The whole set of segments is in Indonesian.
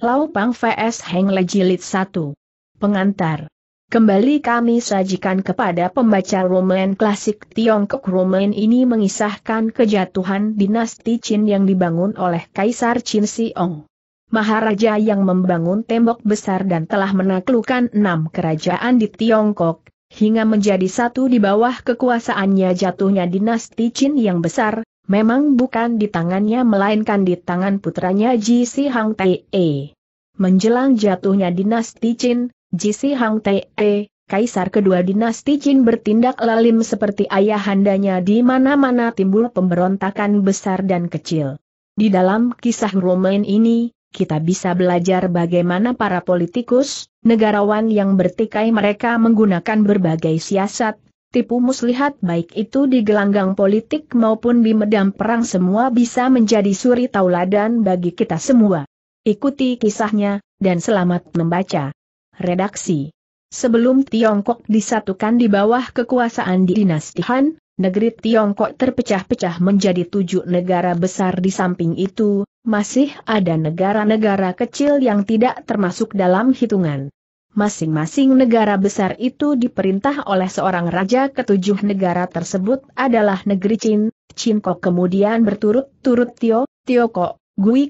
Pang VS Heng Le Jilid 1. Pengantar. Kembali kami sajikan kepada pembaca roman klasik Tiongkok roman ini mengisahkan kejatuhan dinasti Qin yang dibangun oleh Kaisar Qin Siong. Maharaja yang membangun tembok besar dan telah menaklukkan enam kerajaan di Tiongkok, hingga menjadi satu di bawah kekuasaannya jatuhnya dinasti Qin yang besar, memang bukan di tangannya melainkan di tangan putranya Ji Hang Tai E. Menjelang jatuhnya dinasti Qin, Ji Hang Tai E, kaisar kedua dinasti Qin bertindak lalim seperti ayahandanya di mana-mana timbul pemberontakan besar dan kecil. Di dalam kisah Romain ini, kita bisa belajar bagaimana para politikus, negarawan yang bertikai mereka menggunakan berbagai siasat, tipu muslihat baik itu di gelanggang politik maupun di medan perang semua bisa menjadi suri tauladan bagi kita semua. Ikuti kisahnya, dan selamat membaca. Redaksi Sebelum Tiongkok disatukan di bawah kekuasaan di dinasti Han, negeri Tiongkok terpecah-pecah menjadi tujuh negara besar di samping itu, masih ada negara-negara kecil yang tidak termasuk dalam hitungan masing-masing negara besar itu diperintah oleh seorang raja ketujuh negara tersebut adalah negeri Chin, Chin Kok kemudian berturut-turut Tio, Tio Kok, Kok, Gui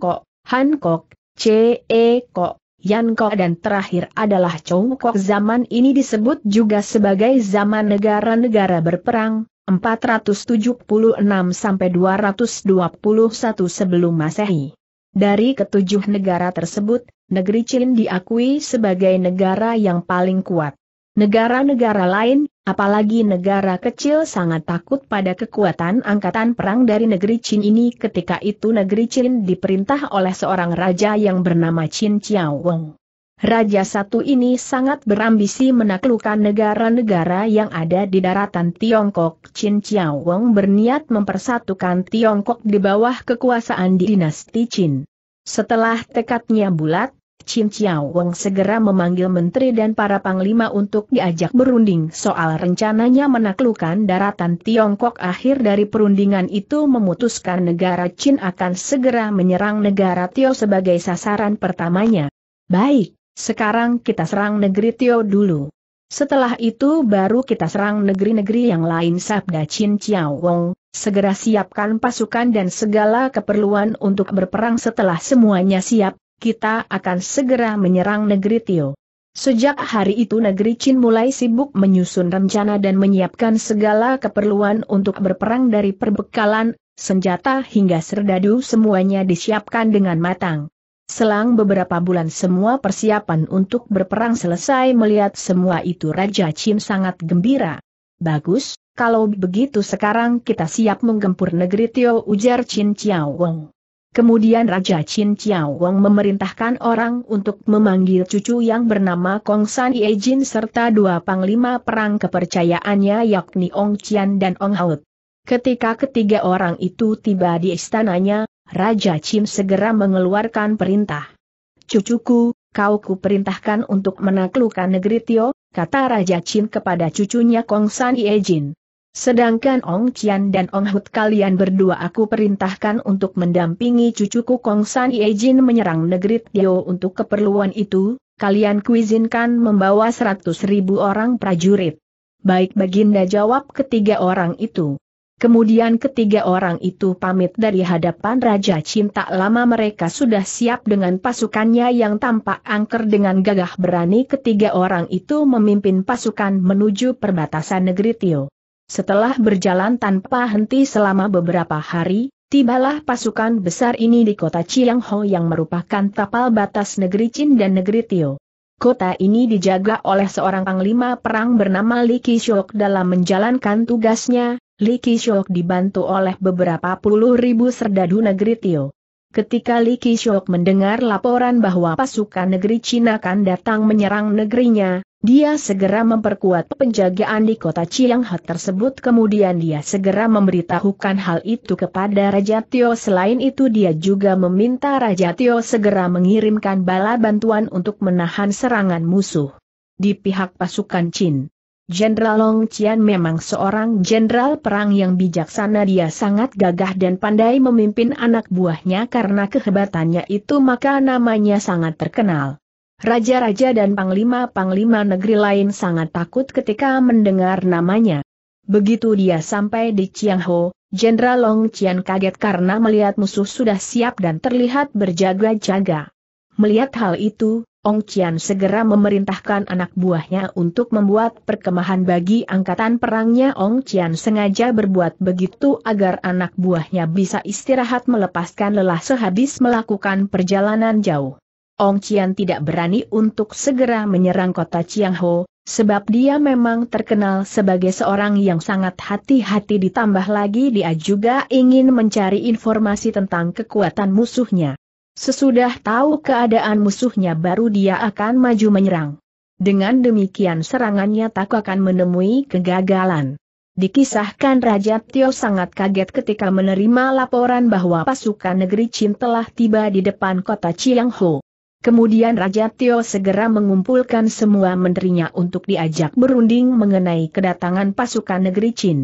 Han Kok, Che Kok, Yan Kok dan terakhir adalah Kok. zaman ini disebut juga sebagai zaman negara-negara berperang, 476 sampai 221 sebelum masehi. Dari ketujuh negara tersebut, negeri Chin diakui sebagai negara yang paling kuat. Negara-negara lain, apalagi negara kecil sangat takut pada kekuatan angkatan perang dari negeri Chin ini ketika itu negeri Chin diperintah oleh seorang raja yang bernama Chin Chiao Weng. Raja satu ini sangat berambisi menaklukkan negara-negara yang ada di daratan Tiongkok. Chin Chiao Weng berniat mempersatukan Tiongkok di bawah kekuasaan di dinasti Chin. Setelah tekadnya bulat, Chin Chiao Wong segera memanggil menteri dan para panglima untuk diajak berunding soal rencananya menaklukkan daratan Tiongkok akhir dari perundingan itu memutuskan negara Chin akan segera menyerang negara Tio sebagai sasaran pertamanya. Baik, sekarang kita serang negeri Tio dulu. Setelah itu baru kita serang negeri-negeri yang lain sabda Chin Chiao Wong, segera siapkan pasukan dan segala keperluan untuk berperang setelah semuanya siap, kita akan segera menyerang negeri Tio. Sejak hari itu negeri Chin mulai sibuk menyusun rencana dan menyiapkan segala keperluan untuk berperang dari perbekalan, senjata hingga serdadu semuanya disiapkan dengan matang. Selang beberapa bulan semua persiapan untuk berperang selesai melihat semua itu Raja Chin sangat gembira. Bagus, kalau begitu sekarang kita siap menggempur negeri Tio ujar Chin Chiao Kemudian Raja Chin Chiao Wang memerintahkan orang untuk memanggil cucu yang bernama Kong San Ye Jin serta dua panglima perang kepercayaannya yakni Ong Qian dan Ong Haut. Ketika ketiga orang itu tiba di istananya, Raja Chin segera mengeluarkan perintah. Cucuku, kau ku perintahkan untuk menaklukkan negeri Tio, kata Raja Chin kepada cucunya Kong San Ye Jin. Sedangkan Ong Chian dan Ong Hut kalian berdua aku perintahkan untuk mendampingi cucuku Kong San Ye Jin menyerang negeri Tio untuk keperluan itu, kalian kuizinkan membawa seratus ribu orang prajurit. Baik Baginda jawab ketiga orang itu. Kemudian ketiga orang itu pamit dari hadapan Raja Cinta lama mereka sudah siap dengan pasukannya yang tampak angker dengan gagah berani ketiga orang itu memimpin pasukan menuju perbatasan negeri Tio. Setelah berjalan tanpa henti selama beberapa hari, tibalah pasukan besar ini di kota Chiangho yang merupakan tapal batas negeri Chin dan negeri Tio. Kota ini dijaga oleh seorang panglima perang bernama Li Qishok dalam menjalankan tugasnya, Li Qishok dibantu oleh beberapa puluh ribu serdadu negeri Tio. Ketika Li Qishok mendengar laporan bahwa pasukan negeri Cina akan datang menyerang negerinya, dia segera memperkuat penjagaan di kota Chiangha tersebut kemudian dia segera memberitahukan hal itu kepada Raja Tio selain itu dia juga meminta Raja Tio segera mengirimkan bala bantuan untuk menahan serangan musuh. Di pihak pasukan Chin, Jenderal Long Qian memang seorang jenderal perang yang bijaksana dia sangat gagah dan pandai memimpin anak buahnya karena kehebatannya itu maka namanya sangat terkenal raja-raja dan panglima-panglima negeri lain sangat takut ketika mendengar namanya. Begitu dia sampai di Chiangho, Jenderal Long Qian kaget karena melihat musuh sudah siap dan terlihat berjaga-jaga. Melihat hal itu, Ong Qian segera memerintahkan anak buahnya untuk membuat perkemahan bagi angkatan perangnya Ong Qian sengaja berbuat begitu agar anak buahnya bisa istirahat melepaskan lelah sehabis melakukan perjalanan jauh. Ong Cian tidak berani untuk segera menyerang kota Ho, sebab dia memang terkenal sebagai seorang yang sangat hati-hati ditambah lagi dia juga ingin mencari informasi tentang kekuatan musuhnya. Sesudah tahu keadaan musuhnya baru dia akan maju menyerang. Dengan demikian serangannya tak akan menemui kegagalan. Dikisahkan Raja Tio sangat kaget ketika menerima laporan bahwa pasukan negeri Chin telah tiba di depan kota Ho. Kemudian Raja Tio segera mengumpulkan semua menterinya untuk diajak berunding mengenai kedatangan pasukan negeri Chin.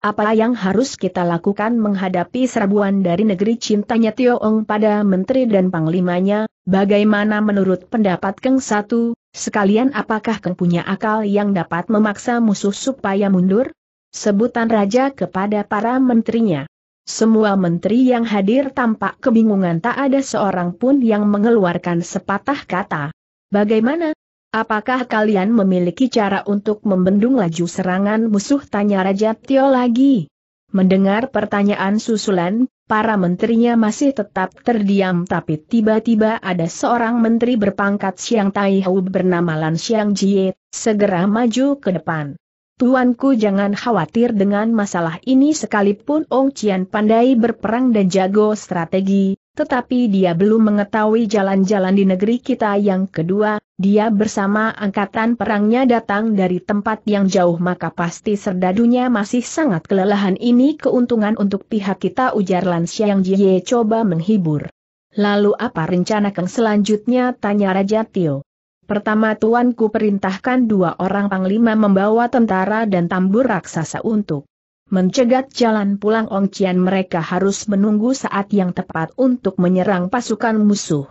Apa yang harus kita lakukan menghadapi serbuan dari negeri Chin? Tanya Tio Ong pada menteri dan panglimanya, bagaimana menurut pendapat Keng Satu, sekalian apakah Keng punya akal yang dapat memaksa musuh supaya mundur? Sebutan Raja kepada para menterinya. Semua menteri yang hadir tampak kebingungan tak ada seorang pun yang mengeluarkan sepatah kata. Bagaimana? Apakah kalian memiliki cara untuk membendung laju serangan musuh? Tanya Raja Tio lagi. Mendengar pertanyaan susulan, para menterinya masih tetap terdiam tapi tiba-tiba ada seorang menteri berpangkat Siang Tai Hau bernama Lan Siang Jie, segera maju ke depan. Tuanku jangan khawatir dengan masalah ini sekalipun Ong Cian pandai berperang dan jago strategi, tetapi dia belum mengetahui jalan-jalan di negeri kita yang kedua, dia bersama angkatan perangnya datang dari tempat yang jauh maka pasti serdadunya masih sangat kelelahan ini keuntungan untuk pihak kita ujar Lansia yang Jie coba menghibur. Lalu apa rencana keng selanjutnya tanya Raja Tio. Pertama tuanku perintahkan dua orang panglima membawa tentara dan tambur raksasa untuk mencegat jalan pulang Ong Cian mereka harus menunggu saat yang tepat untuk menyerang pasukan musuh.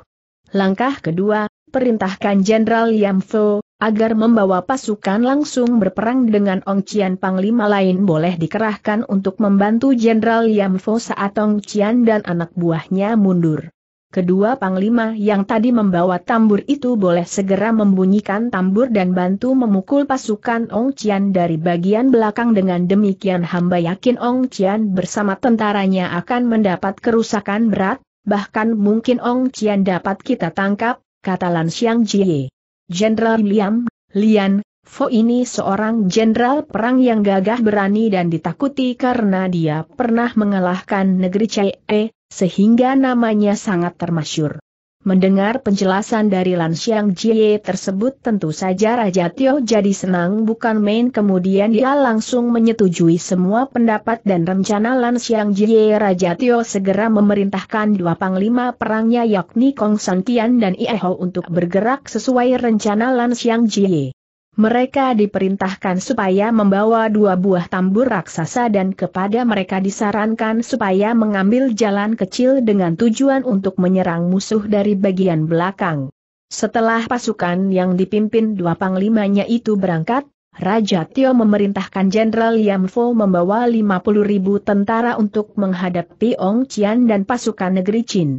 Langkah kedua, perintahkan Jenderal Yam Fo, agar membawa pasukan langsung berperang dengan Ong Cian Panglima lain boleh dikerahkan untuk membantu Jenderal Yam Fo saat Ong Cian dan anak buahnya mundur. Kedua panglima yang tadi membawa tambur itu boleh segera membunyikan tambur dan bantu memukul pasukan Ong Cian dari bagian belakang dengan demikian hamba yakin Ong Cian bersama tentaranya akan mendapat kerusakan berat, bahkan mungkin Ong Cian dapat kita tangkap, kata Lan Xiang Jie. Jenderal Liam, Lian, Fo ini seorang jenderal perang yang gagah berani dan ditakuti karena dia pernah mengalahkan negeri Chee, sehingga namanya sangat termasyur. Mendengar penjelasan dari Lan Jie tersebut tentu saja Raja Tio jadi senang bukan main kemudian dia langsung menyetujui semua pendapat dan rencana Lan Jie Raja Tio segera memerintahkan dua panglima perangnya yakni Kong Tian dan Ieho untuk bergerak sesuai rencana Lan Jie mereka diperintahkan supaya membawa dua buah tambur raksasa dan kepada mereka disarankan supaya mengambil jalan kecil dengan tujuan untuk menyerang musuh dari bagian belakang. Setelah pasukan yang dipimpin dua panglimanya itu berangkat, Raja Tio memerintahkan Jenderal Yam Yamfo membawa 50 ribu tentara untuk menghadapi Ong Chian dan pasukan negeri Chin.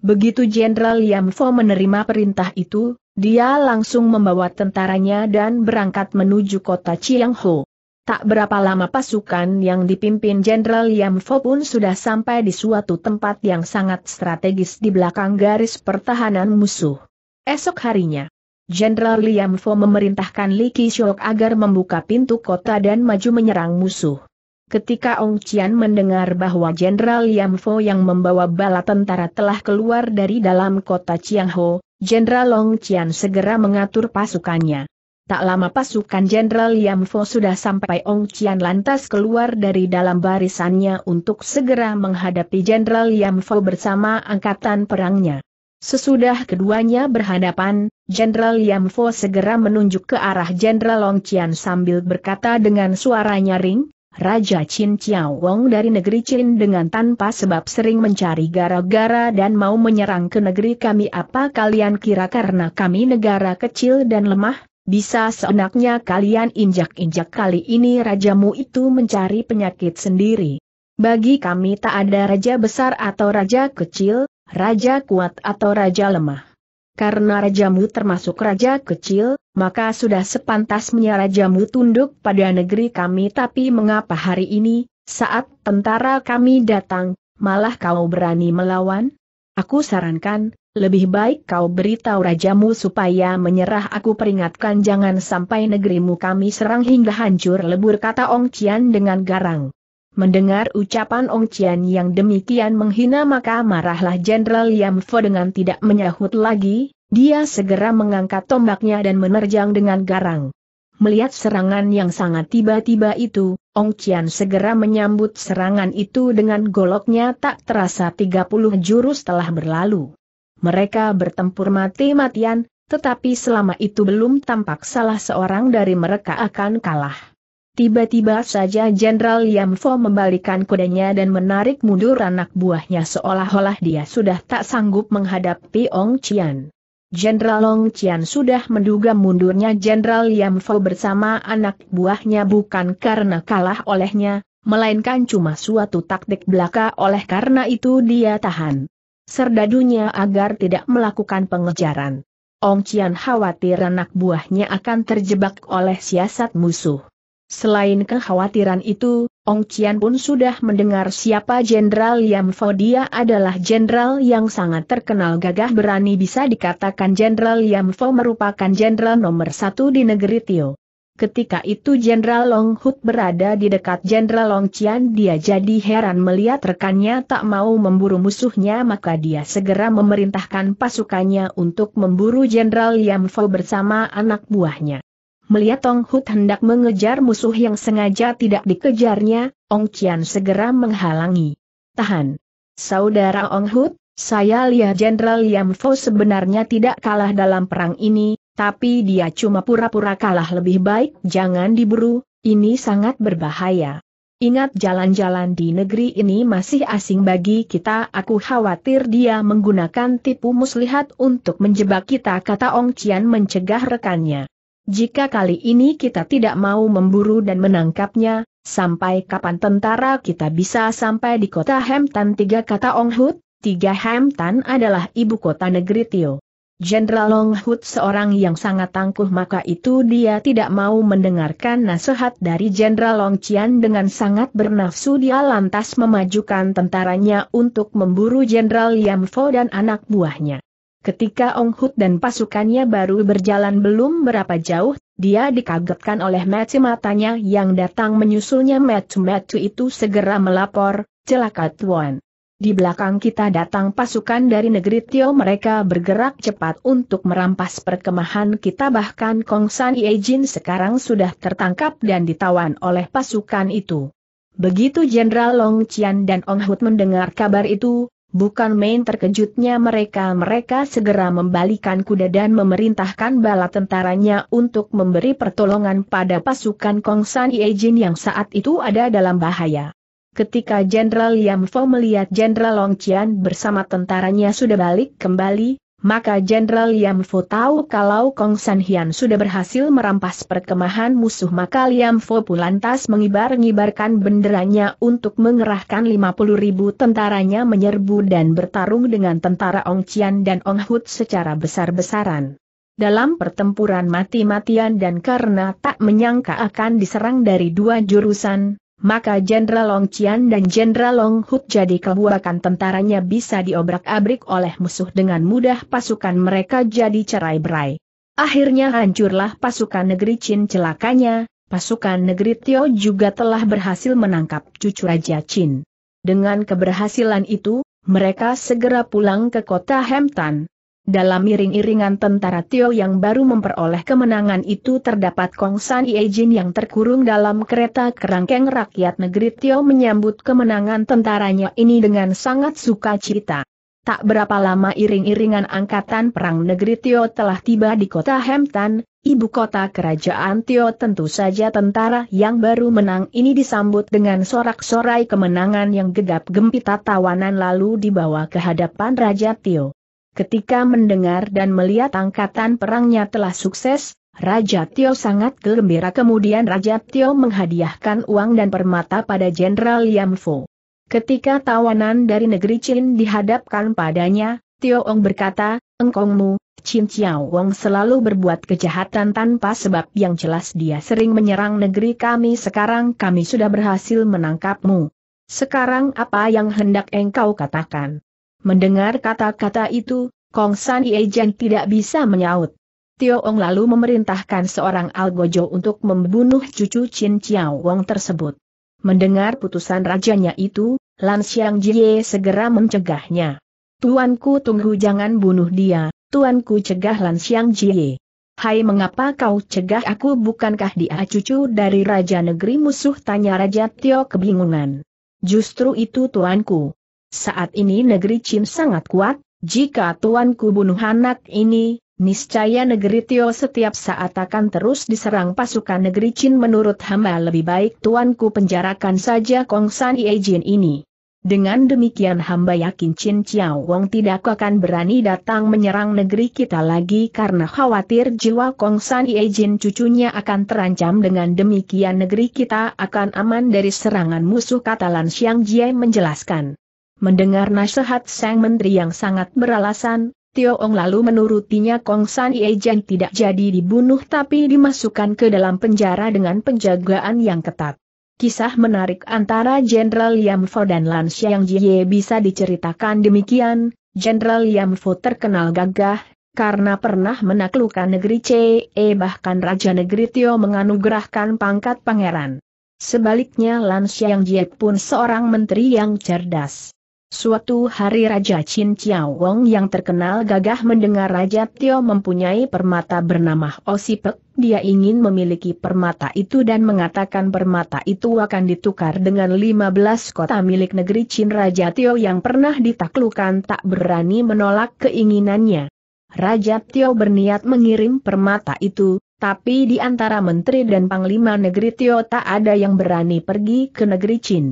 Begitu Jenderal Yam Yamfo menerima perintah itu, dia langsung membawa tentaranya dan berangkat menuju kota Chiangho. Tak berapa lama pasukan yang dipimpin Jenderal Yam Fo pun sudah sampai di suatu tempat yang sangat strategis di belakang garis pertahanan musuh. Esok harinya, Jenderal Liam Fo memerintahkan Li Kishyok agar membuka pintu kota dan maju menyerang musuh. Ketika Ong Chian mendengar bahwa Jenderal Liam Fo yang membawa bala tentara telah keluar dari dalam kota Chiangho, Jenderal Long Qian segera mengatur pasukannya. Tak lama pasukan Jenderal Liam Fo sudah sampai Ong Qian lantas keluar dari dalam barisannya untuk segera menghadapi Jenderal Liam Fo bersama angkatan perangnya. Sesudah keduanya berhadapan, Jenderal Liam Fo segera menunjuk ke arah Jenderal Long Qian sambil berkata dengan suara nyaring, Raja Qin Chiao Wong dari negeri Qin dengan tanpa sebab sering mencari gara-gara dan mau menyerang ke negeri kami apa kalian kira karena kami negara kecil dan lemah, bisa seenaknya kalian injak-injak kali ini rajamu itu mencari penyakit sendiri. Bagi kami tak ada raja besar atau raja kecil, raja kuat atau raja lemah karena rajamu termasuk raja kecil, maka sudah sepantasnya rajamu tunduk pada negeri kami tapi mengapa hari ini, saat tentara kami datang, malah kau berani melawan? Aku sarankan, lebih baik kau beritahu rajamu supaya menyerah aku peringatkan jangan sampai negerimu kami serang hingga hancur lebur kata Ong Qian dengan garang. Mendengar ucapan Ong Chian yang demikian menghina maka marahlah Jenderal Yam Fo dengan tidak menyahut lagi, dia segera mengangkat tombaknya dan menerjang dengan garang. Melihat serangan yang sangat tiba-tiba itu, Ong Chian segera menyambut serangan itu dengan goloknya tak terasa 30 jurus telah berlalu. Mereka bertempur mati-matian, tetapi selama itu belum tampak salah seorang dari mereka akan kalah. Tiba-tiba saja Jenderal Yamfo Fo membalikan kudanya dan menarik mundur anak buahnya seolah-olah dia sudah tak sanggup menghadapi Ong Chian. Jenderal Ong Chian sudah menduga mundurnya Jenderal Yamfo Fo bersama anak buahnya bukan karena kalah olehnya, melainkan cuma suatu taktik belaka oleh karena itu dia tahan serdadunya agar tidak melakukan pengejaran. Ong Chian khawatir anak buahnya akan terjebak oleh siasat musuh. Selain kekhawatiran itu, Ong Cian pun sudah mendengar siapa Jenderal Yam Fo dia adalah jenderal yang sangat terkenal gagah berani bisa dikatakan Jenderal Yam Fo merupakan jenderal nomor satu di negeri Tio. Ketika itu Jenderal Long Hut berada di dekat Jenderal Long Cian dia jadi heran melihat rekannya tak mau memburu musuhnya maka dia segera memerintahkan pasukannya untuk memburu Jenderal Yam Fo bersama anak buahnya. Melihat Tong Hut hendak mengejar musuh yang sengaja tidak dikejarnya, Ong Qian segera menghalangi. Tahan. Saudara Ong Hut, saya lihat Jenderal Liam Fo sebenarnya tidak kalah dalam perang ini, tapi dia cuma pura-pura kalah lebih baik jangan diburu, ini sangat berbahaya. Ingat jalan-jalan di negeri ini masih asing bagi kita aku khawatir dia menggunakan tipu muslihat untuk menjebak kita kata Ong Qian mencegah rekannya. Jika kali ini kita tidak mau memburu dan menangkapnya, sampai kapan tentara kita bisa sampai di kota Hampton? Tiga kata Ong Hut, tiga Hampton adalah ibu kota negeri Tio. Jenderal Ong Hut seorang yang sangat tangguh maka itu dia tidak mau mendengarkan nasihat dari Jenderal Long Qian dengan sangat bernafsu dia lantas memajukan tentaranya untuk memburu Jenderal Yam Fo dan anak buahnya. Ketika Ong Hut dan pasukannya baru berjalan belum berapa jauh, dia dikagetkan oleh Matthew matanya yang datang menyusulnya Matthew metu itu segera melapor, celaka tuan. Di belakang kita datang pasukan dari negeri Tio mereka bergerak cepat untuk merampas perkemahan kita bahkan Kong San Jin sekarang sudah tertangkap dan ditawan oleh pasukan itu. Begitu Jenderal Long Qian dan Ong Hut mendengar kabar itu, Bukan main terkejutnya mereka-mereka segera membalikan kuda dan memerintahkan bala tentaranya untuk memberi pertolongan pada pasukan Kong San Iejin yang saat itu ada dalam bahaya. Ketika Jenderal Yam Fo melihat Jenderal Long Qian bersama tentaranya sudah balik kembali, maka Jenderal Liam Fo tahu kalau Kong San Hian sudah berhasil merampas perkemahan musuh maka Liam Fo pun lantas mengibar-ngibarkan benderanya untuk mengerahkan 50 ribu tentaranya menyerbu dan bertarung dengan tentara Ong Chian dan Ong Hut secara besar-besaran. Dalam pertempuran mati-matian dan karena tak menyangka akan diserang dari dua jurusan, maka Jenderal Long Qian dan Jenderal Long Hut jadi kebuakan tentaranya bisa diobrak-abrik oleh musuh dengan mudah pasukan mereka jadi cerai-berai. Akhirnya hancurlah pasukan negeri Chin celakanya, pasukan negeri Tio juga telah berhasil menangkap cucu Raja Chin. Dengan keberhasilan itu, mereka segera pulang ke kota Hampton. Dalam iring-iringan tentara Tio yang baru memperoleh kemenangan itu terdapat Kong San Ie Jin yang terkurung dalam kereta kerangkeng rakyat negeri Tio menyambut kemenangan tentaranya ini dengan sangat sukacita. Tak berapa lama iring-iringan angkatan perang negeri Tio telah tiba di kota Hampton, ibu kota kerajaan Tio tentu saja tentara yang baru menang ini disambut dengan sorak-sorai kemenangan yang gegap gempita tawanan lalu dibawa ke hadapan Raja Tio. Ketika mendengar dan melihat angkatan perangnya telah sukses, Raja Tio sangat gembira kemudian Raja Tio menghadiahkan uang dan permata pada Jenderal Liam Fo. Ketika tawanan dari negeri Chin dihadapkan padanya, Tio Ong berkata, Engkongmu, Chin Chiao Wong selalu berbuat kejahatan tanpa sebab yang jelas dia sering menyerang negeri kami sekarang kami sudah berhasil menangkapmu. Sekarang apa yang hendak engkau katakan? Mendengar kata-kata itu, Kong San Yejan tidak bisa menyaut. Tio lalu memerintahkan seorang algojo untuk membunuh cucu Chin Chiao Wong tersebut. Mendengar putusan rajanya itu, Lan Xiang Jie segera mencegahnya. Tuanku tunggu jangan bunuh dia, tuanku cegah Lan Xiang Jie. Hai mengapa kau cegah aku bukankah dia cucu dari raja negeri musuh tanya Raja Tio kebingungan. Justru itu tuanku, saat ini negeri Chin sangat kuat, jika tuanku bunuh anak ini, niscaya negeri Tio setiap saat akan terus diserang pasukan negeri Chin menurut hamba lebih baik tuanku penjarakan saja Kong San Ie Jin ini. Dengan demikian hamba yakin Chin Chiao Wong tidak akan berani datang menyerang negeri kita lagi karena khawatir jiwa Kong San Ie Jin cucunya akan terancam dengan demikian negeri kita akan aman dari serangan musuh Katalan Xiang Jie menjelaskan. Mendengar nasihat sang menteri yang sangat beralasan, Tio Ong lalu menurutinya Kong San Ye tidak jadi dibunuh tapi dimasukkan ke dalam penjara dengan penjagaan yang ketat. Kisah menarik antara Jenderal Yam Fo dan Lan Xiang Jie bisa diceritakan demikian, Jenderal Yam Fo terkenal gagah, karena pernah menaklukkan negeri CE bahkan Raja Negeri Tio menganugerahkan pangkat pangeran. Sebaliknya Lan Xiang Jie pun seorang menteri yang cerdas. Suatu hari Raja Chin Chiao Wong yang terkenal gagah mendengar Raja Tio mempunyai permata bernama Osipek, dia ingin memiliki permata itu dan mengatakan permata itu akan ditukar dengan 15 kota milik negeri Chin Raja Tio yang pernah ditaklukan tak berani menolak keinginannya. Raja Tio berniat mengirim permata itu, tapi di antara menteri dan panglima negeri Tio tak ada yang berani pergi ke negeri Chin.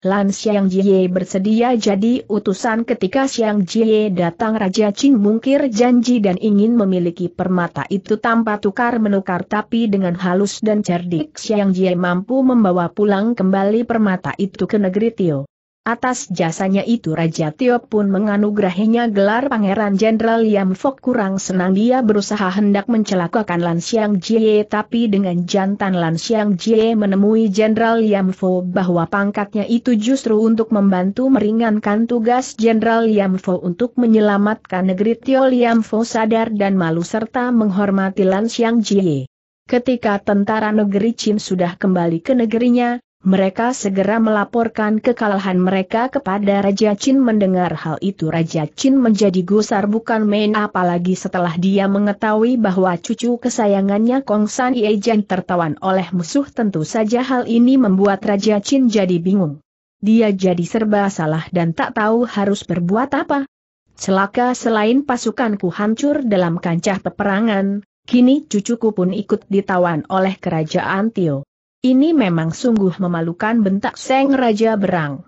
Lan Xiang Jie bersedia jadi utusan ketika Xiang Jie datang Raja Qing mungkir janji dan ingin memiliki permata itu tanpa tukar-menukar tapi dengan halus dan cerdik Xiang Jie mampu membawa pulang kembali permata itu ke negeri Tio. Atas jasanya itu Raja Tio pun menganugerahinya gelar Pangeran Jenderal Liam Fok kurang senang dia berusaha hendak mencelakakan Lan Jie tapi dengan jantan Lan Jie menemui Jenderal Liam Fok bahwa pangkatnya itu justru untuk membantu meringankan tugas Jenderal Liam Fok untuk menyelamatkan negeri Tio Liam Fok sadar dan malu serta menghormati Lan Jie. Ketika tentara negeri Qin sudah kembali ke negerinya, mereka segera melaporkan kekalahan mereka kepada Raja Chin mendengar hal itu Raja Chin menjadi gusar bukan main apalagi setelah dia mengetahui bahwa cucu kesayangannya Kong San Ye tertawan oleh musuh tentu saja hal ini membuat Raja Chin jadi bingung. Dia jadi serba salah dan tak tahu harus berbuat apa. Celaka selain pasukanku hancur dalam kancah peperangan, kini cucuku pun ikut ditawan oleh kerajaan Tio. Ini memang sungguh memalukan bentak Seng Raja Berang.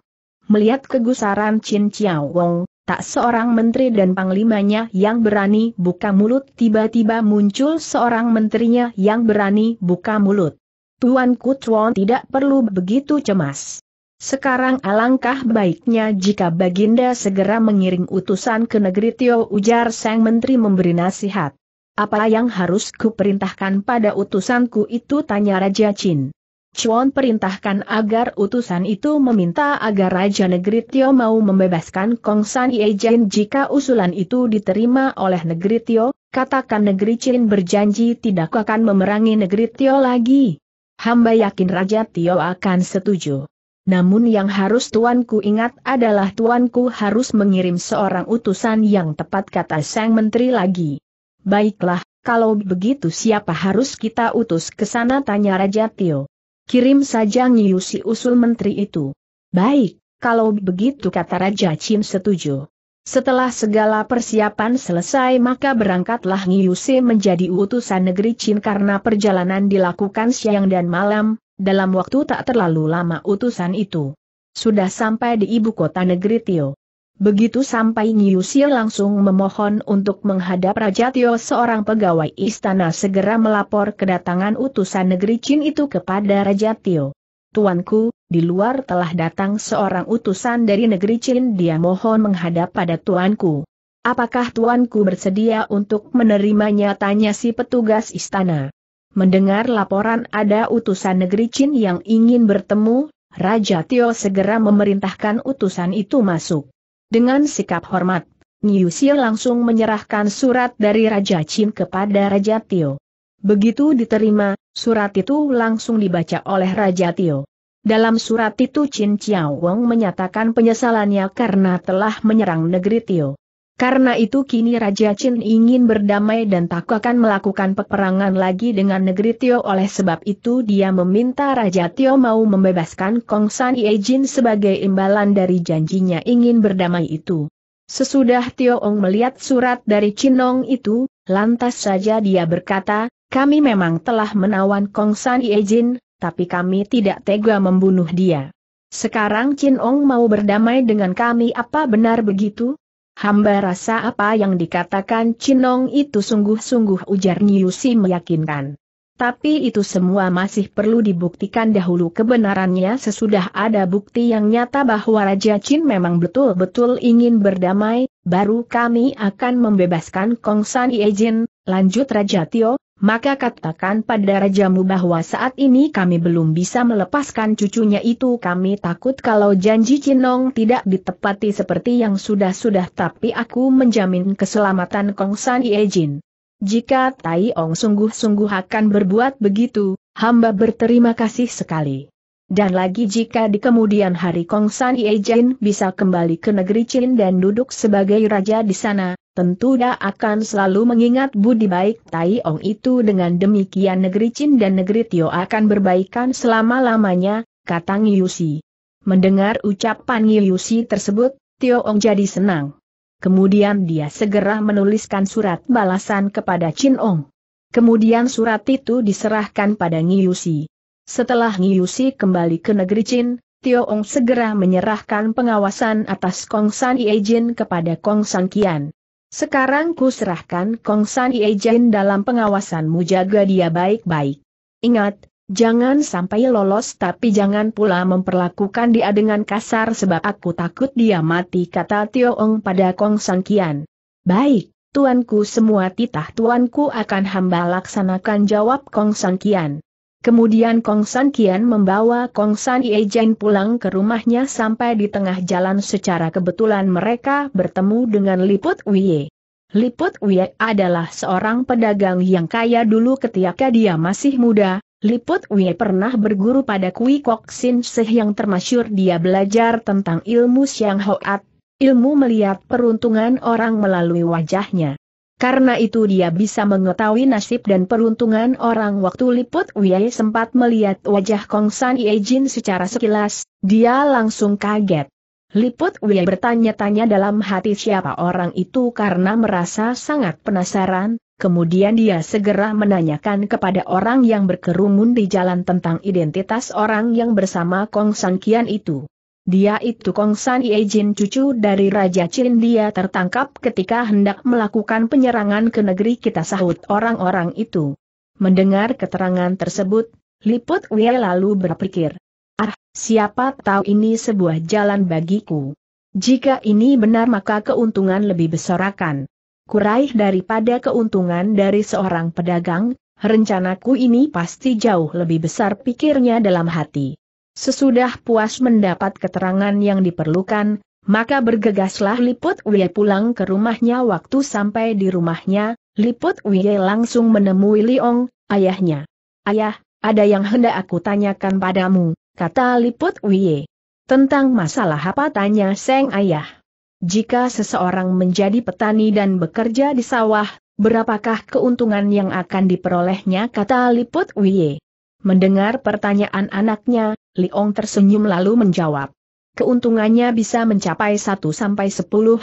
Melihat kegusaran Chin Chiao Wong, tak seorang menteri dan panglimanya yang berani buka mulut tiba-tiba muncul seorang menterinya yang berani buka mulut. Tuan Kutwon tidak perlu begitu cemas. Sekarang alangkah baiknya jika Baginda segera mengiring utusan ke negeri Tio ujar Sang Menteri memberi nasihat. Apa yang harus kuperintahkan pada utusanku itu tanya Raja Chin. Chuan perintahkan agar utusan itu meminta agar Raja Negeri Tio mau membebaskan Kong San Ye Jin jika usulan itu diterima oleh Negeri Tio, katakan Negeri Chin berjanji tidak akan memerangi Negeri Tio lagi. Hamba yakin Raja Tio akan setuju. Namun yang harus tuanku ingat adalah tuanku harus mengirim seorang utusan yang tepat kata sang menteri lagi. Baiklah, kalau begitu siapa harus kita utus ke sana tanya Raja Tio. Kirim saja ngiusi usul menteri itu. Baik, kalau begitu kata Raja Chin setuju. Setelah segala persiapan selesai maka berangkatlah Ngiusi menjadi utusan negeri Chin karena perjalanan dilakukan siang dan malam, dalam waktu tak terlalu lama utusan itu. Sudah sampai di ibu kota negeri Tio. Begitu sampai Ngiusia langsung memohon untuk menghadap Raja Tio seorang pegawai istana segera melapor kedatangan utusan negeri Chin itu kepada Raja Tio. Tuanku, di luar telah datang seorang utusan dari negeri Chin dia mohon menghadap pada tuanku. Apakah tuanku bersedia untuk menerimanya tanya si petugas istana. Mendengar laporan ada utusan negeri Chin yang ingin bertemu, Raja Tio segera memerintahkan utusan itu masuk. Dengan sikap hormat, Niu Xie langsung menyerahkan surat dari Raja Qin kepada Raja Tio. Begitu diterima, surat itu langsung dibaca oleh Raja Tio. Dalam surat itu Qin Chiao Wong menyatakan penyesalannya karena telah menyerang negeri Tio. Karena itu kini Raja Chin ingin berdamai dan tak akan melakukan peperangan lagi dengan negeri Tio oleh sebab itu dia meminta Raja Tio mau membebaskan Kong San Jin sebagai imbalan dari janjinya ingin berdamai itu. Sesudah Tio Ong melihat surat dari Chinong itu, lantas saja dia berkata, kami memang telah menawan Kong San Jin, tapi kami tidak tega membunuh dia. Sekarang Chin Ong mau berdamai dengan kami apa benar begitu? Hamba rasa apa yang dikatakan Cinong itu sungguh-sungguh ujar Niusi meyakinkan. Tapi itu semua masih perlu dibuktikan dahulu kebenarannya sesudah ada bukti yang nyata bahwa Raja Chin memang betul-betul ingin berdamai, baru kami akan membebaskan Kong San Iejin, lanjut Raja Tio, maka katakan pada rajamu bahwa saat ini kami belum bisa melepaskan cucunya itu kami takut kalau janji Cinong tidak ditepati seperti yang sudah-sudah tapi aku menjamin keselamatan Kong Kongsan Iejin. Jika Tai Ong sungguh-sungguh akan berbuat begitu, hamba berterima kasih sekali. Dan lagi jika di kemudian hari Kong San Ye Jin bisa kembali ke negeri Chin dan duduk sebagai raja di sana, tentu dia akan selalu mengingat budi baik Tai Ong itu dengan demikian negeri Chin dan negeri Tio akan berbaikan selama-lamanya, kata Ngiyusi. Mendengar ucapan Ngiyusi tersebut, Tio Ong jadi senang. Kemudian dia segera menuliskan surat balasan kepada Chin Ong. Kemudian surat itu diserahkan pada Ngiyusi. Setelah Ngiyusi kembali ke negeri Chin, Tio segera menyerahkan pengawasan atas Kong San Jin kepada Kong San Kian. Sekarang ku serahkan Kong San Jin dalam pengawasanmu jaga dia baik-baik. Ingat, jangan sampai lolos tapi jangan pula memperlakukan dia dengan kasar sebab aku takut dia mati kata Tio pada Kong San Kian. Baik, tuanku semua titah tuanku akan hamba laksanakan jawab Kong San Kian. Kemudian Kong San Kian membawa Kong San Ie Jin pulang ke rumahnya sampai di tengah jalan secara kebetulan mereka bertemu dengan Liput Wie. Liput Wie adalah seorang pedagang yang kaya dulu ketika dia masih muda. Liput Wie pernah berguru pada Kui Kok Sin Seh yang termasyur dia belajar tentang ilmu Siang Hoat, ilmu melihat peruntungan orang melalui wajahnya. Karena itu dia bisa mengetahui nasib dan peruntungan orang waktu liput Wei sempat melihat wajah Kong San Jin secara sekilas, dia langsung kaget. Liput Wei bertanya-tanya dalam hati siapa orang itu karena merasa sangat penasaran, kemudian dia segera menanyakan kepada orang yang berkerumun di jalan tentang identitas orang yang bersama Kong San Kian itu. Dia itu Kongsan Jin cucu dari Raja Chin dia tertangkap ketika hendak melakukan penyerangan ke negeri kita sahut orang-orang itu. Mendengar keterangan tersebut, Liput Wei lalu berpikir. Ah, siapa tahu ini sebuah jalan bagiku. Jika ini benar maka keuntungan lebih besar akan kuraih daripada keuntungan dari seorang pedagang, rencanaku ini pasti jauh lebih besar pikirnya dalam hati. Sesudah puas mendapat keterangan yang diperlukan, maka bergegaslah Liput Wie pulang ke rumahnya waktu sampai di rumahnya, Liput Wye langsung menemui Liong, ayahnya. Ayah, ada yang hendak aku tanyakan padamu, kata Liput Wye. Tentang masalah apa tanya Seng Ayah. Jika seseorang menjadi petani dan bekerja di sawah, berapakah keuntungan yang akan diperolehnya kata Liput Wye. Mendengar pertanyaan anaknya, Liong tersenyum lalu menjawab. Keuntungannya bisa mencapai 1-10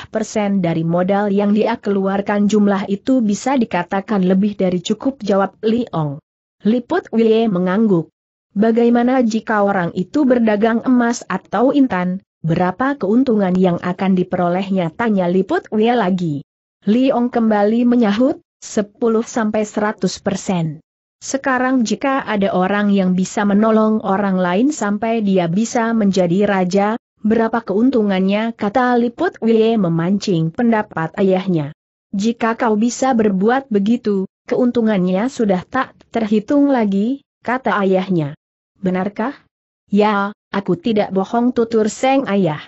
persen dari modal yang dia keluarkan jumlah itu bisa dikatakan lebih dari cukup jawab Liong. Liput Wie mengangguk. Bagaimana jika orang itu berdagang emas atau intan, berapa keuntungan yang akan diperolehnya tanya Liput Wie lagi. Liong kembali menyahut, 10-100 persen. Sekarang jika ada orang yang bisa menolong orang lain sampai dia bisa menjadi raja, berapa keuntungannya kata Liput Wie memancing pendapat ayahnya. Jika kau bisa berbuat begitu, keuntungannya sudah tak terhitung lagi, kata ayahnya. Benarkah? Ya, aku tidak bohong tutur seng ayah.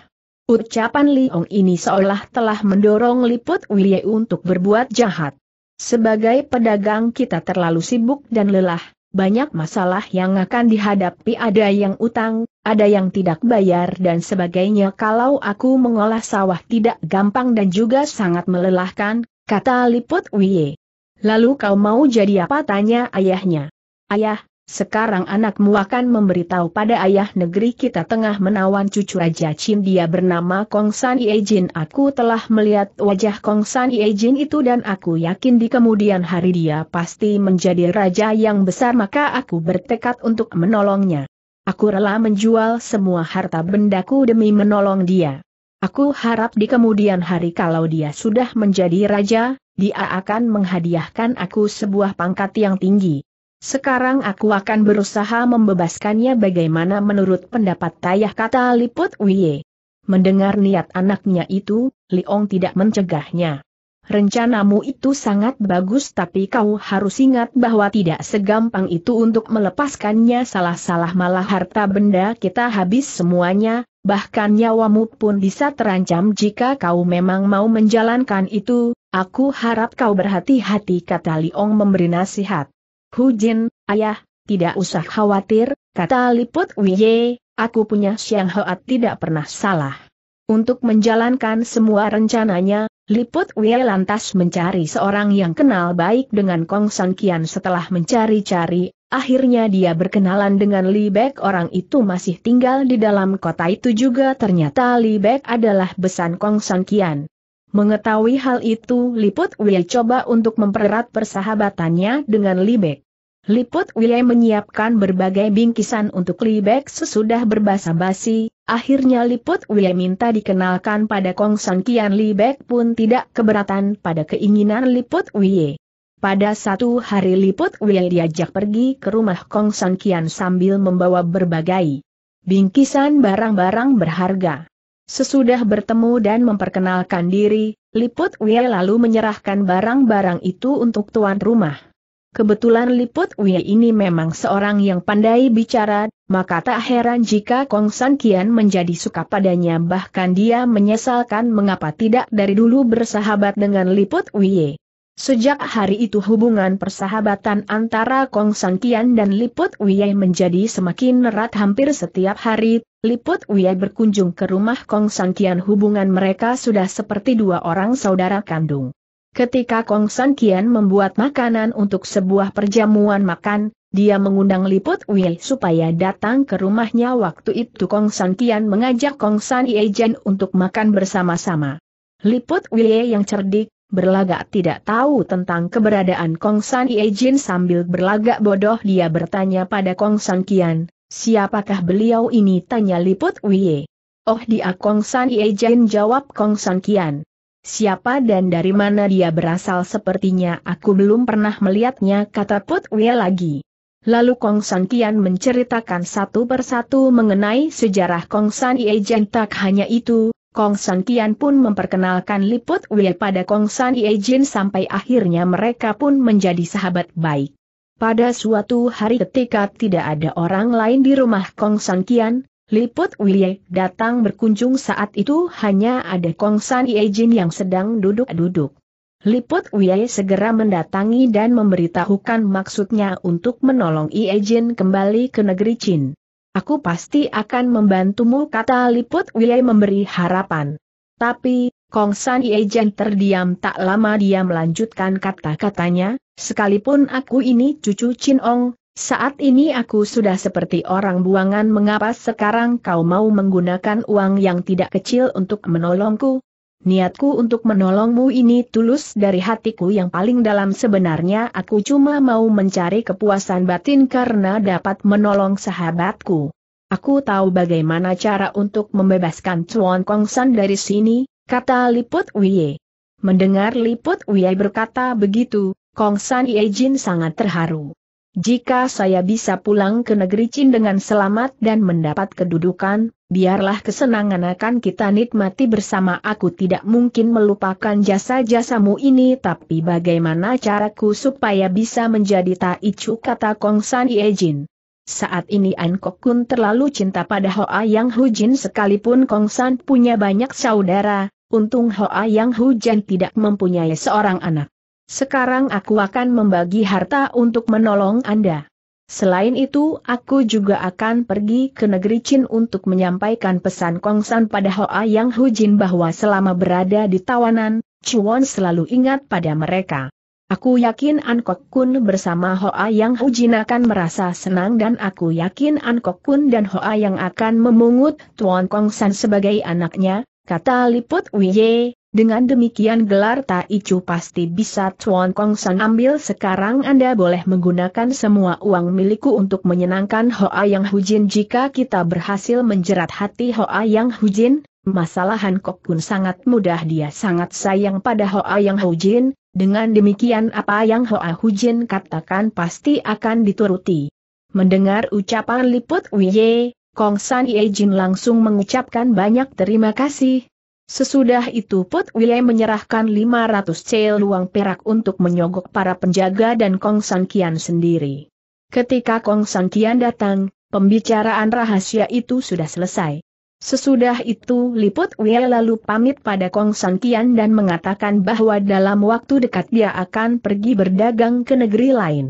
Ucapan Liong ini seolah telah mendorong Liput Wie untuk berbuat jahat. Sebagai pedagang kita terlalu sibuk dan lelah, banyak masalah yang akan dihadapi ada yang utang, ada yang tidak bayar dan sebagainya kalau aku mengolah sawah tidak gampang dan juga sangat melelahkan, kata Liput Wie. Lalu kau mau jadi apa tanya ayahnya. Ayah, sekarang anakmu akan memberitahu pada ayah negeri kita tengah menawan cucu Raja Chin dia bernama Kong San Ye Jin. Aku telah melihat wajah Kong San Ye Jin itu dan aku yakin di kemudian hari dia pasti menjadi raja yang besar maka aku bertekad untuk menolongnya. Aku rela menjual semua harta bendaku demi menolong dia. Aku harap di kemudian hari kalau dia sudah menjadi raja, dia akan menghadiahkan aku sebuah pangkat yang tinggi. Sekarang aku akan berusaha membebaskannya bagaimana menurut pendapat Tayah kata Liput Wiye. Mendengar niat anaknya itu, Liong tidak mencegahnya. Rencanamu itu sangat bagus tapi kau harus ingat bahwa tidak segampang itu untuk melepaskannya salah-salah malah harta benda kita habis semuanya, bahkan nyawamu pun bisa terancam jika kau memang mau menjalankan itu, aku harap kau berhati-hati kata Liong memberi nasihat. Hu Jin, ayah, tidak usah khawatir, kata Liput Wiye, aku punya siang Hoat tidak pernah salah. Untuk menjalankan semua rencananya, Liput Wei lantas mencari seorang yang kenal baik dengan Kong San Kian setelah mencari-cari, akhirnya dia berkenalan dengan Li Bek orang itu masih tinggal di dalam kota itu juga ternyata Li Bek adalah besan Kong San Kian. Mengetahui hal itu, Liput Wei coba untuk mempererat persahabatannya dengan Libek. Liput Wei menyiapkan berbagai bingkisan untuk Libek sesudah berbasa-basi, akhirnya Liput Wei minta dikenalkan pada Kong San Kian Libek pun tidak keberatan pada keinginan Liput Wei. Pada satu hari Liput Wei diajak pergi ke rumah Kong San Kian sambil membawa berbagai bingkisan barang-barang berharga. Sesudah bertemu dan memperkenalkan diri, Liput Wei lalu menyerahkan barang-barang itu untuk tuan rumah. Kebetulan Liput Wei ini memang seorang yang pandai bicara, maka tak heran jika Kong San Kian menjadi suka padanya bahkan dia menyesalkan mengapa tidak dari dulu bersahabat dengan Liput Wei. Sejak hari itu hubungan persahabatan antara Kong San Tian dan Liput Wiyai menjadi semakin erat hampir setiap hari, Liput Wiyai berkunjung ke rumah Kong San Tian hubungan mereka sudah seperti dua orang saudara kandung. Ketika Kong San Tian membuat makanan untuk sebuah perjamuan makan, dia mengundang Liput Wiyai supaya datang ke rumahnya waktu itu Kong San Tian mengajak Kong San Iejen untuk makan bersama-sama. Liput Wiyai yang cerdik, berlagak tidak tahu tentang keberadaan Kong San Ye Jin sambil berlagak bodoh dia bertanya pada Kong San Kian, siapakah beliau ini tanya Liput Wie. Oh dia Kong San Ye Jin jawab Kong San Kian. Siapa dan dari mana dia berasal sepertinya aku belum pernah melihatnya kata Put Wie lagi. Lalu Kong San Kian menceritakan satu persatu mengenai sejarah Kong San Ye Jin tak hanya itu, Kong San Kian pun memperkenalkan Liput Wei pada Kong San Ye Jin sampai akhirnya mereka pun menjadi sahabat baik. Pada suatu hari ketika tidak ada orang lain di rumah Kong San Kian, Liput Wei datang berkunjung saat itu hanya ada Kong San Ye Jin yang sedang duduk-duduk. Liput Wei segera mendatangi dan memberitahukan maksudnya untuk menolong Ie Jin kembali ke negeri Chin. Aku pasti akan membantumu kata Liput wilayah memberi harapan. Tapi, Kong San Yejen terdiam tak lama dia melanjutkan kata-katanya, sekalipun aku ini cucu Chin Ong, saat ini aku sudah seperti orang buangan mengapa sekarang kau mau menggunakan uang yang tidak kecil untuk menolongku, Niatku untuk menolongmu ini tulus dari hatiku yang paling dalam sebenarnya aku cuma mau mencari kepuasan batin karena dapat menolong sahabatku. Aku tahu bagaimana cara untuk membebaskan Chuan Kongsan dari sini, kata Liput Wie. Mendengar Liput Wie berkata begitu, Kongsan Ye Jin sangat terharu. Jika saya bisa pulang ke negeri Cin dengan selamat dan mendapat kedudukan, biarlah kesenangan akan kita nikmati bersama. Aku tidak mungkin melupakan jasa-jasamu ini tapi bagaimana caraku supaya bisa menjadi taicu kata Kong San Jin. Saat ini An Kok Kun terlalu cinta pada Hoa Yang Hu Jin. sekalipun Kong San punya banyak saudara, untung Hoa Yang Hu Jin tidak mempunyai seorang anak. Sekarang aku akan membagi harta untuk menolong Anda. Selain itu, aku juga akan pergi ke negeri Chin untuk menyampaikan pesan Kongsan pada Hoa Yang Hujin bahwa selama berada di tawanan, Chuan selalu ingat pada mereka. Aku yakin Ankok Kun bersama Hoa Yang Hujin akan merasa senang dan aku yakin Ankok Kun dan Hoa Yang akan memungut Tuan Kongsan sebagai anaknya, kata Liput Wiye, dengan demikian gelar Tai Chu pasti bisa Chuan Kong San ambil sekarang Anda boleh menggunakan semua uang milikku untuk menyenangkan Hoa Yang Hujin jika kita berhasil menjerat hati Hoa Yang Hujin, masalah Han Kok pun sangat mudah dia sangat sayang pada Hoa Yang Hujin, dengan demikian apa yang Hoa Hujin katakan pasti akan dituruti. Mendengar ucapan liput Wiye, Kong San Ye Jin langsung mengucapkan banyak terima kasih, Sesudah itu Put William menyerahkan 500 cel luang perak untuk menyogok para penjaga dan Kong San Kian sendiri. Ketika Kong San Kian datang, pembicaraan rahasia itu sudah selesai. Sesudah itu Liput William lalu pamit pada Kong San Kian dan mengatakan bahwa dalam waktu dekat dia akan pergi berdagang ke negeri lain.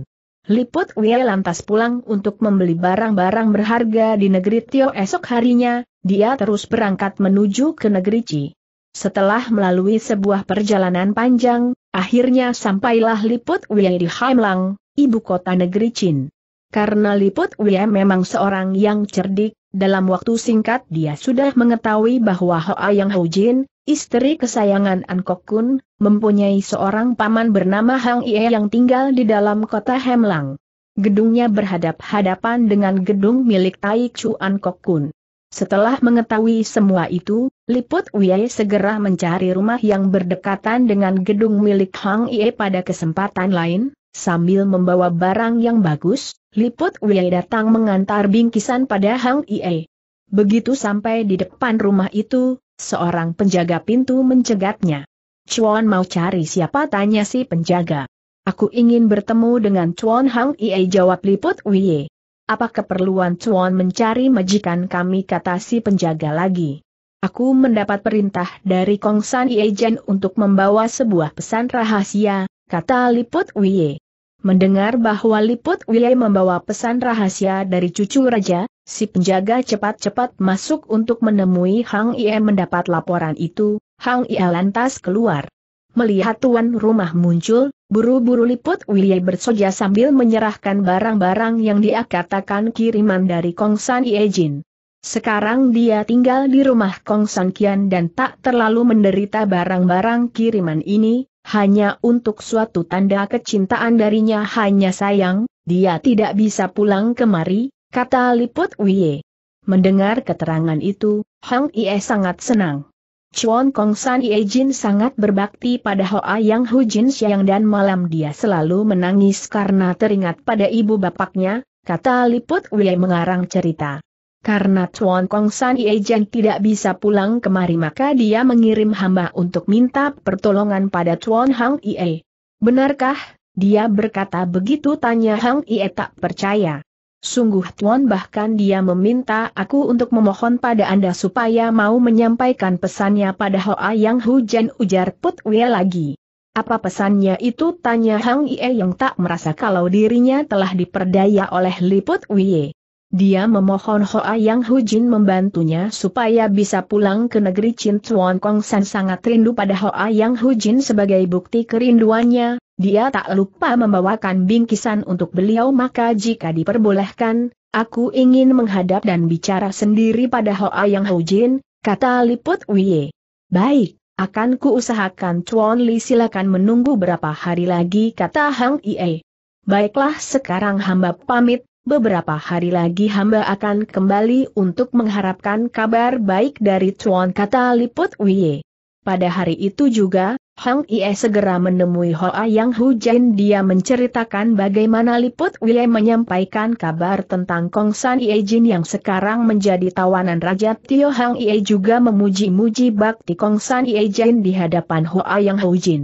Liput Wei lantas pulang untuk membeli barang-barang berharga di negeri Tio esok harinya, dia terus berangkat menuju ke negeri Ci. Setelah melalui sebuah perjalanan panjang, akhirnya sampailah Liput Wei di Haimlang, ibu kota negeri Chin. Karena Liput Wia memang seorang yang cerdik, dalam waktu singkat dia sudah mengetahui bahwa Hoa Yang Ho Jin, istri kesayangan An Kok Kun, mempunyai seorang paman bernama Hang Ie yang tinggal di dalam kota Hemlang. Gedungnya berhadap-hadapan dengan gedung milik Tai Chuan Kok Kun. Setelah mengetahui semua itu, Liput Wei segera mencari rumah yang berdekatan dengan gedung milik Hang Ie pada kesempatan lain, sambil membawa barang yang bagus, Liput Wei datang mengantar bingkisan pada Hang Ie. Begitu sampai di depan rumah itu, seorang penjaga pintu mencegatnya. Chuan mau cari siapa tanya si penjaga. Aku ingin bertemu dengan Chuan Hang Ie jawab Liput Wei. Apa keperluan Chuan mencari majikan kami kata si penjaga lagi. Aku mendapat perintah dari Kong San Ie Jen untuk membawa sebuah pesan rahasia, kata Liput Wei. Mendengar bahwa Liput Wiyai membawa pesan rahasia dari cucu raja, si penjaga cepat-cepat masuk untuk menemui Hang Ie mendapat laporan itu, Hang Ie lantas keluar. Melihat tuan rumah muncul, buru-buru Liput Wiyai bersoja sambil menyerahkan barang-barang yang dia katakan kiriman dari Kong San Ie Jin. Sekarang dia tinggal di rumah Kong San Kian dan tak terlalu menderita barang-barang kiriman ini, hanya untuk suatu tanda kecintaan darinya hanya sayang, dia tidak bisa pulang kemari, kata Liput Wie. Mendengar keterangan itu, Hang Ie sangat senang. Chuan Kong San Ie Jin sangat berbakti pada Hoa Yang Hu Jin Siang dan malam dia selalu menangis karena teringat pada ibu bapaknya, kata Liput Wei mengarang cerita. Karena Chuan Kong San Iejen tidak bisa pulang kemari maka dia mengirim hamba untuk minta pertolongan pada Chuan Hang Ie. Benarkah? Dia berkata begitu tanya Hang Ie tak percaya. Sungguh Tuan bahkan dia meminta aku untuk memohon pada Anda supaya mau menyampaikan pesannya pada Hoa Yang Hujan ujar Put Wei lagi. Apa pesannya itu tanya Hang Ie yang tak merasa kalau dirinya telah diperdaya oleh Liput Wei. Dia memohon Hoa Yang Hujin membantunya supaya bisa pulang ke negeri Chin Tuan Kong San sangat rindu pada Hoa Yang Hujin sebagai bukti kerinduannya, dia tak lupa membawakan bingkisan untuk beliau maka jika diperbolehkan, aku ingin menghadap dan bicara sendiri pada Hoa Yang Hujin, kata Liput Wie. Baik, akan kuusahakan Chuan Li silakan menunggu berapa hari lagi kata Hang Ie. Baiklah sekarang hamba pamit, beberapa hari lagi hamba akan kembali untuk mengharapkan kabar baik dari Chuan kata Liput Wie. Pada hari itu juga, Hang Ie segera menemui Hoa Yang Hujan dia menceritakan bagaimana Liput Wie menyampaikan kabar tentang Kong San Ie Jin yang sekarang menjadi tawanan Raja Tio Hang Ie juga memuji-muji bakti Kong San Ie Jin di hadapan Hoa Yang Hujin.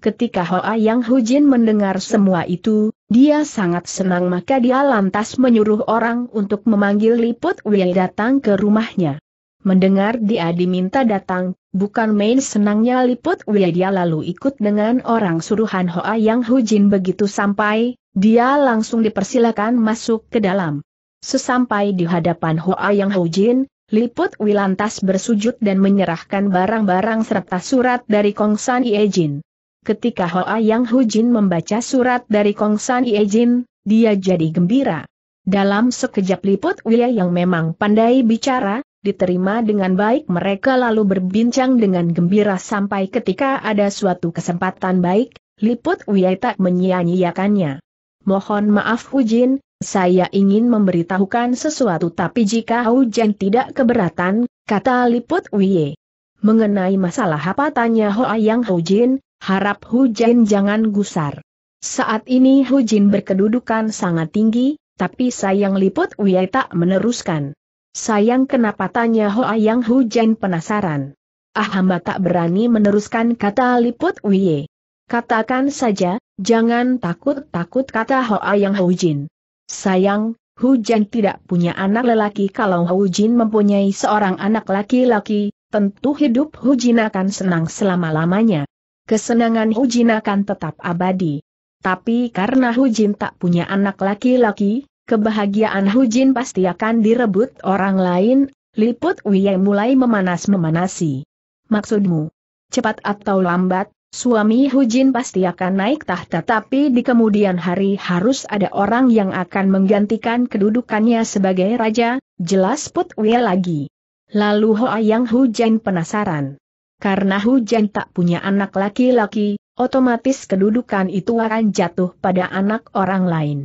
Ketika Hoa Yang Hujin mendengar semua itu, dia sangat senang maka dia lantas menyuruh orang untuk memanggil Liput Wei datang ke rumahnya. Mendengar dia diminta datang, bukan main senangnya Liput Wei dia lalu ikut dengan orang suruhan Hoa Yang Hujin begitu sampai, dia langsung dipersilakan masuk ke dalam. Sesampai di hadapan Hoa Yang Hujin, Liput Wei lantas bersujud dan menyerahkan barang-barang serta surat dari Kongsan Jin. Ketika Hoa Yang Hujin membaca surat dari Kong San Jin, dia jadi gembira. Dalam sekejap liput Wia yang memang pandai bicara, diterima dengan baik mereka lalu berbincang dengan gembira sampai ketika ada suatu kesempatan baik, liput Wia tak menyia-nyiakannya. Mohon maaf Hujin, saya ingin memberitahukan sesuatu tapi jika hujan tidak keberatan, kata liput Wia. Mengenai masalah apa tanya Hoa Yang Hujin, Harap Hu Jin jangan gusar. Saat ini Hu Jin berkedudukan sangat tinggi, tapi sayang liput Wei tak meneruskan. Sayang kenapa tanya Ho Ayang Hu Jin penasaran. Ah hamba tak berani meneruskan kata liput Wei. Katakan saja, jangan takut-takut kata Ho Ayang Hu Jin. Sayang, Hu Jin tidak punya anak lelaki kalau Hu Jin mempunyai seorang anak laki-laki, tentu hidup Hu Jin akan senang selama-lamanya. Kesenangan Hujin akan tetap abadi. Tapi karena Hujin tak punya anak laki-laki, kebahagiaan Hujin pasti akan direbut orang lain, liput Wiye mulai memanas-memanasi. Maksudmu? Cepat atau lambat, suami Hujin pasti akan naik tahta tapi di kemudian hari harus ada orang yang akan menggantikan kedudukannya sebagai raja, jelas Put Wiye lagi. Lalu Hoa Yang Hujin penasaran. Karena hujan tak punya anak laki-laki, otomatis kedudukan itu akan jatuh pada anak orang lain.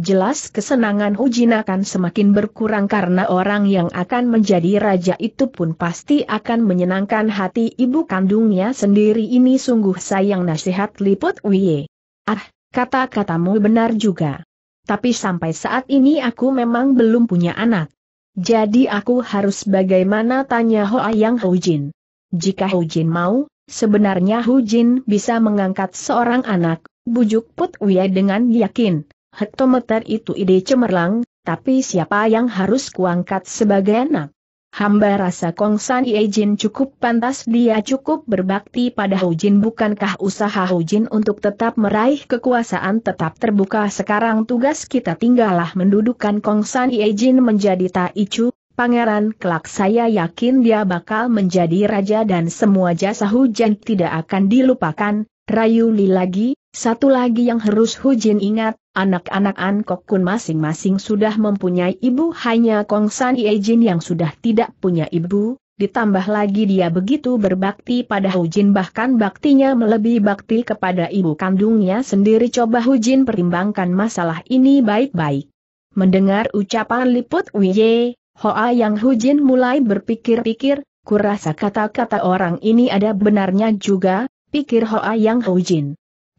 Jelas kesenangan Hujin akan semakin berkurang karena orang yang akan menjadi raja itu pun pasti akan menyenangkan hati ibu kandungnya sendiri ini sungguh sayang nasihat liput wie. Ah, kata-katamu benar juga. Tapi sampai saat ini aku memang belum punya anak. Jadi aku harus bagaimana tanya Hoa Yang Hujin. Jika Hu Jin mau, sebenarnya Hu Jin bisa mengangkat seorang anak, bujuk Put Wei dengan yakin. Hektometer itu ide cemerlang, tapi siapa yang harus kuangkat sebagai anak? Hamba rasa Kong San Ye Jin cukup pantas dia cukup berbakti pada Hu Jin bukankah usaha Hu Jin untuk tetap meraih kekuasaan tetap terbuka sekarang tugas kita tinggallah mendudukan Kong San Ye Jin menjadi Tai Chu, Pangeran kelak saya yakin dia bakal menjadi raja dan semua jasa hujan tidak akan dilupakan, rayu Li lagi, satu lagi yang harus Hujin ingat, anak-anak Ankok Kun masing-masing sudah mempunyai ibu hanya Kong San Iejin yang sudah tidak punya ibu, ditambah lagi dia begitu berbakti pada Hujin bahkan baktinya melebihi bakti kepada ibu kandungnya sendiri coba Hujin pertimbangkan masalah ini baik-baik. Mendengar ucapan Liput Wiye, Hoa Yang Hujin mulai berpikir-pikir, kurasa kata-kata orang ini ada benarnya juga, pikir Hoa Yang Hujin.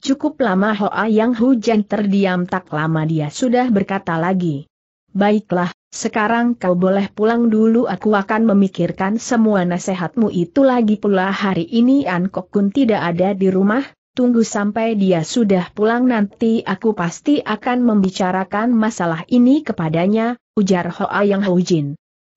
Cukup lama Hoa Yang Hujin terdiam tak lama dia sudah berkata lagi. Baiklah, sekarang kau boleh pulang dulu aku akan memikirkan semua nasihatmu itu lagi pula hari ini An Kok Kun tidak ada di rumah, tunggu sampai dia sudah pulang nanti aku pasti akan membicarakan masalah ini kepadanya, ujar Hoa Yang Hujin.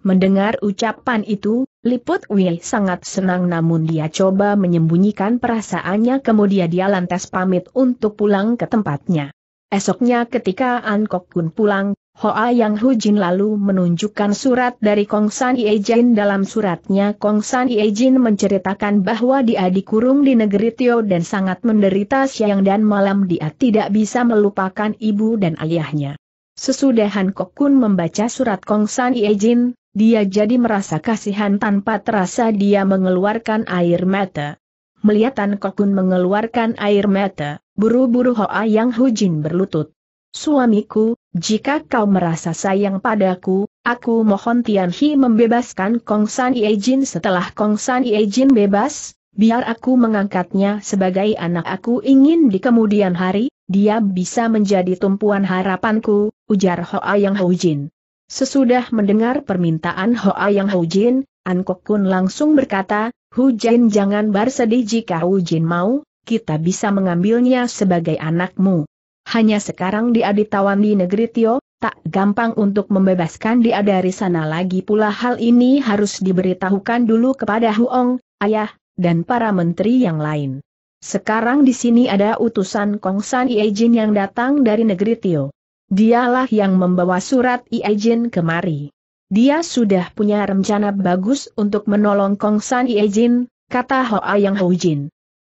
Mendengar ucapan itu, Liput Wei sangat senang namun dia coba menyembunyikan perasaannya kemudian dia lantas pamit untuk pulang ke tempatnya. Esoknya ketika An Kok Kun pulang, Hoa Yang Hujin lalu menunjukkan surat dari Kong San Jin. dalam suratnya Kong San Jin menceritakan bahwa dia dikurung di negeri Tio dan sangat menderita siang dan malam dia tidak bisa melupakan ibu dan ayahnya. Sesudah Han Kok Kun membaca surat Kong San Ie Jin, dia jadi merasa kasihan tanpa terasa dia mengeluarkan air mata. Melihat Han Kok Kun mengeluarkan air mata, buru-buru Hoa Yang Hujin berlutut. Suamiku, jika kau merasa sayang padaku, aku mohon Tian Hi membebaskan Kong San Ie Jin setelah Kong San Ie Jin bebas, biar aku mengangkatnya sebagai anak aku ingin di kemudian hari, dia bisa menjadi tumpuan harapanku, ujar Hoa Yang Houjin. Sesudah mendengar permintaan Hoa Yang Houjin, Ankok Kun langsung berkata, Hujin jangan bersedih jika Hujin mau, kita bisa mengambilnya sebagai anakmu. Hanya sekarang dia ditawan di negeri Tio, tak gampang untuk membebaskan dia dari sana lagi pula hal ini harus diberitahukan dulu kepada Huong, ayah, dan para menteri yang lain. Sekarang di sini ada utusan Kong Ie Iejin yang datang dari negeri Tio. Dialah yang membawa surat Iejin kemari. Dia sudah punya rencana bagus untuk menolong Kong Ie Iejin, kata Hoa Yang Houjin.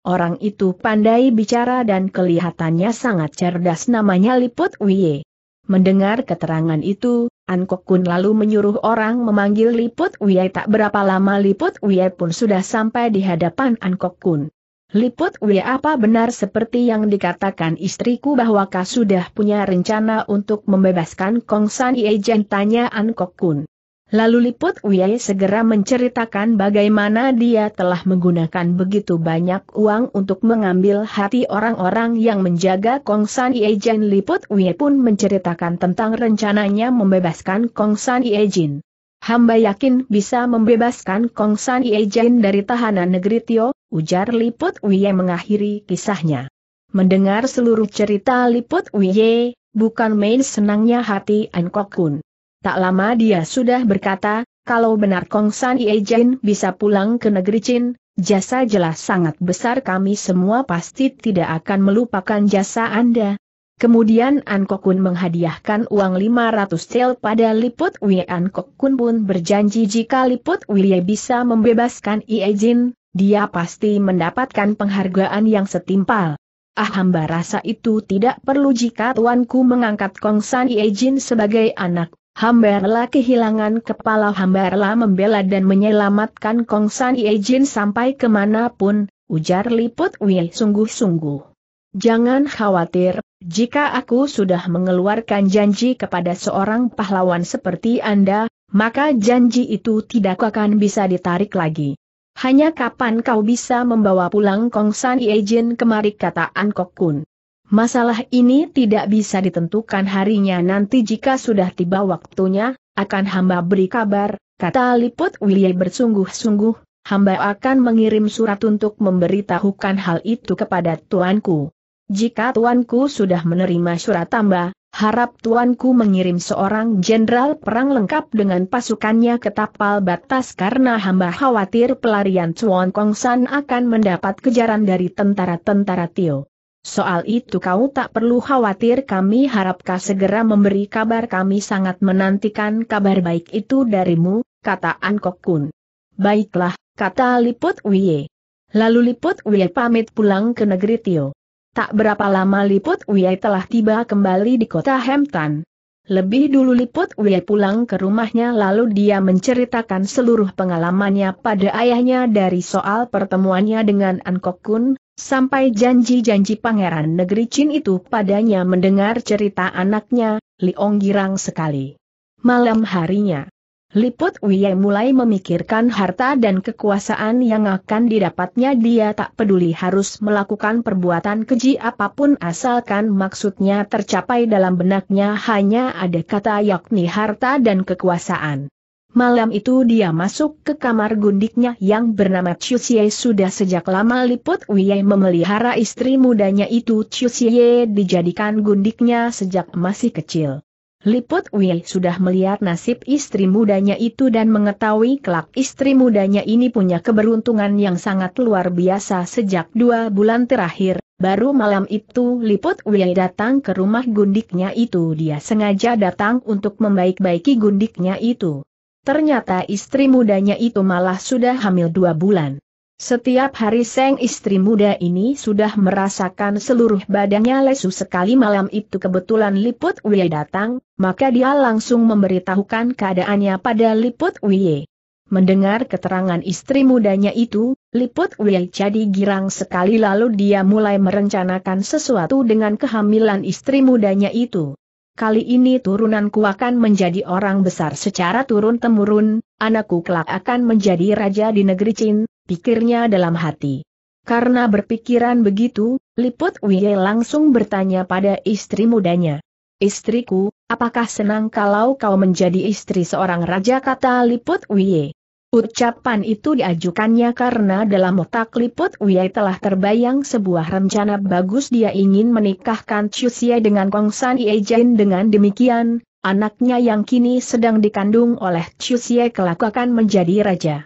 Orang itu pandai bicara dan kelihatannya sangat cerdas namanya Liput Wie. Mendengar keterangan itu, An Kok Kun lalu menyuruh orang memanggil Liput Wie tak berapa lama Liput Wie pun sudah sampai di hadapan An Kok Kun. Liput Wei apa benar seperti yang dikatakan istriku bahwa kau sudah punya rencana untuk membebaskan Kong San Ye tanya An Kok Kun. Lalu Liput Wei segera menceritakan bagaimana dia telah menggunakan begitu banyak uang untuk mengambil hati orang-orang yang menjaga Kong San Ye Jin. Liput Wei pun menceritakan tentang rencananya membebaskan Kong San Ye Jin. Hamba yakin bisa membebaskan Kong San Ye Jin dari tahanan negeri Tio, ujar Liput Wiye mengakhiri kisahnya. Mendengar seluruh cerita Liput Wiye, bukan main senangnya hati Ankokun. Kun. Tak lama dia sudah berkata, kalau benar Kong San Ie Jin bisa pulang ke negeri Chin, jasa jelas sangat besar kami semua pasti tidak akan melupakan jasa Anda. Kemudian Ankokun Kun menghadiahkan uang 500 tel pada Liput Wiye Ankokun Kun pun berjanji jika Liput Wiye bisa membebaskan Ie Jin, dia pasti mendapatkan penghargaan yang setimpal. Ah hamba rasa itu tidak perlu jika tuanku mengangkat Kong San Jin sebagai anak rela kehilangan kepala rela membela dan menyelamatkan Kong San Jin sampai kemanapun, ujar Liput Wei sungguh-sungguh. Jangan khawatir, jika aku sudah mengeluarkan janji kepada seorang pahlawan seperti Anda, maka janji itu tidak akan bisa ditarik lagi. Hanya kapan kau bisa membawa pulang Kong San Iejin kemari kata An Kok Kun. Masalah ini tidak bisa ditentukan harinya nanti jika sudah tiba waktunya, akan hamba beri kabar, kata Liput William bersungguh-sungguh, hamba akan mengirim surat untuk memberitahukan hal itu kepada tuanku. Jika tuanku sudah menerima surat tambah, Harap tuanku mengirim seorang jenderal perang lengkap dengan pasukannya ke tapal batas karena hamba khawatir pelarian Kong San akan mendapat kejaran dari tentara-tentara Tio. Soal itu kau tak perlu khawatir kami harap segera memberi kabar kami sangat menantikan kabar baik itu darimu, kata An Kok Kun. Baiklah, kata Liput Wie. Lalu Liput Wie pamit pulang ke negeri Tio. Tak berapa lama Liput Wei telah tiba kembali di kota Hampton. Lebih dulu Liput Wei pulang ke rumahnya lalu dia menceritakan seluruh pengalamannya pada ayahnya dari soal pertemuannya dengan Ankok Kun, sampai janji-janji pangeran negeri Chin itu padanya mendengar cerita anaknya, Liong Girang sekali. Malam harinya, Liput Wye mulai memikirkan harta dan kekuasaan yang akan didapatnya dia tak peduli harus melakukan perbuatan keji apapun asalkan maksudnya tercapai dalam benaknya hanya ada kata yakni harta dan kekuasaan. Malam itu dia masuk ke kamar gundiknya yang bernama Xie. sudah sejak lama Liput Wye memelihara istri mudanya itu Xie dijadikan gundiknya sejak masih kecil. Liput Wei sudah melihat nasib istri mudanya itu dan mengetahui kelak istri mudanya ini punya keberuntungan yang sangat luar biasa sejak dua bulan terakhir. Baru malam itu Liput Wei datang ke rumah gundiknya itu dia sengaja datang untuk membaik-baiki gundiknya itu. Ternyata istri mudanya itu malah sudah hamil dua bulan. Setiap hari Seng istri muda ini sudah merasakan seluruh badannya lesu sekali malam itu kebetulan Liput Wie datang, maka dia langsung memberitahukan keadaannya pada Liput Wie. Mendengar keterangan istri mudanya itu, Liput Wie jadi girang sekali lalu dia mulai merencanakan sesuatu dengan kehamilan istri mudanya itu. Kali ini turunanku akan menjadi orang besar secara turun-temurun, anakku kelak akan menjadi raja di negeri Cin, pikirnya dalam hati. Karena berpikiran begitu, Liput Wye langsung bertanya pada istri mudanya. Istriku, apakah senang kalau kau menjadi istri seorang raja kata Liput Wye? Ucapan itu diajukannya karena dalam otak Liput Wye telah terbayang sebuah rencana bagus dia ingin menikahkan Chusia dengan Kongsan Jin dengan demikian, anaknya yang kini sedang dikandung oleh Chusia kelak akan menjadi raja.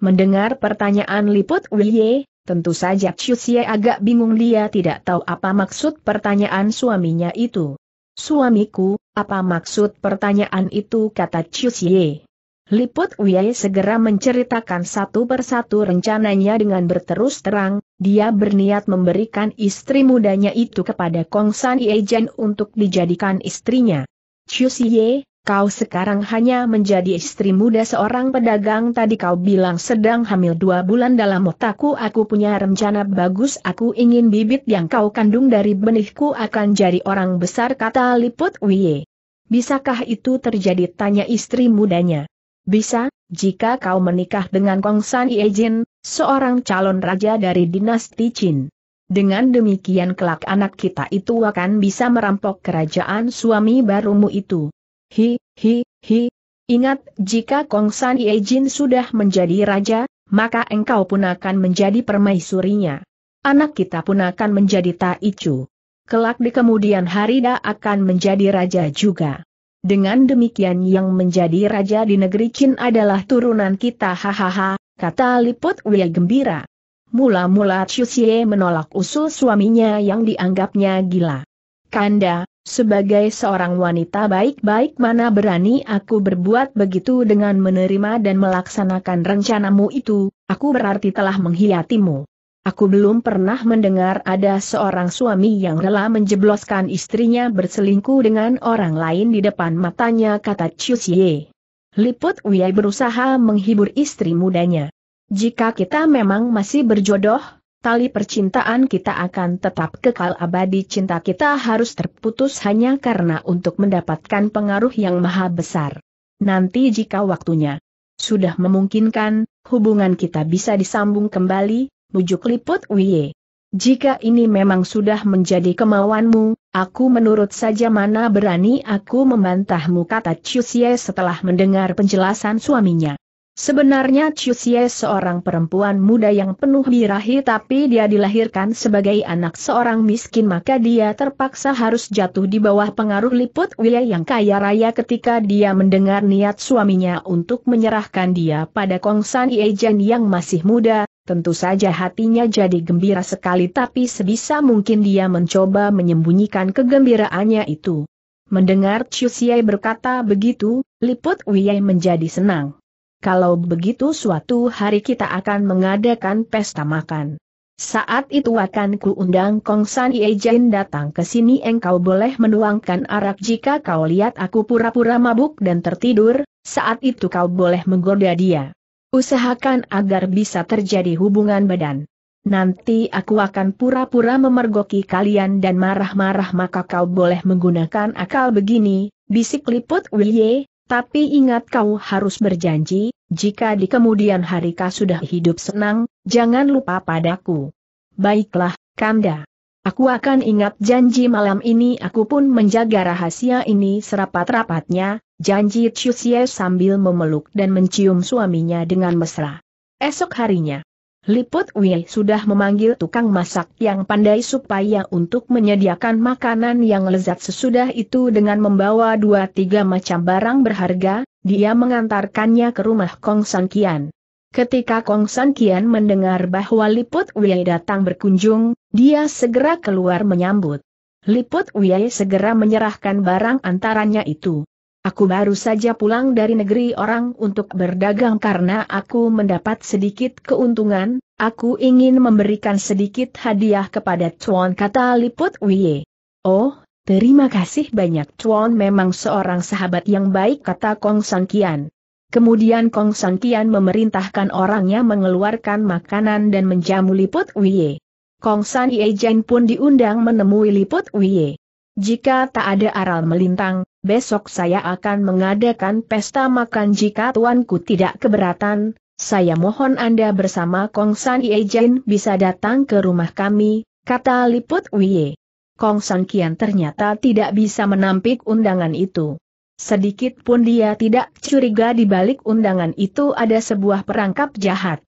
Mendengar pertanyaan liput Wiye, tentu saja Chusie agak bingung dia tidak tahu apa maksud pertanyaan suaminya itu. Suamiku, apa maksud pertanyaan itu kata Chusie. Liput Wiye segera menceritakan satu persatu rencananya dengan berterus terang, dia berniat memberikan istri mudanya itu kepada Kong San Yejen untuk dijadikan istrinya. Chusie, Kau sekarang hanya menjadi istri muda seorang pedagang tadi kau bilang sedang hamil dua bulan dalam otakku aku punya rencana bagus aku ingin bibit yang kau kandung dari benihku akan jadi orang besar kata Liput Wie. Bisakah itu terjadi tanya istri mudanya? Bisa, jika kau menikah dengan Kong San Iejin, seorang calon raja dari dinasti Qin. Dengan demikian kelak anak kita itu akan bisa merampok kerajaan suami barumu itu. Hi, hi, hi. Ingat, jika Kong San Jin sudah menjadi raja, maka engkau pun akan menjadi permaisurinya. Anak kita pun akan menjadi Taichu. Kelak di kemudian hari dia akan menjadi raja juga. Dengan demikian yang menjadi raja di negeri Chin adalah turunan kita hahaha, kata Liput Wei gembira. Mula-mula Chu Xie menolak usul suaminya yang dianggapnya gila. Kanda, sebagai seorang wanita baik-baik mana berani aku berbuat begitu dengan menerima dan melaksanakan rencanamu itu, aku berarti telah menghiatimu. Aku belum pernah mendengar ada seorang suami yang rela menjebloskan istrinya berselingkuh dengan orang lain di depan matanya kata Xie. Liput Wiyai berusaha menghibur istri mudanya. Jika kita memang masih berjodoh, tali percintaan kita akan tetap kekal abadi cinta kita harus terputus hanya karena untuk mendapatkan pengaruh yang maha besar. Nanti jika waktunya sudah memungkinkan, hubungan kita bisa disambung kembali, bujuk liput Wiye. Jika ini memang sudah menjadi kemauanmu, aku menurut saja mana berani aku membantahmu kata Chusye setelah mendengar penjelasan suaminya. Sebenarnya Xie seorang perempuan muda yang penuh birahi tapi dia dilahirkan sebagai anak seorang miskin maka dia terpaksa harus jatuh di bawah pengaruh liput Wei yang kaya raya ketika dia mendengar niat suaminya untuk menyerahkan dia pada Kong San yang masih muda, tentu saja hatinya jadi gembira sekali tapi sebisa mungkin dia mencoba menyembunyikan kegembiraannya itu. Mendengar Xie berkata begitu, liput Wei menjadi senang kalau begitu suatu hari kita akan mengadakan pesta makan. Saat itu akan kuundang Kong San Jin datang ke sini engkau boleh menuangkan arak jika kau lihat aku pura-pura mabuk dan tertidur, saat itu kau boleh menggoda dia. Usahakan agar bisa terjadi hubungan badan. Nanti aku akan pura-pura memergoki kalian dan marah-marah maka kau boleh menggunakan akal begini, bisik liput Wiye, tapi ingat kau harus berjanji, jika di kemudian hari kau sudah hidup senang, jangan lupa padaku. Baiklah, Kanda. Aku akan ingat janji malam ini aku pun menjaga rahasia ini serapat-rapatnya, janji Chusie sambil memeluk dan mencium suaminya dengan mesra. Esok harinya, Liput Wei sudah memanggil tukang masak yang pandai supaya untuk menyediakan makanan yang lezat sesudah itu dengan membawa dua tiga macam barang berharga, dia mengantarkannya ke rumah Kong San Kian. Ketika Kong San Kian mendengar bahwa Liput Wei datang berkunjung, dia segera keluar menyambut. Liput Wei segera menyerahkan barang antaranya itu. Aku baru saja pulang dari negeri orang untuk berdagang karena aku mendapat sedikit keuntungan, aku ingin memberikan sedikit hadiah kepada Chuan. kata Liput Wie. Oh, terima kasih banyak Chuan memang seorang sahabat yang baik kata Kong San Kian. Kemudian Kong San Kian memerintahkan orangnya mengeluarkan makanan dan menjamu Liput Wie. Kong San Iejen pun diundang menemui Liput Wie. Jika tak ada aral melintang, besok saya akan mengadakan pesta makan jika tuanku tidak keberatan, saya mohon Anda bersama Kong San Jin bisa datang ke rumah kami, kata Liput Wie. Kong San Kian ternyata tidak bisa menampik undangan itu. Sedikit pun dia tidak curiga di balik undangan itu ada sebuah perangkap jahat.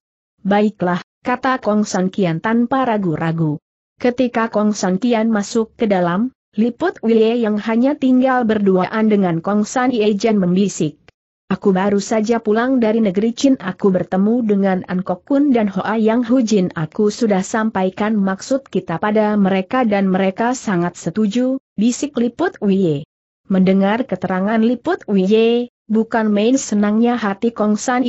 Baiklah, kata Kong San Kian tanpa ragu-ragu. Ketika Kong San Kian masuk ke dalam, Liput Wie yang hanya tinggal berduaan dengan Kong San Yejen membisik. Aku baru saja pulang dari negeri Chin aku bertemu dengan An Kok Kun dan Hoa Yang Hujin aku sudah sampaikan maksud kita pada mereka dan mereka sangat setuju, bisik Liput Wie. Mendengar keterangan Liput Wie, bukan main senangnya hati Kong San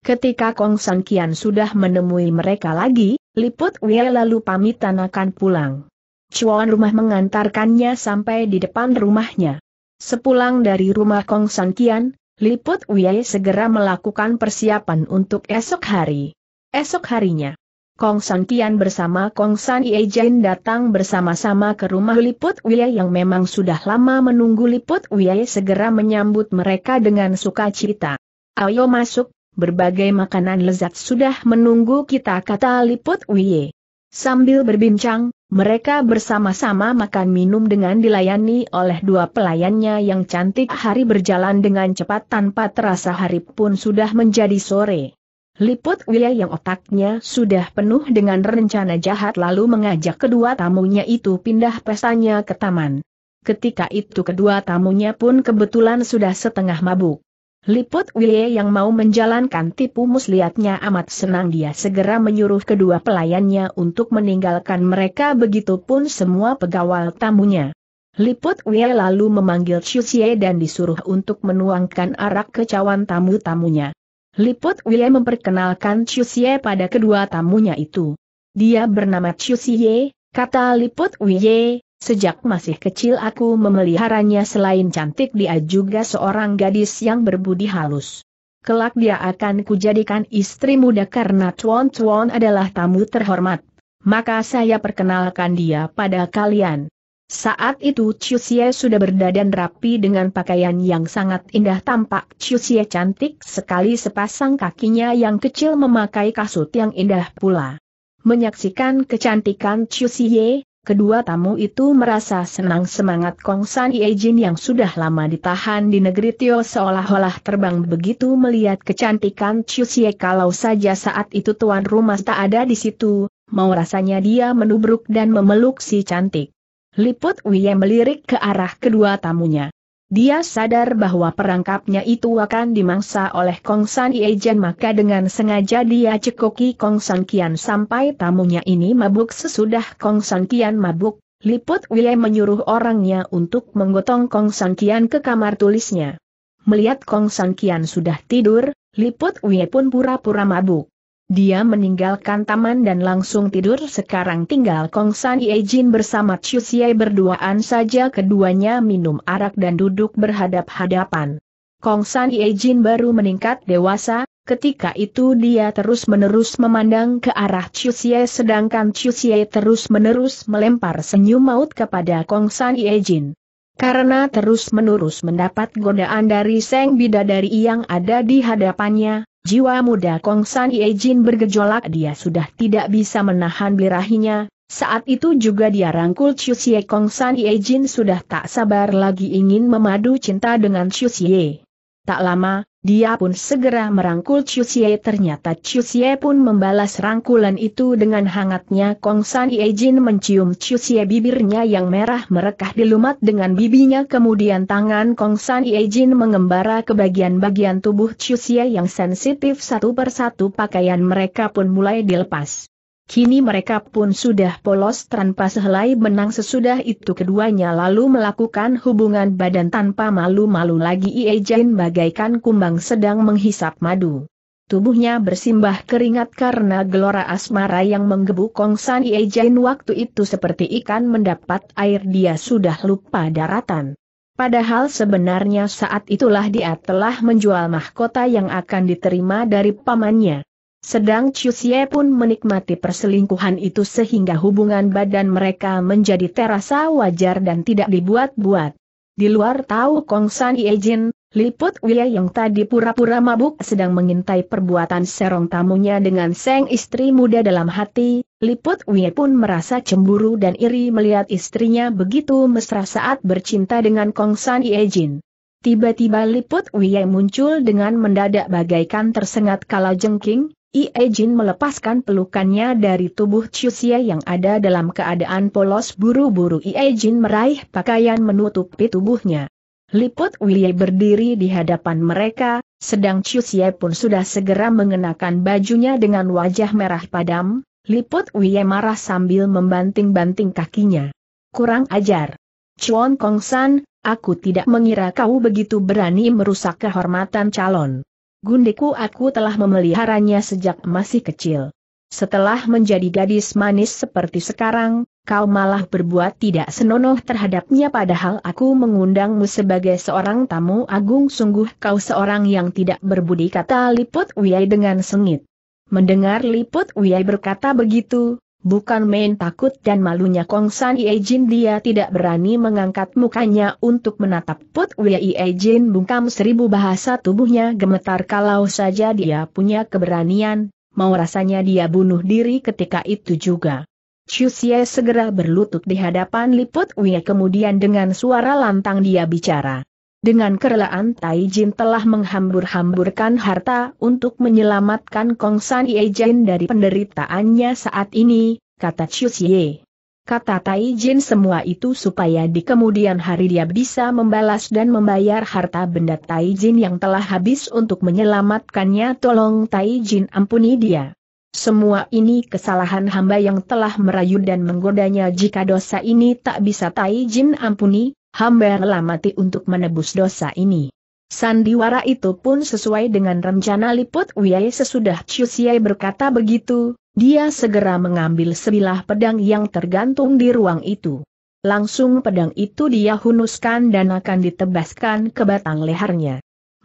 Ketika Kong San Kian sudah menemui mereka lagi, Liput Wie lalu pamitan akan pulang cuan rumah mengantarkannya sampai di depan rumahnya. Sepulang dari rumah Kong San Kian, Liput Wei segera melakukan persiapan untuk esok hari. Esok harinya, Kong San Kian bersama Kong San Ie Jin datang bersama-sama ke rumah Liput Wei yang memang sudah lama menunggu Liput Wei segera menyambut mereka dengan sukacita. Ayo masuk, berbagai makanan lezat sudah menunggu kita kata Liput Wei. Sambil berbincang, mereka bersama-sama makan minum dengan dilayani oleh dua pelayannya yang cantik hari berjalan dengan cepat tanpa terasa hari pun sudah menjadi sore. Liput wilayah yang otaknya sudah penuh dengan rencana jahat lalu mengajak kedua tamunya itu pindah pesannya ke taman. Ketika itu kedua tamunya pun kebetulan sudah setengah mabuk. Liput Wille yang mau menjalankan tipu muslihatnya amat senang dia segera menyuruh kedua pelayannya untuk meninggalkan mereka begitu pun semua pegawal tamunya. Liput Wille lalu memanggil Xie dan disuruh untuk menuangkan arak ke cawan tamu-tamunya. Liput Wille memperkenalkan Xie pada kedua tamunya itu. Dia bernama Xie, kata Liput Wille, Sejak masih kecil aku memeliharanya selain cantik dia juga seorang gadis yang berbudi halus. Kelak dia akan kujadikan istri muda karena Tuan Tuan adalah tamu terhormat. Maka saya perkenalkan dia pada kalian. Saat itu Chiu Xie sudah berdandan rapi dengan pakaian yang sangat indah tampak Chiu Xie cantik sekali sepasang kakinya yang kecil memakai kasut yang indah pula. Menyaksikan kecantikan Chiu Xie, Kedua tamu itu merasa senang semangat Kong San Ye Jin yang sudah lama ditahan di negeri Tio seolah-olah terbang begitu melihat kecantikan chiu xie kalau saja saat itu tuan rumah tak ada di situ, mau rasanya dia menubruk dan memeluk si cantik. Liput Wiyem melirik ke arah kedua tamunya. Dia sadar bahwa perangkapnya itu akan dimangsa oleh Kong San Iejen maka dengan sengaja dia cekoki Kong San Kian sampai tamunya ini mabuk sesudah Kong San Kian mabuk, Liput Wie menyuruh orangnya untuk menggotong Kong San Kian ke kamar tulisnya. Melihat Kong San Kian sudah tidur, Liput Wie pun pura-pura mabuk. Dia meninggalkan taman dan langsung tidur sekarang tinggal Kong San Ye Jin bersama Chiu Xie berduaan saja keduanya minum arak dan duduk berhadap-hadapan. Kong San Ye Jin baru meningkat dewasa, ketika itu dia terus-menerus memandang ke arah Chiu Xie sedangkan Chiu Xie terus-menerus melempar senyum maut kepada Kong San Ye Jin. Karena terus-menerus mendapat godaan dari Seng Bidadari yang ada di hadapannya, Jiwa muda Kong San Jin bergejolak dia sudah tidak bisa menahan birahinya, saat itu juga dia rangkul Xie Kong San Jin sudah tak sabar lagi ingin memadu cinta dengan Xie. Tak lama, dia pun segera merangkul Xie. ternyata Xie pun membalas rangkulan itu dengan hangatnya Kong San Jin mencium Xie bibirnya yang merah merekah dilumat dengan bibinya kemudian tangan Kong San Jin mengembara ke bagian-bagian tubuh Xie yang sensitif satu persatu pakaian mereka pun mulai dilepas. Kini mereka pun sudah polos tanpa sehelai benang sesudah itu keduanya lalu melakukan hubungan badan tanpa malu-malu lagi Jin bagaikan kumbang sedang menghisap madu. Tubuhnya bersimbah keringat karena gelora asmara yang menggebu Kongsan Jin waktu itu seperti ikan mendapat air dia sudah lupa daratan. Padahal sebenarnya saat itulah dia telah menjual mahkota yang akan diterima dari pamannya. Sedang Xie pun menikmati perselingkuhan itu sehingga hubungan badan mereka menjadi terasa wajar dan tidak dibuat-buat. Di luar tahu Kong San Liput Wia yang tadi pura-pura mabuk sedang mengintai perbuatan serong tamunya dengan seng istri muda dalam hati, Liput Wia pun merasa cemburu dan iri melihat istrinya begitu mesra saat bercinta dengan Kong San Jin. Tiba-tiba Liput Wia muncul dengan mendadak bagaikan tersengat kala jengking, Ie Jin melepaskan pelukannya dari tubuh Chusia yang ada dalam keadaan polos buru-buru Ie Jin meraih pakaian menutupi tubuhnya. Liput Wilie berdiri di hadapan mereka, sedang Chiusia pun sudah segera mengenakan bajunya dengan wajah merah padam, Liput Wilie marah sambil membanting-banting kakinya. Kurang ajar. Chuan San, aku tidak mengira kau begitu berani merusak kehormatan calon. Gundiku aku telah memeliharanya sejak masih kecil. Setelah menjadi gadis manis seperti sekarang, kau malah berbuat tidak senonoh terhadapnya padahal aku mengundangmu sebagai seorang tamu agung sungguh kau seorang yang tidak berbudi kata Liput Wiyai dengan sengit. Mendengar Liput Wiyai berkata begitu, Bukan main takut dan malunya Kong San Ye Jin dia tidak berani mengangkat mukanya untuk menatap Put Wei Ye Jin bungkam seribu bahasa tubuhnya gemetar kalau saja dia punya keberanian, mau rasanya dia bunuh diri ketika itu juga. Xie segera berlutut di hadapan Liput Wei kemudian dengan suara lantang dia bicara. Dengan kerelaan Tai Jin telah menghambur-hamburkan harta untuk menyelamatkan San Ye Jin dari penderitaannya saat ini, kata Chiu Xie. Kata Tai Jin semua itu supaya di kemudian hari dia bisa membalas dan membayar harta benda Tai Jin yang telah habis untuk menyelamatkannya tolong Tai Jin ampuni dia. Semua ini kesalahan hamba yang telah merayu dan menggodanya jika dosa ini tak bisa Tai Jin ampuni, hamba rela mati untuk menebus dosa ini. Sandiwara itu pun sesuai dengan rencana Liput Wiyai sesudah Ciusiai berkata begitu, dia segera mengambil sebilah pedang yang tergantung di ruang itu. Langsung pedang itu dia hunuskan dan akan ditebaskan ke batang lehernya.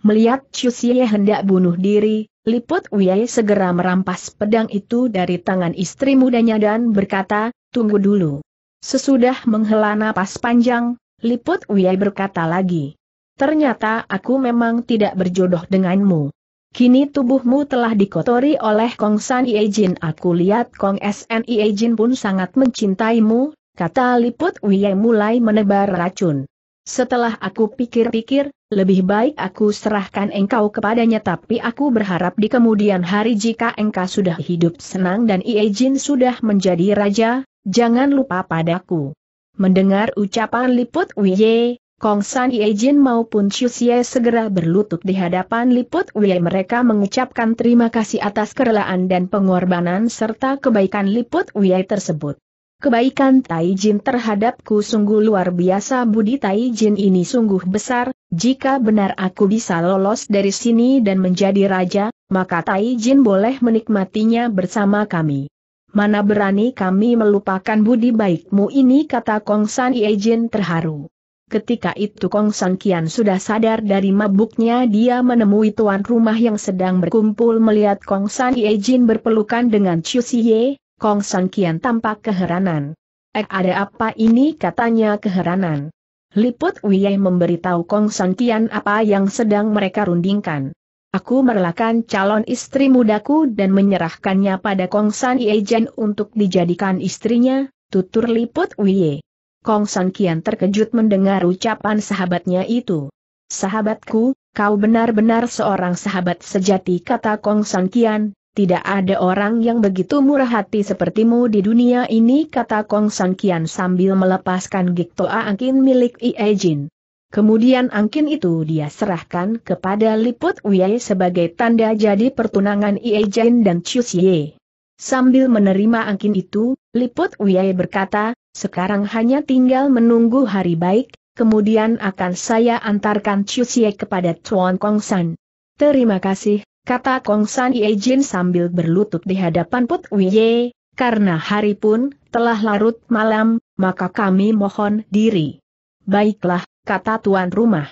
Melihat Ciusiai hendak bunuh diri, Liput Wiyai segera merampas pedang itu dari tangan istri mudanya dan berkata, tunggu dulu. Sesudah menghela napas panjang, Liput Wiyai berkata lagi. Ternyata aku memang tidak berjodoh denganmu. Kini tubuhmu telah dikotori oleh Kong San Jin. Aku lihat Kong San Jin pun sangat mencintaimu, kata Liput Wiyai mulai menebar racun. Setelah aku pikir-pikir, lebih baik aku serahkan engkau kepadanya tapi aku berharap di kemudian hari jika engkau sudah hidup senang dan Ie Jin sudah menjadi raja, jangan lupa padaku. Mendengar ucapan Liput Wiye, Kong San Yejin maupun Chu Xie segera berlutut di hadapan Liput Wiye mereka mengucapkan terima kasih atas kerelaan dan pengorbanan serta kebaikan Liput Wiye tersebut. Kebaikan Tai Jin terhadapku sungguh luar biasa budi Tai Jin ini sungguh besar, jika benar aku bisa lolos dari sini dan menjadi raja, maka Tai Jin boleh menikmatinya bersama kami mana berani kami melupakan budi baikmu ini kata Kong San Iejin terharu. Ketika itu Kong San Kian sudah sadar dari mabuknya dia menemui tuan rumah yang sedang berkumpul melihat Kong San Iejin berpelukan dengan Chu Siye. Kong San Kian tampak keheranan. Eh ada apa ini katanya keheranan. Liput Wiyai memberitahu Kong San Kian apa yang sedang mereka rundingkan. Aku merelakan calon istri mudaku dan menyerahkannya pada Kong San Iejen untuk dijadikan istrinya, tutur liput Wiye. Kong San Kian terkejut mendengar ucapan sahabatnya itu. Sahabatku, kau benar-benar seorang sahabat sejati kata Kong San Kian, tidak ada orang yang begitu murah hati sepertimu di dunia ini kata Kong San Kian sambil melepaskan Giktoa Angkin milik Ie Jin. Kemudian angkin itu dia serahkan kepada Liput Wei sebagai tanda jadi pertunangan Ie Jin dan Chu Xie. Sambil menerima angkin itu, Liput Wei berkata, sekarang hanya tinggal menunggu hari baik, kemudian akan saya antarkan Chu Xie kepada Tuan Kong San. Terima kasih, kata Kong San Ie Jin sambil berlutut di hadapan Put Wei, karena hari pun telah larut malam, maka kami mohon diri. Baiklah, kata tuan rumah.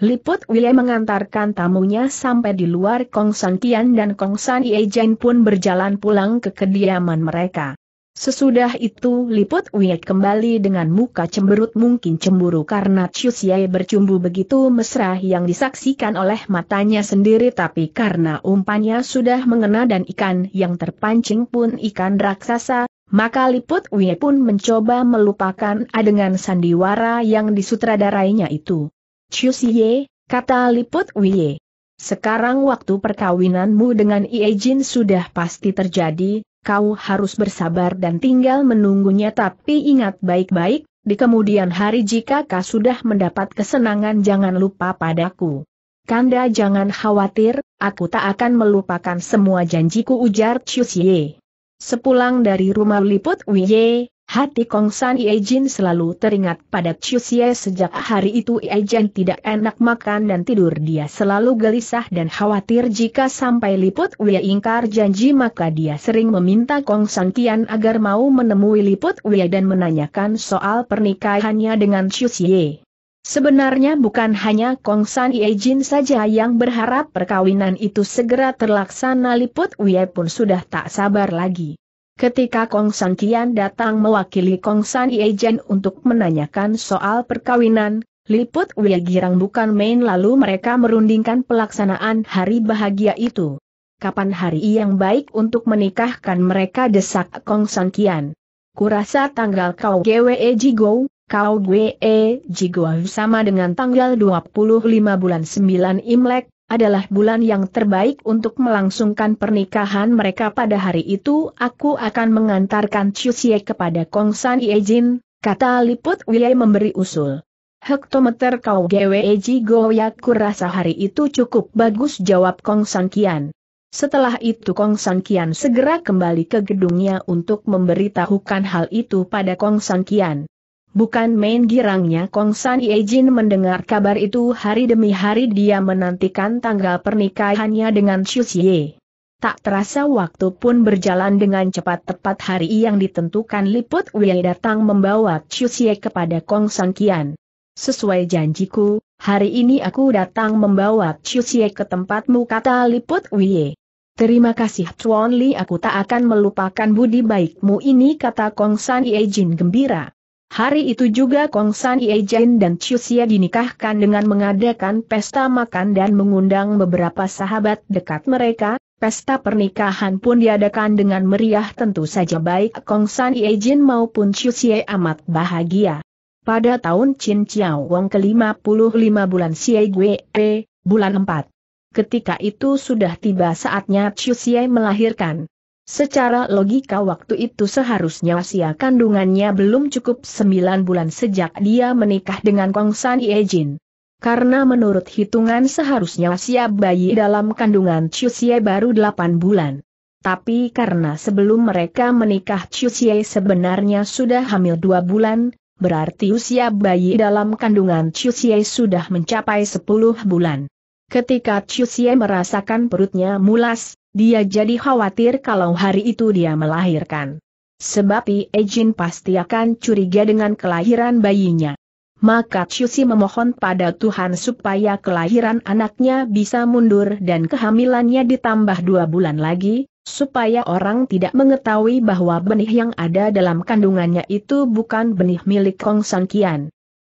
Liput Wie mengantarkan tamunya sampai di luar Kong San Tian dan Kong San Ie pun berjalan pulang ke kediaman mereka. Sesudah itu Liput Wie kembali dengan muka cemberut mungkin cemburu karena Chiu Xie bercumbu begitu mesra yang disaksikan oleh matanya sendiri tapi karena umpannya sudah mengena dan ikan yang terpancing pun ikan raksasa, maka Liput Wie pun mencoba melupakan adegan sandiwara yang disutradarainya itu. Siye, kata Liput Wie. Sekarang waktu perkawinanmu dengan Ie Jin sudah pasti terjadi, kau harus bersabar dan tinggal menunggunya tapi ingat baik-baik, di kemudian hari jika kau sudah mendapat kesenangan jangan lupa padaku. Kanda jangan khawatir, aku tak akan melupakan semua janjiku ujar Siye. Sepulang dari rumah liput Wiye, hati Kong San Jin selalu teringat pada Xie sejak hari itu Jin tidak enak makan dan tidur dia selalu gelisah dan khawatir jika sampai liput Wiye ingkar janji maka dia sering meminta Kong San Tian agar mau menemui liput Wiye dan menanyakan soal pernikahannya dengan Xie. Sebenarnya bukan hanya Kong San Ye Jin saja yang berharap perkawinan itu segera terlaksana Liput Wei pun sudah tak sabar lagi. Ketika Kong San Kian datang mewakili Kong San Ye Jin untuk menanyakan soal perkawinan, Liput Wei girang bukan main lalu mereka merundingkan pelaksanaan hari bahagia itu. Kapan hari yang baik untuk menikahkan mereka desak Kong San Kian. Kurasa tanggal kau GWE Jigou, Kau Gue e, Jigoa sama dengan tanggal 25 bulan 9 Imlek, adalah bulan yang terbaik untuk melangsungkan pernikahan mereka pada hari itu aku akan mengantarkan Chusie kepada Kong San Iejin, kata Liput Wilayah memberi usul. Hektometer kau Gwe Jigoya rasa hari itu cukup bagus jawab Kong San Kian. Setelah itu Kong San Kian segera kembali ke gedungnya untuk memberitahukan hal itu pada Kong San Kian. Bukan main girangnya Kong San Jin mendengar kabar itu hari demi hari dia menantikan tanggal pernikahannya dengan Xu Xie. Tak terasa waktu pun berjalan dengan cepat tepat hari yang ditentukan Liput Wei datang membawa Xu Xie kepada Kong San Kian. Sesuai janjiku, hari ini aku datang membawa Xu Xie ke tempatmu kata Liput Wei. Terima kasih Tuan Li aku tak akan melupakan budi baikmu ini kata Kong San Jin gembira. Hari itu juga Kong San Ie Jin dan Chusia dinikahkan dengan mengadakan pesta makan dan mengundang beberapa sahabat dekat mereka, pesta pernikahan pun diadakan dengan meriah tentu saja baik Kong San Ie Jin maupun Chusia amat bahagia. Pada tahun Chin Chiao Wong ke-55 bulan Xie Gue, bulan 4. Ketika itu sudah tiba saatnya Chusia melahirkan. Secara logika waktu itu seharusnya usia kandungannya belum cukup sembilan bulan sejak dia menikah dengan Kong San Jin. Karena menurut hitungan seharusnya usia bayi dalam kandungan Xie baru delapan bulan. Tapi karena sebelum mereka menikah Xie sebenarnya sudah hamil dua bulan, berarti usia bayi dalam kandungan Xie sudah mencapai sepuluh bulan. Ketika Xie merasakan perutnya mulas, dia jadi khawatir kalau hari itu dia melahirkan. Sebab Ejin pasti akan curiga dengan kelahiran bayinya. Maka Chusi memohon pada Tuhan supaya kelahiran anaknya bisa mundur dan kehamilannya ditambah dua bulan lagi, supaya orang tidak mengetahui bahwa benih yang ada dalam kandungannya itu bukan benih milik Kong San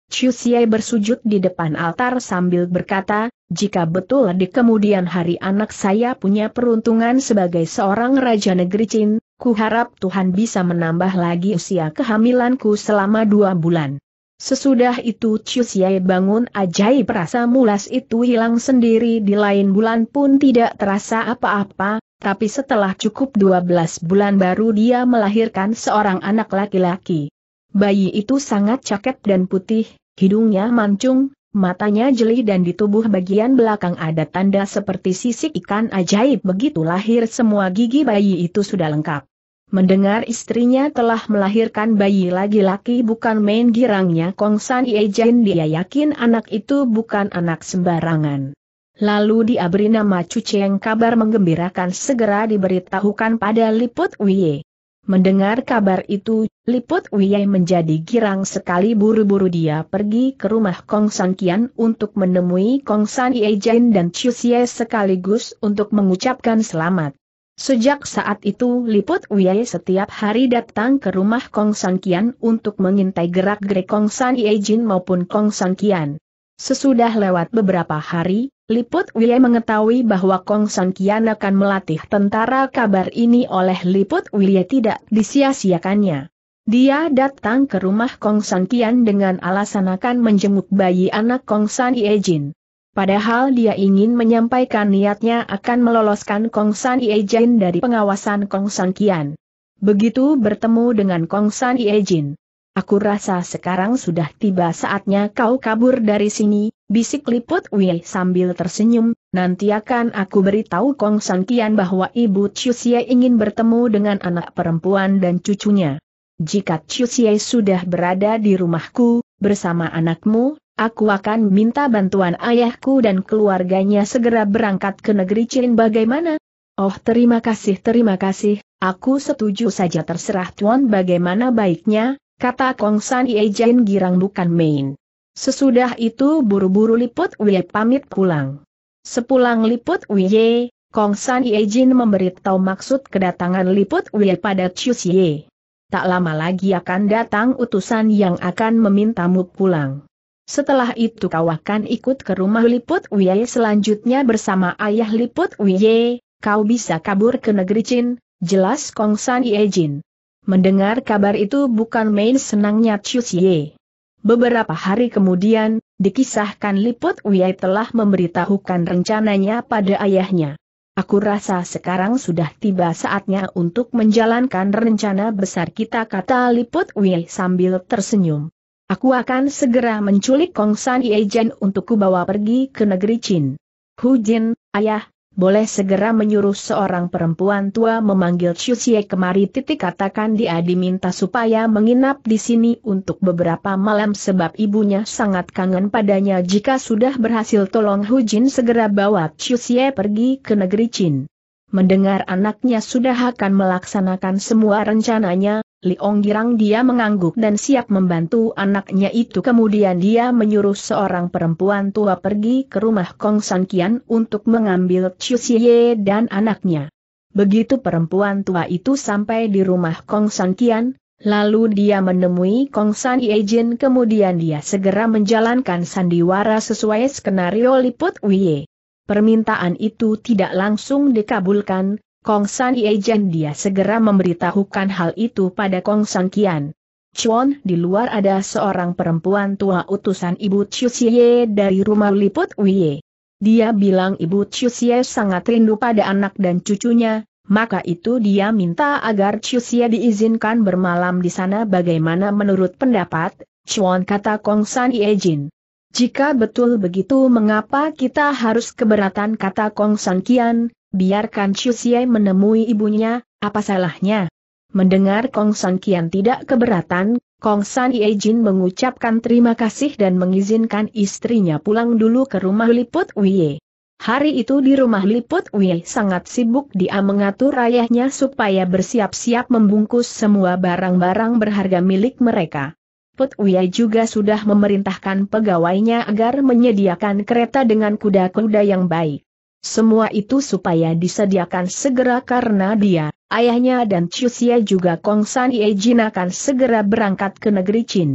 Xie bersujud di depan altar sambil berkata, jika betul di kemudian hari anak saya punya peruntungan sebagai seorang raja negeri Qin, ku harap Tuhan bisa menambah lagi usia kehamilanku selama dua bulan. Sesudah itu Xie bangun ajaib rasa mulas itu hilang sendiri di lain bulan pun tidak terasa apa-apa, tapi setelah cukup 12 bulan baru dia melahirkan seorang anak laki-laki. Bayi itu sangat cakep dan putih, Hidungnya mancung, matanya jeli dan di tubuh bagian belakang ada tanda seperti sisik ikan ajaib begitu lahir semua gigi bayi itu sudah lengkap. Mendengar istrinya telah melahirkan bayi laki-laki bukan main girangnya Kong San Jin dia yakin anak itu bukan anak sembarangan. Lalu dia beri nama Cheng kabar menggembirakan segera diberitahukan pada Liput Wiye. Mendengar kabar itu, Liput Wiyai menjadi girang sekali buru-buru dia pergi ke rumah Kong San Kian untuk menemui Kong San Jin dan Chu Xie sekaligus untuk mengucapkan selamat. Sejak saat itu Liput Wiyai setiap hari datang ke rumah Kong San Kian untuk mengintai gerak-gerik Kong San Jin maupun Kong San Kian. Sesudah lewat beberapa hari, Liput William mengetahui bahwa Kong San Kian akan melatih tentara kabar ini oleh Liput William tidak disia-siakannya. Dia datang ke rumah Kong San Kian dengan alasan akan menjenguk bayi anak Kong San Jin. Padahal dia ingin menyampaikan niatnya akan meloloskan Kong San Jin dari pengawasan Kong San Kian. Begitu bertemu dengan Kong San Jin. Aku rasa sekarang sudah tiba saatnya kau kabur dari sini, bisik liput Wei sambil tersenyum, nanti akan aku beritahu Kong San Kian bahwa ibu Xie ingin bertemu dengan anak perempuan dan cucunya. Jika Xie sudah berada di rumahku, bersama anakmu, aku akan minta bantuan ayahku dan keluarganya segera berangkat ke negeri Chin bagaimana? Oh terima kasih terima kasih, aku setuju saja terserah Tuan bagaimana baiknya, kata Kong San Ye Jin girang bukan main. Sesudah itu buru-buru Liput Wye pamit pulang. Sepulang Liput Wye, Kong San Ye Jin memberitahu maksud kedatangan Liput Wye pada Chu Xie. Tak lama lagi akan datang utusan yang akan memintamu pulang. Setelah itu kau akan ikut ke rumah Liput Wye selanjutnya bersama ayah Liput Wye, kau bisa kabur ke negeri Jin, jelas Kong San Ye Jin. Mendengar kabar itu bukan main senangnya Xie. Beberapa hari kemudian, dikisahkan Liput Wei telah memberitahukan rencananya pada ayahnya. Aku rasa sekarang sudah tiba saatnya untuk menjalankan rencana besar kita kata Liput Wei sambil tersenyum. Aku akan segera menculik Kong San Yejen untuk kubawa pergi ke negeri Chin. Hu Jin, ayah, boleh segera menyuruh seorang perempuan tua memanggil Xie kemari titik katakan dia diminta supaya menginap di sini untuk beberapa malam sebab ibunya sangat kangen padanya jika sudah berhasil tolong Hu Jin segera bawa Xie pergi ke negeri Chin. Mendengar anaknya sudah akan melaksanakan semua rencananya, Liong Girang dia mengangguk dan siap membantu anaknya itu kemudian dia menyuruh seorang perempuan tua pergi ke rumah Kong San Kian untuk mengambil Chiu Xie dan anaknya. Begitu perempuan tua itu sampai di rumah Kong San Kian, lalu dia menemui Kong San Iejin kemudian dia segera menjalankan sandiwara sesuai skenario Liput Wei. Permintaan itu tidak langsung dikabulkan, Kong San Yejan dia segera memberitahukan hal itu pada Kong San Kian. Chuan di luar ada seorang perempuan tua utusan ibu Chusye dari rumah liput Wie. Dia bilang ibu Chusye sangat rindu pada anak dan cucunya, maka itu dia minta agar Chusye diizinkan bermalam di sana bagaimana menurut pendapat, Chuan kata Kong San Yejin. Jika betul begitu mengapa kita harus keberatan kata Kong San Kian, Biarkan Xie menemui ibunya, apa salahnya? Mendengar Kong San Kian tidak keberatan, Kong San Ie Jin mengucapkan terima kasih dan mengizinkan istrinya pulang dulu ke rumah Liput Wie. Hari itu di rumah Liput Wie sangat sibuk dia mengatur ayahnya supaya bersiap-siap membungkus semua barang-barang berharga milik mereka. Put Wie juga sudah memerintahkan pegawainya agar menyediakan kereta dengan kuda-kuda yang baik. Semua itu supaya disediakan segera karena dia, ayahnya dan Chusia juga Kong San Ye Jin akan segera berangkat ke negeri Chin.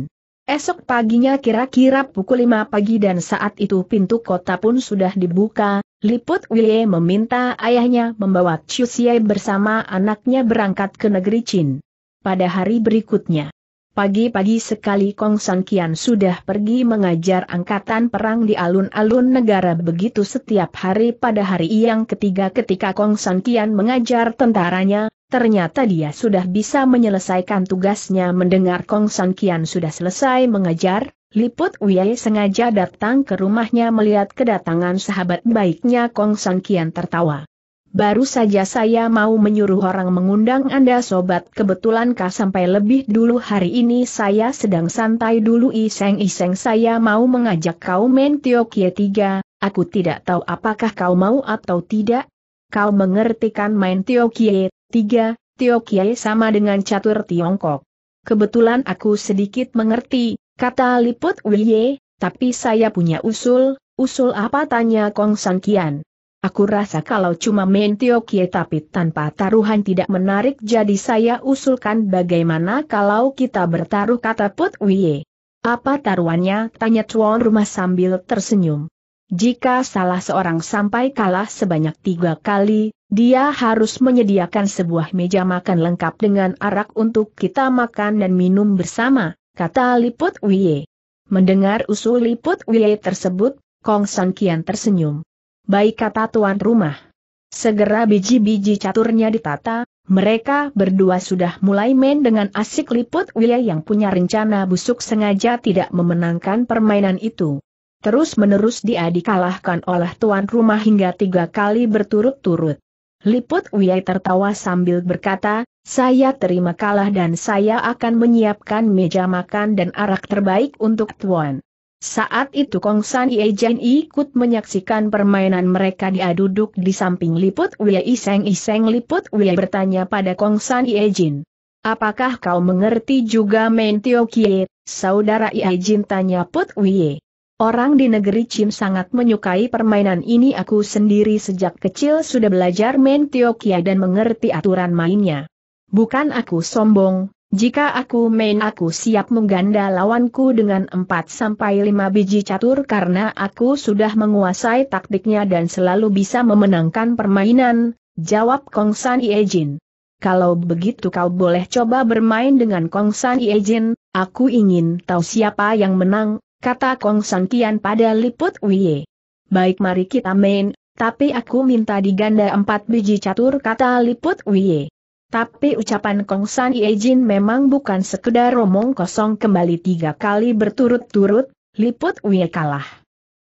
Esok paginya kira-kira pukul 5 pagi dan saat itu pintu kota pun sudah dibuka, Liput Wille meminta ayahnya membawa Chusia bersama anaknya berangkat ke negeri Chin. Pada hari berikutnya, Pagi-pagi sekali Kong San Kian sudah pergi mengajar angkatan perang di alun-alun negara begitu setiap hari pada hari yang ketiga ketika Kong San Kian mengajar tentaranya, ternyata dia sudah bisa menyelesaikan tugasnya mendengar Kong San Kian sudah selesai mengajar, Liput Wei sengaja datang ke rumahnya melihat kedatangan sahabat baiknya Kong San Kian tertawa. Baru saja saya mau menyuruh orang mengundang Anda sobat kebetulan kah sampai lebih dulu hari ini saya sedang santai dulu iseng-iseng saya mau mengajak kau main Tiokye 3, aku tidak tahu apakah kau mau atau tidak. Kau mengerti kan main Tiokye 3, Tiokye sama dengan catur Tiongkok. Kebetulan aku sedikit mengerti, kata Liput Wiye, tapi saya punya usul, usul apa tanya Kong Sangkian. Aku rasa kalau cuma main Tiokie tapi tanpa taruhan tidak menarik jadi saya usulkan bagaimana kalau kita bertaruh kata Put Wie. Apa taruhannya? Tanya tuan rumah sambil tersenyum. Jika salah seorang sampai kalah sebanyak tiga kali, dia harus menyediakan sebuah meja makan lengkap dengan arak untuk kita makan dan minum bersama, kata Liput Wie. Mendengar usul Liput Wie tersebut, Kong San Kian tersenyum. Baik kata tuan rumah. Segera biji-biji caturnya ditata, mereka berdua sudah mulai main dengan asik liput wilayah yang punya rencana busuk sengaja tidak memenangkan permainan itu. Terus-menerus dia dikalahkan oleh tuan rumah hingga tiga kali berturut-turut. Liput Wiyai tertawa sambil berkata, saya terima kalah dan saya akan menyiapkan meja makan dan arak terbaik untuk Tuan. Saat itu Kong San Ye Jen ikut menyaksikan permainan mereka dia duduk di samping Liput Wei Iseng Iseng Liput Wei bertanya pada Kong San Ye Jin. Apakah kau mengerti juga main Tio Kie, saudara Ye Jin tanya Put Wei. Orang di negeri Chin sangat menyukai permainan ini aku sendiri sejak kecil sudah belajar main Tio Kie dan mengerti aturan mainnya. Bukan aku sombong, jika aku main aku siap mengganda lawanku dengan 4 sampai 5 biji catur karena aku sudah menguasai taktiknya dan selalu bisa memenangkan permainan, jawab Kong San Iejin. Kalau begitu kau boleh coba bermain dengan Kong San Iejin, aku ingin tahu siapa yang menang, kata Kong San Tian pada liput Wie. Baik mari kita main, tapi aku minta diganda 4 biji catur kata liput Wie. Tapi ucapan Kong San Jin memang bukan sekedar romong kosong kembali tiga kali berturut-turut, Liput Wei kalah.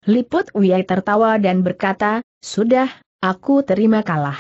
Liput Wei tertawa dan berkata, Sudah, aku terima kalah.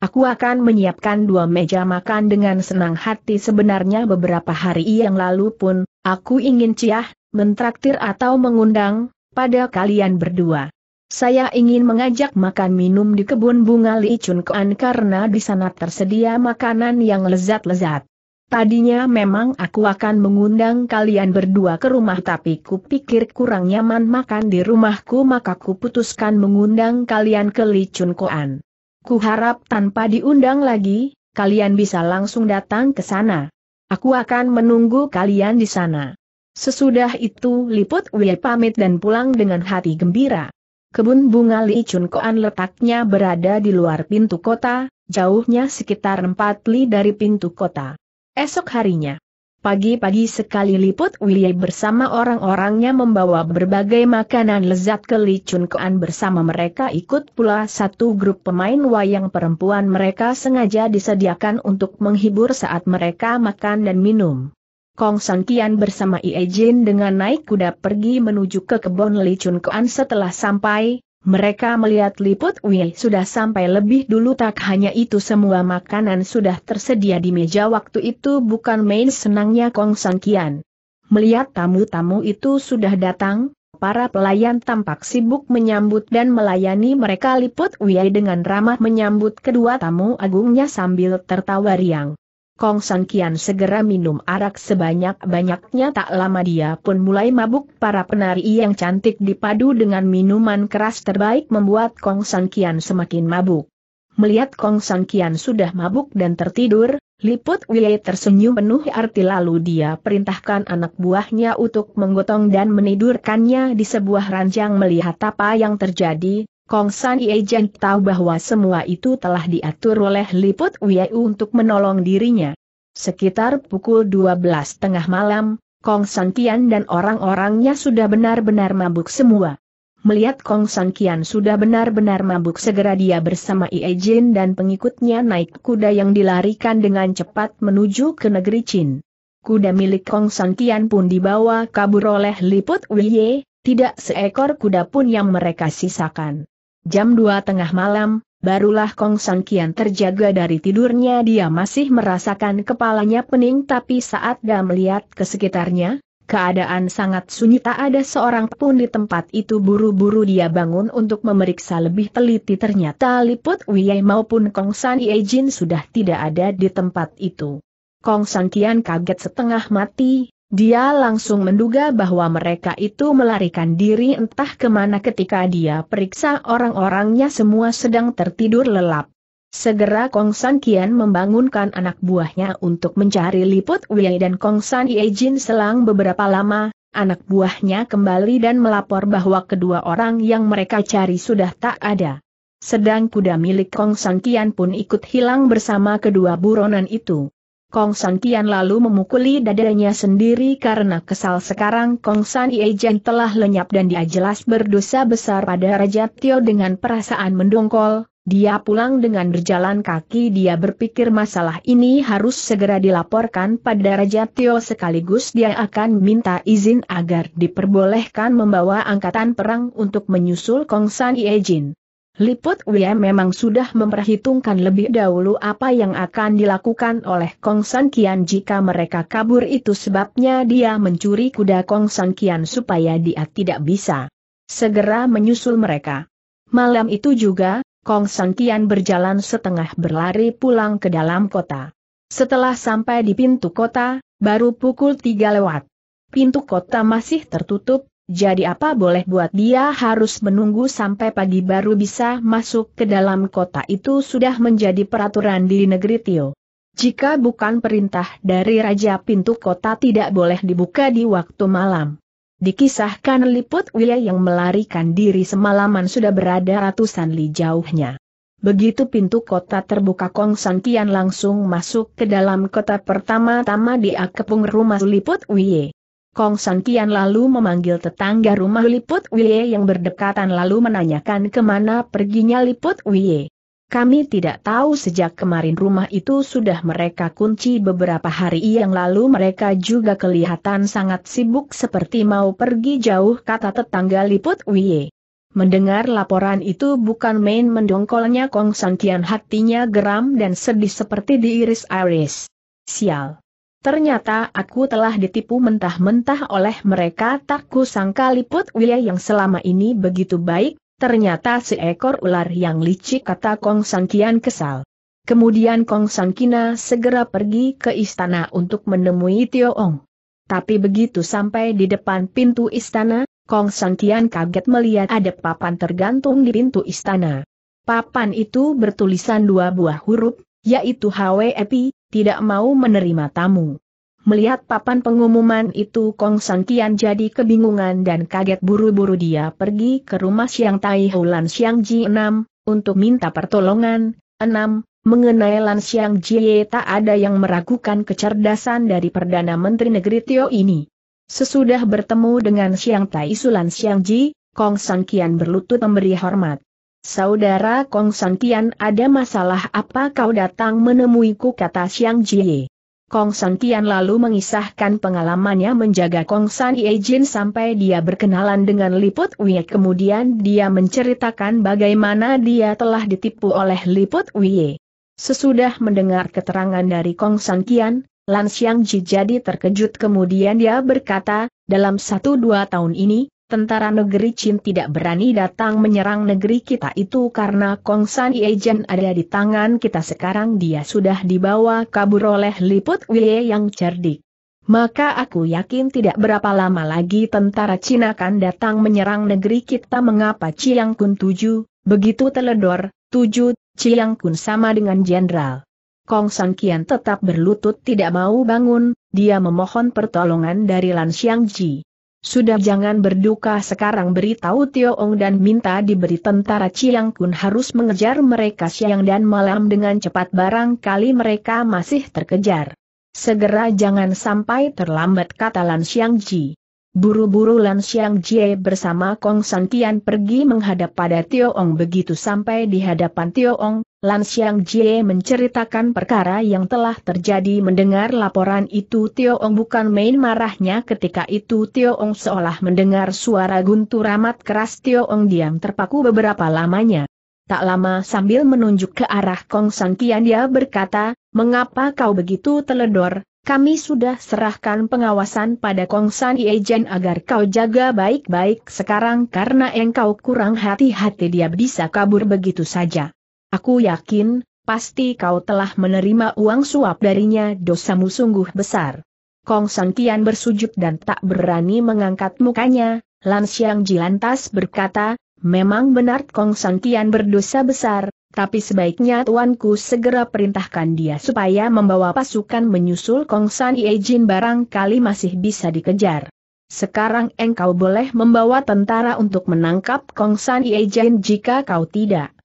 Aku akan menyiapkan dua meja makan dengan senang hati sebenarnya beberapa hari yang lalu pun, aku ingin ciah, mentraktir atau mengundang, pada kalian berdua. Saya ingin mengajak makan minum di kebun bunga Li Chun Kuan karena di sana tersedia makanan yang lezat-lezat. Tadinya memang aku akan mengundang kalian berdua ke rumah tapi kupikir kurang nyaman makan di rumahku maka kuputuskan mengundang kalian ke Li Chun Kuan. Kuharap tanpa diundang lagi, kalian bisa langsung datang ke sana. Aku akan menunggu kalian di sana. Sesudah itu Liput Wei pamit dan pulang dengan hati gembira. Kebun bunga Li Chun Koan letaknya berada di luar pintu kota, jauhnya sekitar 4 li dari pintu kota. Esok harinya, pagi-pagi sekali liput William bersama orang-orangnya membawa berbagai makanan lezat ke Li Chun Koan bersama mereka ikut pula satu grup pemain wayang perempuan mereka sengaja disediakan untuk menghibur saat mereka makan dan minum. Kong San Kian bersama Ie Jin dengan naik kuda pergi menuju ke kebun Li Chun Kuan setelah sampai, mereka melihat Liput Wei sudah sampai lebih dulu tak hanya itu semua makanan sudah tersedia di meja waktu itu bukan main senangnya Kong San Kian. Melihat tamu-tamu itu sudah datang, para pelayan tampak sibuk menyambut dan melayani mereka Liput Wei dengan ramah menyambut kedua tamu agungnya sambil tertawa riang. Kong San Kian segera minum arak sebanyak-banyaknya tak lama dia pun mulai mabuk para penari yang cantik dipadu dengan minuman keras terbaik membuat Kong San Kian semakin mabuk. Melihat Kong San Kian sudah mabuk dan tertidur, Liput Wei tersenyum penuh arti lalu dia perintahkan anak buahnya untuk menggotong dan menidurkannya di sebuah ranjang melihat apa yang terjadi, Kong San Jen tahu bahwa semua itu telah diatur oleh Liput Wieu untuk menolong dirinya. Sekitar pukul 12 tengah malam, Kong San Kian dan orang-orangnya sudah benar-benar mabuk semua. Melihat Kong San Kian sudah benar-benar mabuk segera dia bersama Jen dan pengikutnya naik kuda yang dilarikan dengan cepat menuju ke negeri Chin. Kuda milik Kong San Kian pun dibawa kabur oleh Liput Wiye, tidak seekor kuda pun yang mereka sisakan. Jam 2 tengah malam, barulah Kong San Kian terjaga dari tidurnya dia masih merasakan kepalanya pening tapi saat dia melihat ke sekitarnya, keadaan sangat sunyi tak ada seorang pun di tempat itu buru-buru dia bangun untuk memeriksa lebih teliti ternyata Liput Wiyai maupun Kong San Jin sudah tidak ada di tempat itu. Kong San Kian kaget setengah mati, dia langsung menduga bahwa mereka itu melarikan diri entah kemana ketika dia periksa orang-orangnya semua sedang tertidur lelap. Segera Kong San Kian membangunkan anak buahnya untuk mencari Liput Wei dan Kong San Jin selang beberapa lama, anak buahnya kembali dan melapor bahwa kedua orang yang mereka cari sudah tak ada. Sedang kuda milik Kong San Kian pun ikut hilang bersama kedua buronan itu. Kong San Kian lalu memukuli dadanya sendiri karena kesal sekarang Kong San Iejen telah lenyap dan dia jelas berdosa besar pada Raja Tio dengan perasaan mendongkol. Dia pulang dengan berjalan kaki dia berpikir masalah ini harus segera dilaporkan pada Raja Tio sekaligus dia akan minta izin agar diperbolehkan membawa angkatan perang untuk menyusul Kong San Jin. Liput Wia memang sudah memperhitungkan lebih dahulu apa yang akan dilakukan oleh Kong San Kian jika mereka kabur itu sebabnya dia mencuri kuda Kong San Kian supaya dia tidak bisa segera menyusul mereka. Malam itu juga, Kong San Kian berjalan setengah berlari pulang ke dalam kota. Setelah sampai di pintu kota, baru pukul tiga lewat. Pintu kota masih tertutup, jadi apa boleh buat dia harus menunggu sampai pagi baru bisa masuk ke dalam kota itu sudah menjadi peraturan di negeri Tio. Jika bukan perintah dari Raja pintu kota tidak boleh dibuka di waktu malam. Dikisahkan liput Wia yang melarikan diri semalaman sudah berada ratusan li jauhnya. Begitu pintu kota terbuka Kong San Kian langsung masuk ke dalam kota pertama-tama di kepung rumah liput Wia. Kong San Kian lalu memanggil tetangga rumah Liput Wie yang berdekatan lalu menanyakan kemana perginya Liput Wie. Kami tidak tahu sejak kemarin rumah itu sudah mereka kunci beberapa hari yang lalu mereka juga kelihatan sangat sibuk seperti mau pergi jauh kata tetangga Liput Wie. Mendengar laporan itu bukan main mendongkolnya Kong San Kian hatinya geram dan sedih seperti diiris-iris. Sial. Ternyata aku telah ditipu mentah-mentah oleh mereka tak kusangka liput wilayah yang selama ini begitu baik, ternyata seekor ular yang licik kata Kong Sankian kesal. Kemudian Kong Sankina segera pergi ke istana untuk menemui Tio Ong. Tapi begitu sampai di depan pintu istana, Kong Sankian kaget melihat ada papan tergantung di pintu istana. Papan itu bertulisan dua buah huruf, yaitu HWEP, tidak mau menerima tamu. Melihat papan pengumuman itu Kong San Kian jadi kebingungan dan kaget buru-buru dia pergi ke rumah Siang Tai Lan Siang Ji 6, untuk minta pertolongan, 6, mengenai Lan Siang Jie tak ada yang meragukan kecerdasan dari Perdana Menteri Negeri Tio ini. Sesudah bertemu dengan Siang Tai Lan Siang Ji, Kong San Kian berlutut memberi hormat. Saudara Kong Santian ada masalah apa kau datang menemuiku kata Xiang Jie. Kong Santian lalu mengisahkan pengalamannya menjaga Kong San Jin sampai dia berkenalan dengan Liput Wie. Kemudian dia menceritakan bagaimana dia telah ditipu oleh Liput Wie. Sesudah mendengar keterangan dari Kong San Kian, Lan Xiang Ji jadi terkejut kemudian dia berkata, dalam satu dua tahun ini, tentara negeri Chin tidak berani datang menyerang negeri kita itu karena Kong San Yejen ada di tangan kita sekarang dia sudah dibawa kabur oleh liput Wei yang cerdik. Maka aku yakin tidak berapa lama lagi tentara Cina akan datang menyerang negeri kita mengapa Chiang Kun tujuh, begitu teledor, tujuh, Chiang Kun sama dengan jenderal. Kong San Kian tetap berlutut tidak mau bangun, dia memohon pertolongan dari Lan Xiang Ji. Sudah jangan berduka sekarang beritahu Tio Ong dan minta diberi tentara Chiang Kun harus mengejar mereka siang dan malam dengan cepat barangkali mereka masih terkejar. Segera jangan sampai terlambat kata Lan Xiang Ji. Buru-buru Lan Xiang Jie bersama Kong Tian pergi menghadap pada Tio Ong begitu sampai di hadapan Tio Ong, Lan Xiang Jie menceritakan perkara yang telah terjadi mendengar laporan itu Tio Ong bukan main marahnya ketika itu Tio Ong seolah mendengar suara guntur amat keras Tio Ong diam terpaku beberapa lamanya. Tak lama sambil menunjuk ke arah Kong San Kian dia berkata, mengapa kau begitu teledor, kami sudah serahkan pengawasan pada Kong San Iejen agar kau jaga baik-baik sekarang karena engkau kurang hati-hati dia bisa kabur begitu saja. Aku yakin, pasti kau telah menerima uang suap darinya dosamu sungguh besar. Kong San bersujud dan tak berani mengangkat mukanya, Lan Xiang Jilantas berkata, memang benar Kong San berdosa besar, tapi sebaiknya tuanku segera perintahkan dia supaya membawa pasukan menyusul Kong San Iejin barangkali masih bisa dikejar. Sekarang engkau boleh membawa tentara untuk menangkap Kong San Iejin jika kau tidak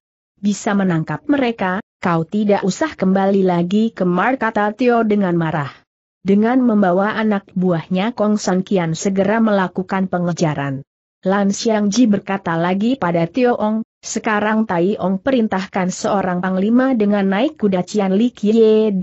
bisa menangkap mereka, kau tidak usah kembali lagi ke Mar Tio dengan marah. Dengan membawa anak buahnya Kong San Kian segera melakukan pengejaran. Lan Xiang Ji berkata lagi pada Tio Ong, sekarang Tai Ong perintahkan seorang panglima dengan naik kuda Cian Li Kie 8,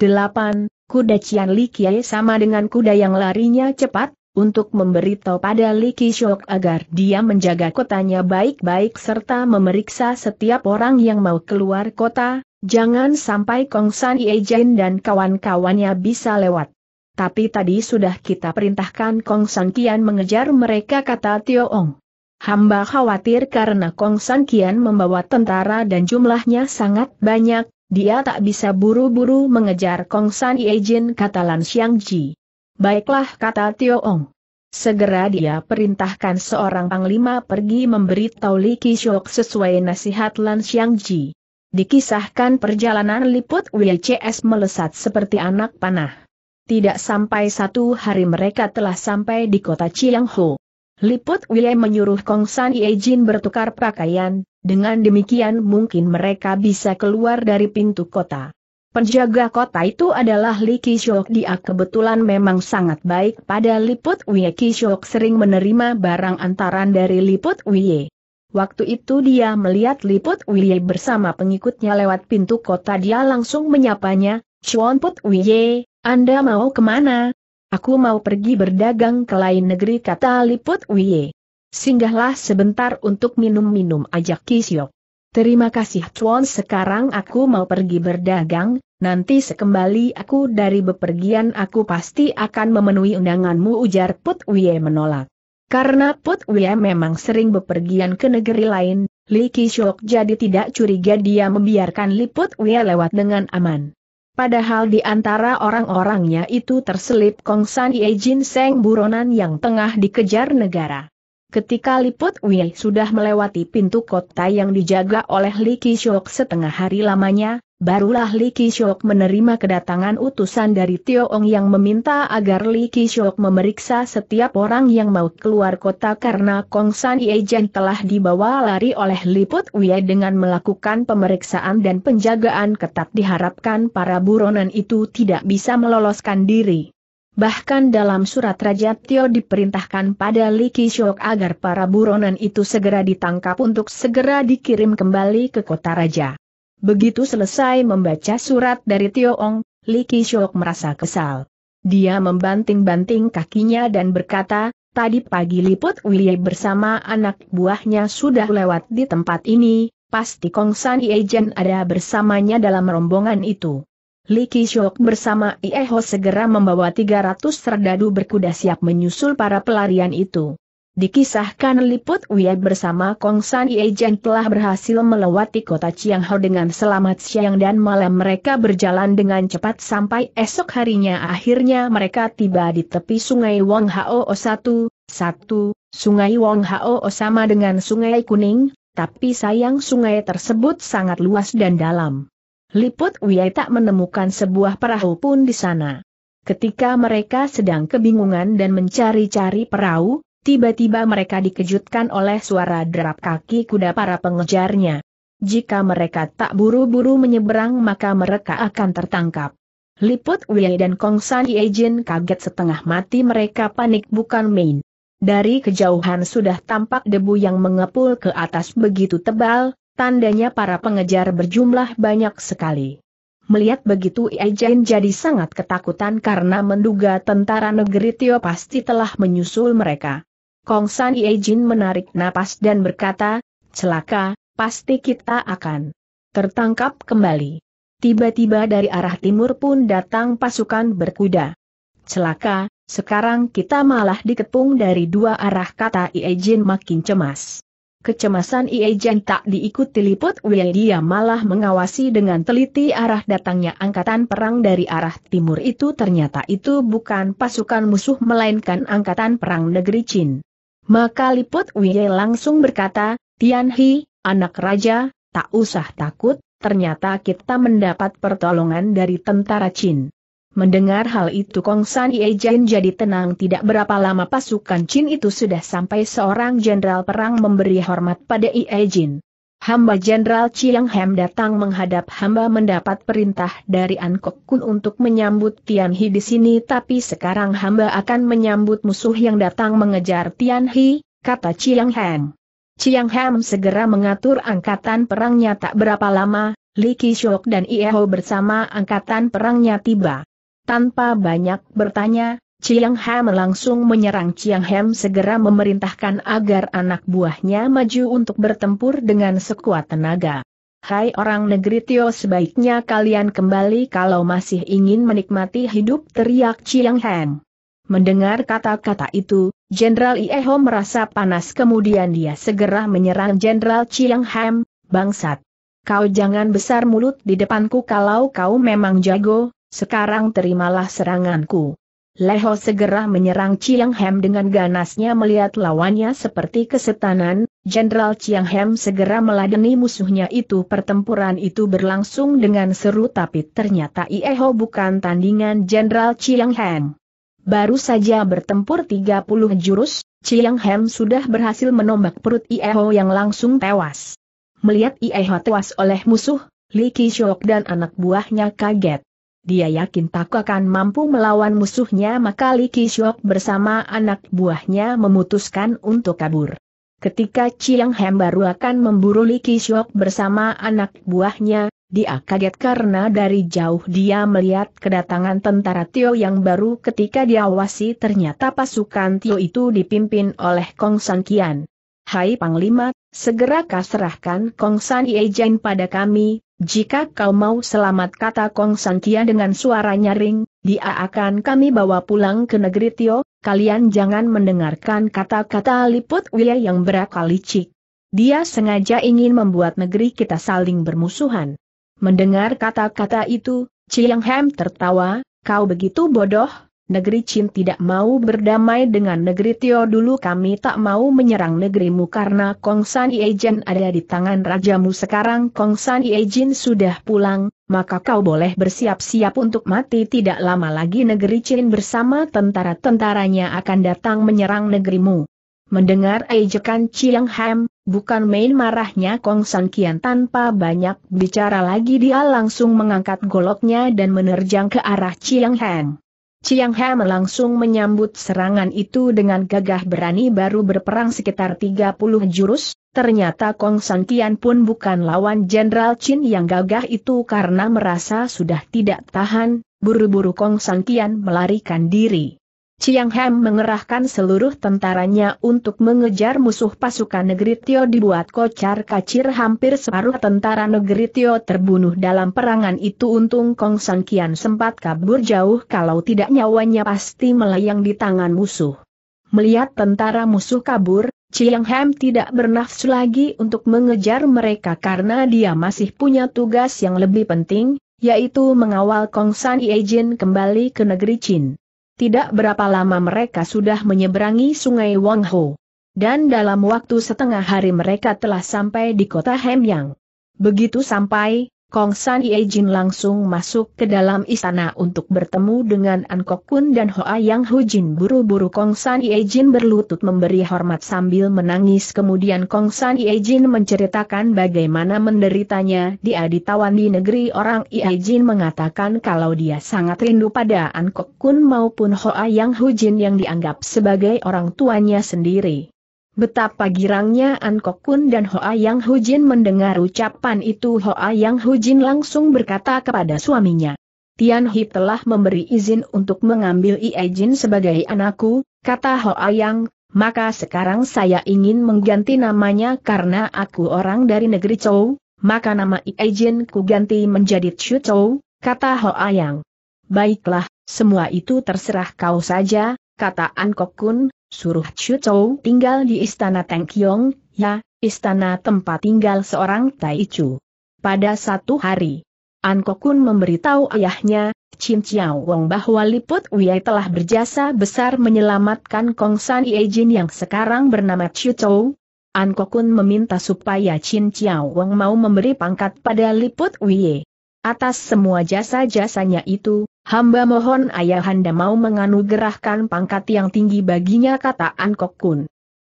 8, kuda Cian Li Kie sama dengan kuda yang larinya cepat, untuk memberitahu pada Li Kishyok agar dia menjaga kotanya baik-baik serta memeriksa setiap orang yang mau keluar kota, jangan sampai Kong San Jin dan kawan-kawannya bisa lewat. Tapi tadi sudah kita perintahkan Kong San Kian mengejar mereka kata Tio Ong. Hamba khawatir karena Kong San Kian membawa tentara dan jumlahnya sangat banyak, dia tak bisa buru-buru mengejar Kong San Jin kata Lan Xiang Ji. Baiklah kata Tio Ong. Segera dia perintahkan seorang panglima pergi memberitahu Li Kishok sesuai nasihat Lan Xiangji. Dikisahkan perjalanan liput WCS melesat seperti anak panah. Tidak sampai satu hari mereka telah sampai di kota Chianghu. Liput William menyuruh Kong San Jin bertukar pakaian, dengan demikian mungkin mereka bisa keluar dari pintu kota. Penjaga kota itu adalah Li Kishok. Dia kebetulan memang sangat baik pada Liput Wie Kishok sering menerima barang antaran dari Liput Wie. Waktu itu dia melihat Liput Wie bersama pengikutnya lewat pintu kota dia langsung menyapanya, Chuan Put Wie, Anda mau kemana? Aku mau pergi berdagang ke lain negeri kata Liput Wie. Singgahlah sebentar untuk minum-minum ajak Kishok. Terima kasih Chuan sekarang aku mau pergi berdagang, nanti sekembali aku dari bepergian aku pasti akan memenuhi undanganmu ujar Put Wie menolak. Karena Put Wie memang sering bepergian ke negeri lain, Li Kishok jadi tidak curiga dia membiarkan Li Put Wie lewat dengan aman. Padahal di antara orang-orangnya itu terselip Kong San Ye Jin Seng buronan yang tengah dikejar negara. Ketika Liput Wei sudah melewati pintu kota yang dijaga oleh Li Kishok setengah hari lamanya, barulah Li Kishok menerima kedatangan utusan dari Tio Ong yang meminta agar Li Kishok memeriksa setiap orang yang mau keluar kota karena Kong San Yejen telah dibawa lari oleh Liput Wei dengan melakukan pemeriksaan dan penjagaan ketat diharapkan para buronan itu tidak bisa meloloskan diri. Bahkan dalam surat Raja Tio diperintahkan pada Li Kishok agar para buronan itu segera ditangkap untuk segera dikirim kembali ke kota raja. Begitu selesai membaca surat dari Tio Ong, Li Kishok merasa kesal. Dia membanting-banting kakinya dan berkata, tadi pagi Liput Willie bersama anak buahnya sudah lewat di tempat ini, pasti Kong San Jen ada bersamanya dalam rombongan itu. Li Kishok bersama Ieho segera membawa 300 serdadu berkuda siap menyusul para pelarian itu. Dikisahkan Liput Wia bersama Kong San Yejen telah berhasil melewati kota Chiangho dengan selamat siang dan malam mereka berjalan dengan cepat sampai esok harinya akhirnya mereka tiba di tepi sungai Wong Hao o 1, 1, sungai Wong Hao sama dengan sungai Kuning, tapi sayang sungai tersebut sangat luas dan dalam. Liput Wiyai tak menemukan sebuah perahu pun di sana. Ketika mereka sedang kebingungan dan mencari-cari perahu, tiba-tiba mereka dikejutkan oleh suara derap kaki kuda para pengejarnya. Jika mereka tak buru-buru menyeberang maka mereka akan tertangkap. Liput Wei dan Kong San Yejin kaget setengah mati mereka panik bukan main. Dari kejauhan sudah tampak debu yang mengepul ke atas begitu tebal, tandanya para pengejar berjumlah banyak sekali. Melihat begitu Ijen jadi sangat ketakutan karena menduga tentara negeri Tio pasti telah menyusul mereka. Kong San Jin menarik napas dan berkata, celaka, pasti kita akan tertangkap kembali. Tiba-tiba dari arah timur pun datang pasukan berkuda. Celaka, sekarang kita malah dikepung dari dua arah kata Jin makin cemas. Kecemasan Ie Jan tak diikuti liput Wei dia malah mengawasi dengan teliti arah datangnya angkatan perang dari arah timur itu ternyata itu bukan pasukan musuh melainkan angkatan perang negeri Chin. Maka liput Wei langsung berkata, Tian Hi, anak raja, tak usah takut, ternyata kita mendapat pertolongan dari tentara Chin. Mendengar hal itu Kong San Ye Jin jadi tenang tidak berapa lama pasukan Chin itu sudah sampai seorang jenderal perang memberi hormat pada Ye Jin. Hamba Jenderal Chiang Hem datang menghadap hamba mendapat perintah dari An Kok Kun untuk menyambut Tian Hi di sini tapi sekarang hamba akan menyambut musuh yang datang mengejar Tian Hi, kata Chiang Hem. Chiang Hem segera mengatur angkatan perangnya tak berapa lama, Li Kishyok dan Ieho bersama angkatan perangnya tiba. Tanpa banyak bertanya, Chiang Ham langsung menyerang Chiang Ham segera memerintahkan agar anak buahnya maju untuk bertempur dengan sekuat tenaga. Hai orang negeri Tio sebaiknya kalian kembali kalau masih ingin menikmati hidup teriak Chiang Ham. Mendengar kata-kata itu, Jenderal Ieho merasa panas kemudian dia segera menyerang Jenderal Chiang Ham, bangsat. Kau jangan besar mulut di depanku kalau kau memang jago, sekarang terimalah seranganku. Leho segera menyerang Chiang Hem dengan ganasnya melihat lawannya seperti kesetanan, Jenderal Chiang Hem segera meladeni musuhnya itu pertempuran itu berlangsung dengan seru tapi ternyata Ieho bukan tandingan Jenderal Chiang Hem. Baru saja bertempur 30 jurus, Chiang Hem sudah berhasil menombak perut Ieho yang langsung tewas. Melihat Ieho tewas oleh musuh, Li Kishok dan anak buahnya kaget. Dia yakin tak akan mampu melawan musuhnya maka Li Kishok bersama anak buahnya memutuskan untuk kabur. Ketika Chiang Hem baru akan memburu Li Kishok bersama anak buahnya, dia kaget karena dari jauh dia melihat kedatangan tentara Tio yang baru ketika diawasi ternyata pasukan Tio itu dipimpin oleh Kong San Kian. Hai Panglima, segera kaserahkan Kong San Iejen pada kami, jika kau mau selamat kata Kong Santia dengan suara nyaring, dia akan kami bawa pulang ke negeri Tio, kalian jangan mendengarkan kata-kata liput Wia yang berakal licik. Dia sengaja ingin membuat negeri kita saling bermusuhan. Mendengar kata-kata itu, Chiang Hem tertawa, kau begitu bodoh, negeri Chin tidak mau berdamai dengan negeri Tio dulu kami tak mau menyerang negerimu karena Kong San Iejin ada di tangan rajamu sekarang Kong San Iejin sudah pulang, maka kau boleh bersiap-siap untuk mati tidak lama lagi negeri Chin bersama tentara-tentaranya akan datang menyerang negerimu. Mendengar ejekan Chiang Ham, bukan main marahnya Kong San Kian tanpa banyak bicara lagi dia langsung mengangkat goloknya dan menerjang ke arah Chiang Ham. Chiang He langsung menyambut serangan itu dengan gagah berani baru berperang sekitar 30 jurus, ternyata Kong San Tian pun bukan lawan Jenderal Chin yang gagah itu karena merasa sudah tidak tahan, buru-buru Kong San Tian melarikan diri. Chiang Ham mengerahkan seluruh tentaranya untuk mengejar musuh pasukan negeri Tio dibuat kocar kacir hampir separuh tentara negeri Tio terbunuh dalam perangan itu untung Kong San Kian sempat kabur jauh kalau tidak nyawanya pasti melayang di tangan musuh. Melihat tentara musuh kabur, Chiang Ham tidak bernafsu lagi untuk mengejar mereka karena dia masih punya tugas yang lebih penting, yaitu mengawal Kong San Jin kembali ke negeri Chin. Tidak berapa lama mereka sudah menyeberangi sungai Wangho. Dan dalam waktu setengah hari mereka telah sampai di kota Hemyang. Begitu sampai, Kong San Ye Jin langsung masuk ke dalam istana untuk bertemu dengan An Kok Kun dan Hoa Yang Hu Jin buru-buru Kong San Ye Jin berlutut memberi hormat sambil menangis kemudian Kong San Ye Jin menceritakan bagaimana menderitanya dia ditawan di negeri orang Ye Jin mengatakan kalau dia sangat rindu pada An Kok Kun maupun Hoa Yang Hu Jin yang dianggap sebagai orang tuanya sendiri. Betapa girangnya An Kok Kun dan Hoa Yang Hujin mendengar ucapan itu Hoa Yang Hujin langsung berkata kepada suaminya. Tian Hi telah memberi izin untuk mengambil Jin sebagai anakku, kata Hoa Yang, maka sekarang saya ingin mengganti namanya karena aku orang dari negeri Chou, maka nama Jin ku ganti menjadi Chu Chou, kata Hoa Yang. Baiklah, semua itu terserah kau saja, kata An Kok Kun, suruh Chu Chou tinggal di istana Teng Kiong, ya, istana tempat tinggal seorang Tai Chu. Pada satu hari, An Kokun memberitahu ayahnya, Chin Chiao Wong bahwa Liput Wei telah berjasa besar menyelamatkan Kong San Ie Jin yang sekarang bernama Chu Chou. An Kokun meminta supaya Chin Chiao Wong mau memberi pangkat pada Liput Wei Atas semua jasa-jasanya itu, Hamba mohon ayahanda mau menganugerahkan pangkat yang tinggi baginya kata An Kok Kun.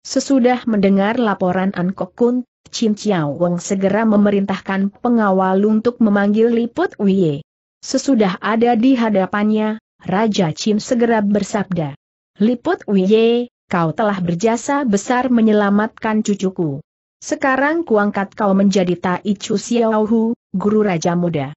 Sesudah mendengar laporan An Kok Kun, Chin Chiao Wong segera memerintahkan pengawal untuk memanggil Liput Wie. Sesudah ada di hadapannya, Raja Chin segera bersabda. Liput Wie, kau telah berjasa besar menyelamatkan cucuku. Sekarang kuangkat kau menjadi Tai Chu Xiaohu, guru Raja Muda.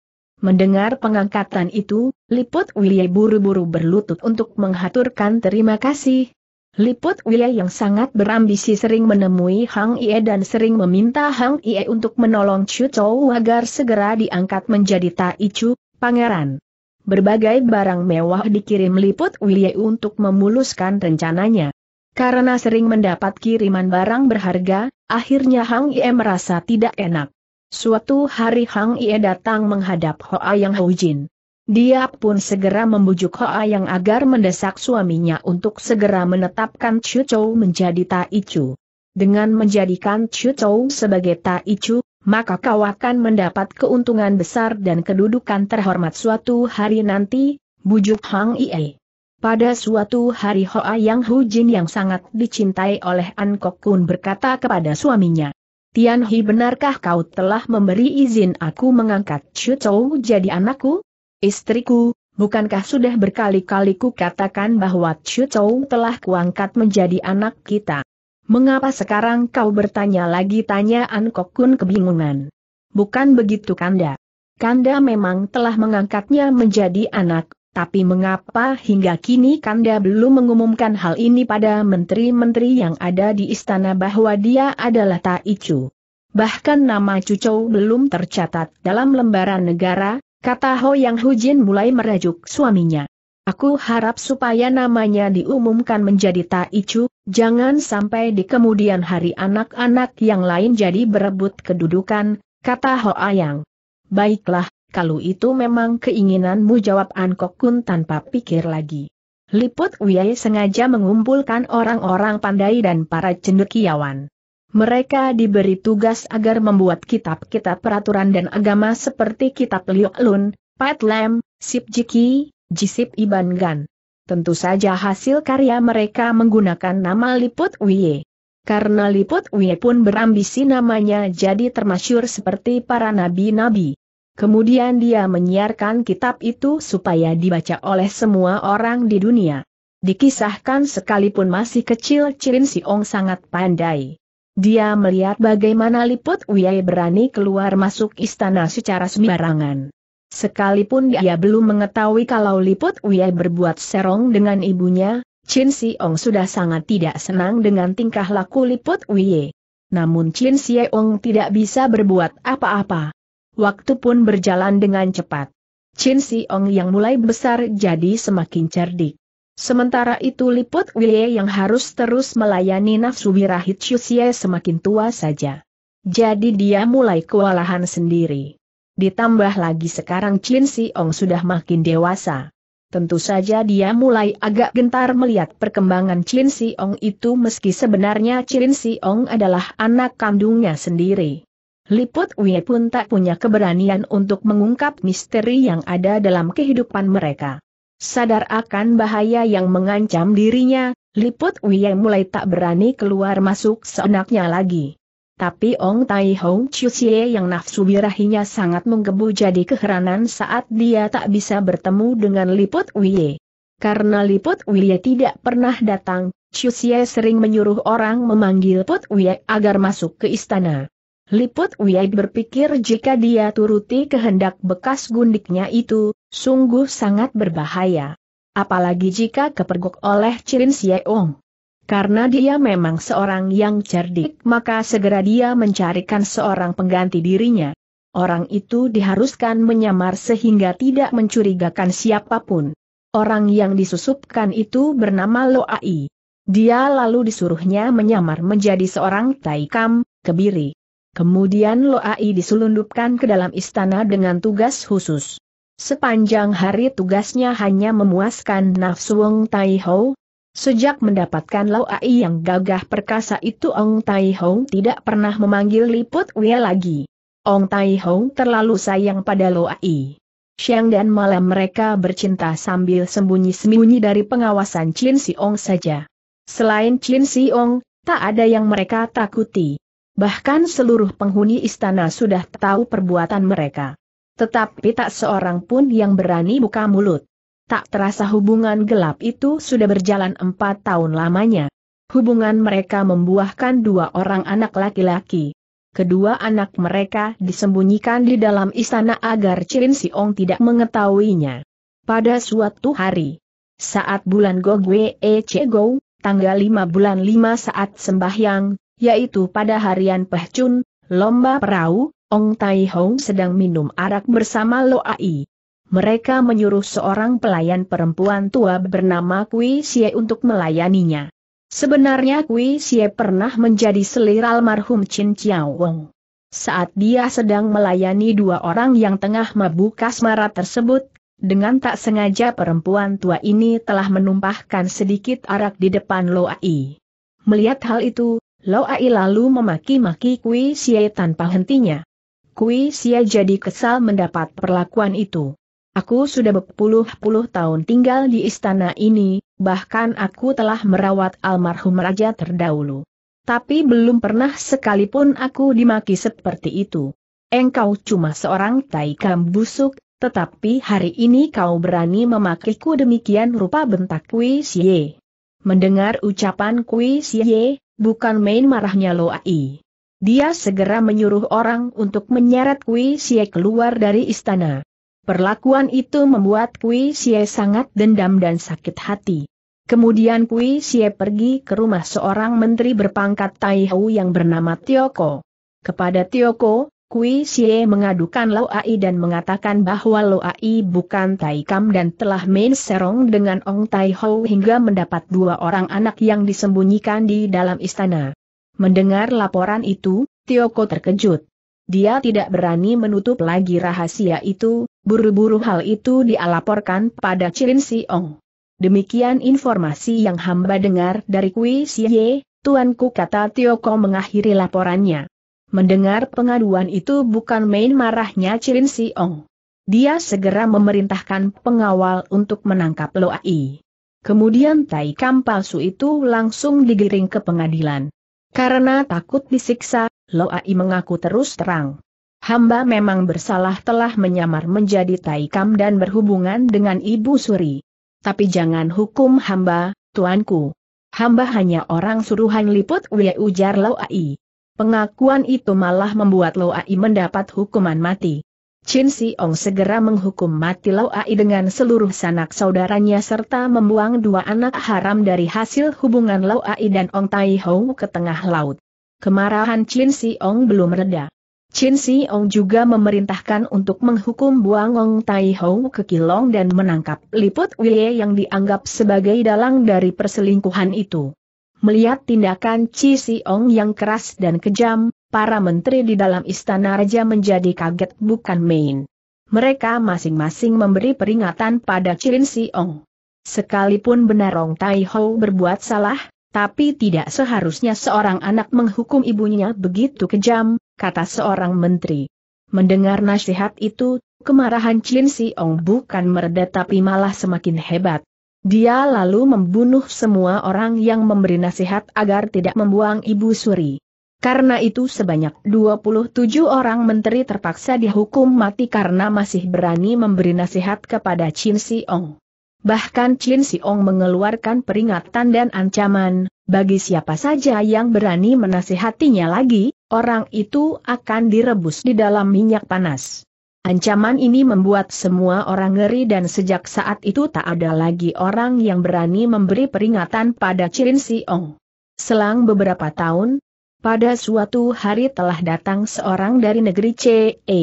Mendengar pengangkatan itu, Liput Wilye buru-buru berlutut untuk menghaturkan terima kasih. Liput Wilye yang sangat berambisi sering menemui Hang Ie dan sering meminta Hang Ie untuk menolong Chu Chou agar segera diangkat menjadi Tai Chu, pangeran. Berbagai barang mewah dikirim Liput Wilye untuk memuluskan rencananya. Karena sering mendapat kiriman barang berharga, akhirnya Hang Ie merasa tidak enak. Suatu hari Hang Ie datang menghadap Hoa Yang Hujin. Dia pun segera membujuk Hoa Yang agar mendesak suaminya untuk segera menetapkan Chu Chou menjadi Tai Chu. Dengan menjadikan Chu Chou sebagai Tai Chu, maka kau akan mendapat keuntungan besar dan kedudukan terhormat suatu hari nanti, bujuk Hang Ie. Pada suatu hari Hoa Yang Hujin yang sangat dicintai oleh An Kok Kun berkata kepada suaminya, Tianhi benarkah kau telah memberi izin aku mengangkat Chu Chou jadi anakku? Istriku, bukankah sudah berkali-kali ku katakan bahwa Chu Chou telah kuangkat menjadi anak kita? Mengapa sekarang kau bertanya lagi tanya tanyaan Kokun kebingungan? Bukan begitu Kanda. Kanda memang telah mengangkatnya menjadi anak, tapi mengapa hingga kini Kanda belum mengumumkan hal ini pada menteri-menteri yang ada di istana bahwa dia adalah Taichu? Bahkan nama Cucou belum tercatat dalam lembaran negara, kata Ho Yang Hujin mulai merajuk suaminya. Aku harap supaya namanya diumumkan menjadi Taichu, jangan sampai di kemudian hari anak-anak yang lain jadi berebut kedudukan, kata Ho Ayang. Baiklah, kalau itu memang keinginanmu jawab An Kun tanpa pikir lagi. Liput Wiyai sengaja mengumpulkan orang-orang pandai dan para cendekiawan. Mereka diberi tugas agar membuat kitab-kitab peraturan dan agama seperti kitab Liok Lun, Pat Lam, Sip Jiki, Jisip Iban Gan. Tentu saja hasil karya mereka menggunakan nama Liput Wiyai. Karena Liput Wiyai pun berambisi namanya jadi termasyur seperti para nabi-nabi. Kemudian dia menyiarkan kitab itu supaya dibaca oleh semua orang di dunia. Dikisahkan sekalipun masih kecil Cilin Ong sangat pandai. Dia melihat bagaimana Liput Wiyai berani keluar masuk istana secara sembarangan. Sekalipun dia belum mengetahui kalau Liput Wiyai berbuat serong dengan ibunya, Chin Ong sudah sangat tidak senang dengan tingkah laku Liput Wiyai. Namun Chin Ong tidak bisa berbuat apa-apa. Waktu pun berjalan dengan cepat. Chin Ong yang mulai besar jadi semakin cerdik. Sementara itu Liput Wille yang harus terus melayani nafsu wirahit Shusie semakin tua saja. Jadi dia mulai kewalahan sendiri. Ditambah lagi sekarang Chin Ong sudah makin dewasa. Tentu saja dia mulai agak gentar melihat perkembangan Chin Ong itu meski sebenarnya Chin Ong adalah anak kandungnya sendiri. Liput Wei pun tak punya keberanian untuk mengungkap misteri yang ada dalam kehidupan mereka. Sadar akan bahaya yang mengancam dirinya, Liput Wei mulai tak berani keluar masuk seenaknya lagi. Tapi Ong Tai Hong Chusye yang nafsu birahinya sangat menggebu jadi keheranan saat dia tak bisa bertemu dengan Liput Wie. Karena Liput Wie tidak pernah datang, Chiu Chusye sering menyuruh orang memanggil Put Wie agar masuk ke istana. Liput Wiyai berpikir jika dia turuti kehendak bekas gundiknya itu, sungguh sangat berbahaya. Apalagi jika kepergok oleh Cirin Sieong. Karena dia memang seorang yang cerdik maka segera dia mencarikan seorang pengganti dirinya. Orang itu diharuskan menyamar sehingga tidak mencurigakan siapapun. Orang yang disusupkan itu bernama Lo Ai. Dia lalu disuruhnya menyamar menjadi seorang Taikam, kebiri. Kemudian Lo Ai diselundupkan ke dalam istana dengan tugas khusus. Sepanjang hari tugasnya hanya memuaskan nafsu Wong Tai Ho. Sejak mendapatkan Lo Ai yang gagah perkasa itu Ong Tai Ho tidak pernah memanggil Liput Wei lagi. Ong Tai Ho terlalu sayang pada Lo Ai. Siang dan malam mereka bercinta sambil sembunyi-sembunyi dari pengawasan Chin Si Ong saja. Selain Chin Si Ong, tak ada yang mereka takuti. Bahkan seluruh penghuni istana sudah tahu perbuatan mereka. Tetapi tak seorang pun yang berani buka mulut. Tak terasa hubungan gelap itu sudah berjalan empat tahun lamanya. Hubungan mereka membuahkan dua orang anak laki-laki. Kedua anak mereka disembunyikan di dalam istana agar Cirin Siong tidak mengetahuinya. Pada suatu hari, saat bulan Gogwe E tanggal 5 bulan 5 saat sembahyang, yaitu pada harian Pehcun, lomba perahu, Ong Tai Hong sedang minum arak bersama Lo Ai. Mereka menyuruh seorang pelayan perempuan tua bernama Kui Xie untuk melayaninya. Sebenarnya Kui Xie pernah menjadi selir almarhum Chin Chiao Wong. Saat dia sedang melayani dua orang yang tengah mabuk asmara tersebut, dengan tak sengaja perempuan tua ini telah menumpahkan sedikit arak di depan Lo Ai. Melihat hal itu, Lo Ai lalu memaki-maki Kui Xie tanpa hentinya. Kui Xie jadi kesal mendapat perlakuan itu. Aku sudah berpuluh-puluh tahun tinggal di istana ini, bahkan aku telah merawat almarhum raja terdahulu. Tapi belum pernah sekalipun aku dimaki seperti itu. Engkau cuma seorang taikam busuk, tetapi hari ini kau berani memakiku demikian rupa bentak Kui Xie. Mendengar ucapan Kui Xie, Bukan main marahnya Lo Ai. Dia segera menyuruh orang untuk menyeret Kui Sie keluar dari istana. Perlakuan itu membuat Kui Sie sangat dendam dan sakit hati. Kemudian Kui Sie pergi ke rumah seorang menteri berpangkat Taihou yang bernama Tioko. Kepada Tioko, Kui Xie mengadukan Lo Ai dan mengatakan bahwa Lo Ai bukan Tai Kam dan telah main serong dengan Ong Tai Ho hingga mendapat dua orang anak yang disembunyikan di dalam istana. Mendengar laporan itu, Tioko terkejut. Dia tidak berani menutup lagi rahasia itu, buru-buru hal itu dialaporkan pada Cilin Si Ong. Demikian informasi yang hamba dengar dari Kui Xie, tuanku kata Tioko mengakhiri laporannya. Mendengar pengaduan itu bukan main marahnya Cirin Siong. Dia segera memerintahkan pengawal untuk menangkap Ai. Kemudian Tai Kam palsu itu langsung digiring ke pengadilan. Karena takut disiksa, Ai mengaku terus terang. Hamba memang bersalah telah menyamar menjadi Tai Kam dan berhubungan dengan Ibu Suri. Tapi jangan hukum hamba, tuanku. Hamba hanya orang suruhan liput Wei ujar Ai. Pengakuan itu malah membuat Lo Ai mendapat hukuman mati. Chin Si Ong segera menghukum mati Lo Ai dengan seluruh sanak saudaranya serta membuang dua anak haram dari hasil hubungan Lo Ai dan Ong Tai Hou ke tengah laut. Kemarahan Chin Si Ong belum reda. Chin Si Ong juga memerintahkan untuk menghukum buang Ong Tai Hou ke Kilong dan menangkap Liput Wei yang dianggap sebagai dalang dari perselingkuhan itu. Melihat tindakan Chi Siong yang keras dan kejam, para menteri di dalam istana raja menjadi kaget bukan main. Mereka masing-masing memberi peringatan pada Si Siong. Sekalipun benar Rong Tai Ho berbuat salah, tapi tidak seharusnya seorang anak menghukum ibunya begitu kejam, kata seorang menteri. Mendengar nasihat itu, kemarahan Si Ong bukan mereda tapi malah semakin hebat. Dia lalu membunuh semua orang yang memberi nasihat agar tidak membuang ibu suri. Karena itu sebanyak 27 orang menteri terpaksa dihukum mati karena masih berani memberi nasihat kepada Chin Ong. Bahkan Chin Ong mengeluarkan peringatan dan ancaman, bagi siapa saja yang berani menasihatinya lagi, orang itu akan direbus di dalam minyak panas. Ancaman ini membuat semua orang ngeri dan sejak saat itu tak ada lagi orang yang berani memberi peringatan pada Chirin ong Selang beberapa tahun, pada suatu hari telah datang seorang dari negeri CE.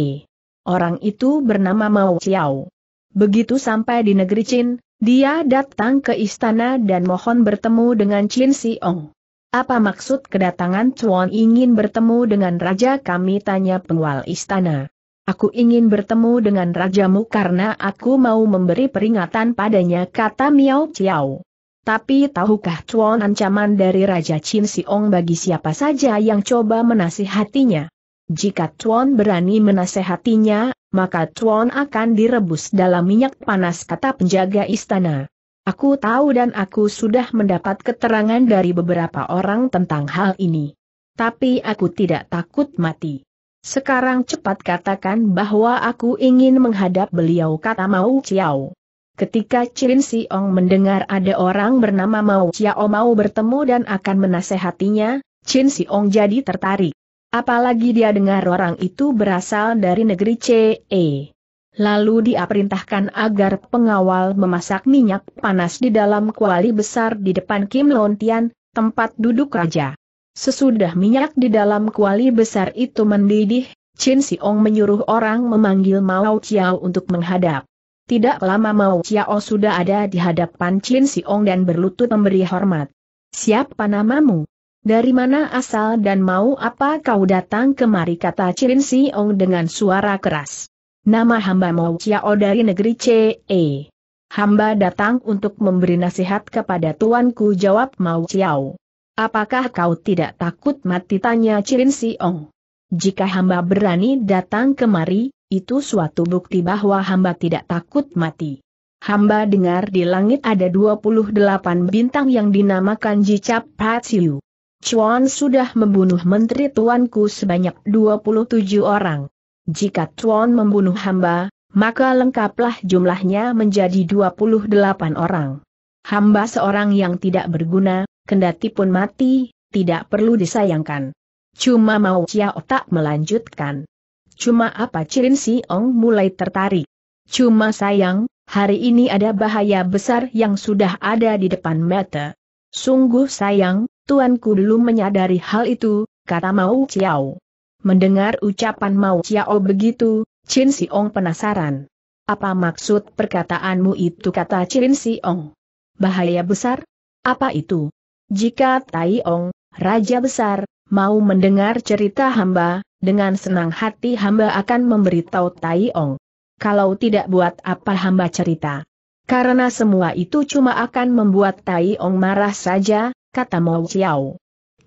Orang itu bernama Mao Xiao. Begitu sampai di negeri Chin, dia datang ke istana dan mohon bertemu dengan Chin Si-ong. Apa maksud kedatangan Chuan ingin bertemu dengan raja kami tanya pengual istana. Aku ingin bertemu dengan rajamu karena aku mau memberi peringatan padanya kata Miao Chiao. Tapi tahukah cuan ancaman dari Raja Chin Siong bagi siapa saja yang coba menasihatinya? Jika Chuan berani menasehatinya, maka Chuan akan direbus dalam minyak panas kata penjaga istana. Aku tahu dan aku sudah mendapat keterangan dari beberapa orang tentang hal ini. Tapi aku tidak takut mati. Sekarang cepat katakan bahwa aku ingin menghadap beliau kata Mau Chiao. Ketika Chin Siong mendengar ada orang bernama Mau Chiao mau bertemu dan akan menasehatinya, Chin Siong jadi tertarik. Apalagi dia dengar orang itu berasal dari negeri CE. Lalu dia perintahkan agar pengawal memasak minyak panas di dalam kuali besar di depan Kim Lontian, tempat duduk raja. Sesudah minyak di dalam kuali besar itu mendidih, Chin Siong menyuruh orang memanggil Mao Chiao untuk menghadap. Tidak lama Mao Chiao sudah ada di hadapan Chin Siong dan berlutut memberi hormat. Siapa namamu? Dari mana asal dan mau apa kau datang kemari kata Chin Siong dengan suara keras. Nama hamba Mao Chiao dari negeri CE. Eh, hamba datang untuk memberi nasihat kepada tuanku jawab Mao Chiao. Apakah kau tidak takut mati tanya Cilin Ong? Jika hamba berani datang kemari, itu suatu bukti bahwa hamba tidak takut mati. Hamba dengar di langit ada 28 bintang yang dinamakan Jicap Patsiu. Chuan sudah membunuh menteri tuanku sebanyak 27 orang. Jika Chuan membunuh hamba, maka lengkaplah jumlahnya menjadi 28 orang. Hamba seorang yang tidak berguna, kendati pun mati, tidak perlu disayangkan. Cuma mau Ciao tak melanjutkan. Cuma apa Cirin Si Ong mulai tertarik. Cuma sayang, hari ini ada bahaya besar yang sudah ada di depan mata. Sungguh sayang, tuanku dulu menyadari hal itu, kata Mau Ciao. Mendengar ucapan Mau Ciao begitu, Chin Si Ong penasaran. Apa maksud perkataanmu itu kata Chin Si Ong? Bahaya besar? Apa itu? Jika Tai Taiong, Raja Besar, mau mendengar cerita hamba, dengan senang hati hamba akan memberitahu Taiong. Kalau tidak buat apa hamba cerita. Karena semua itu cuma akan membuat Tai Ong marah saja, kata Mo Chiao.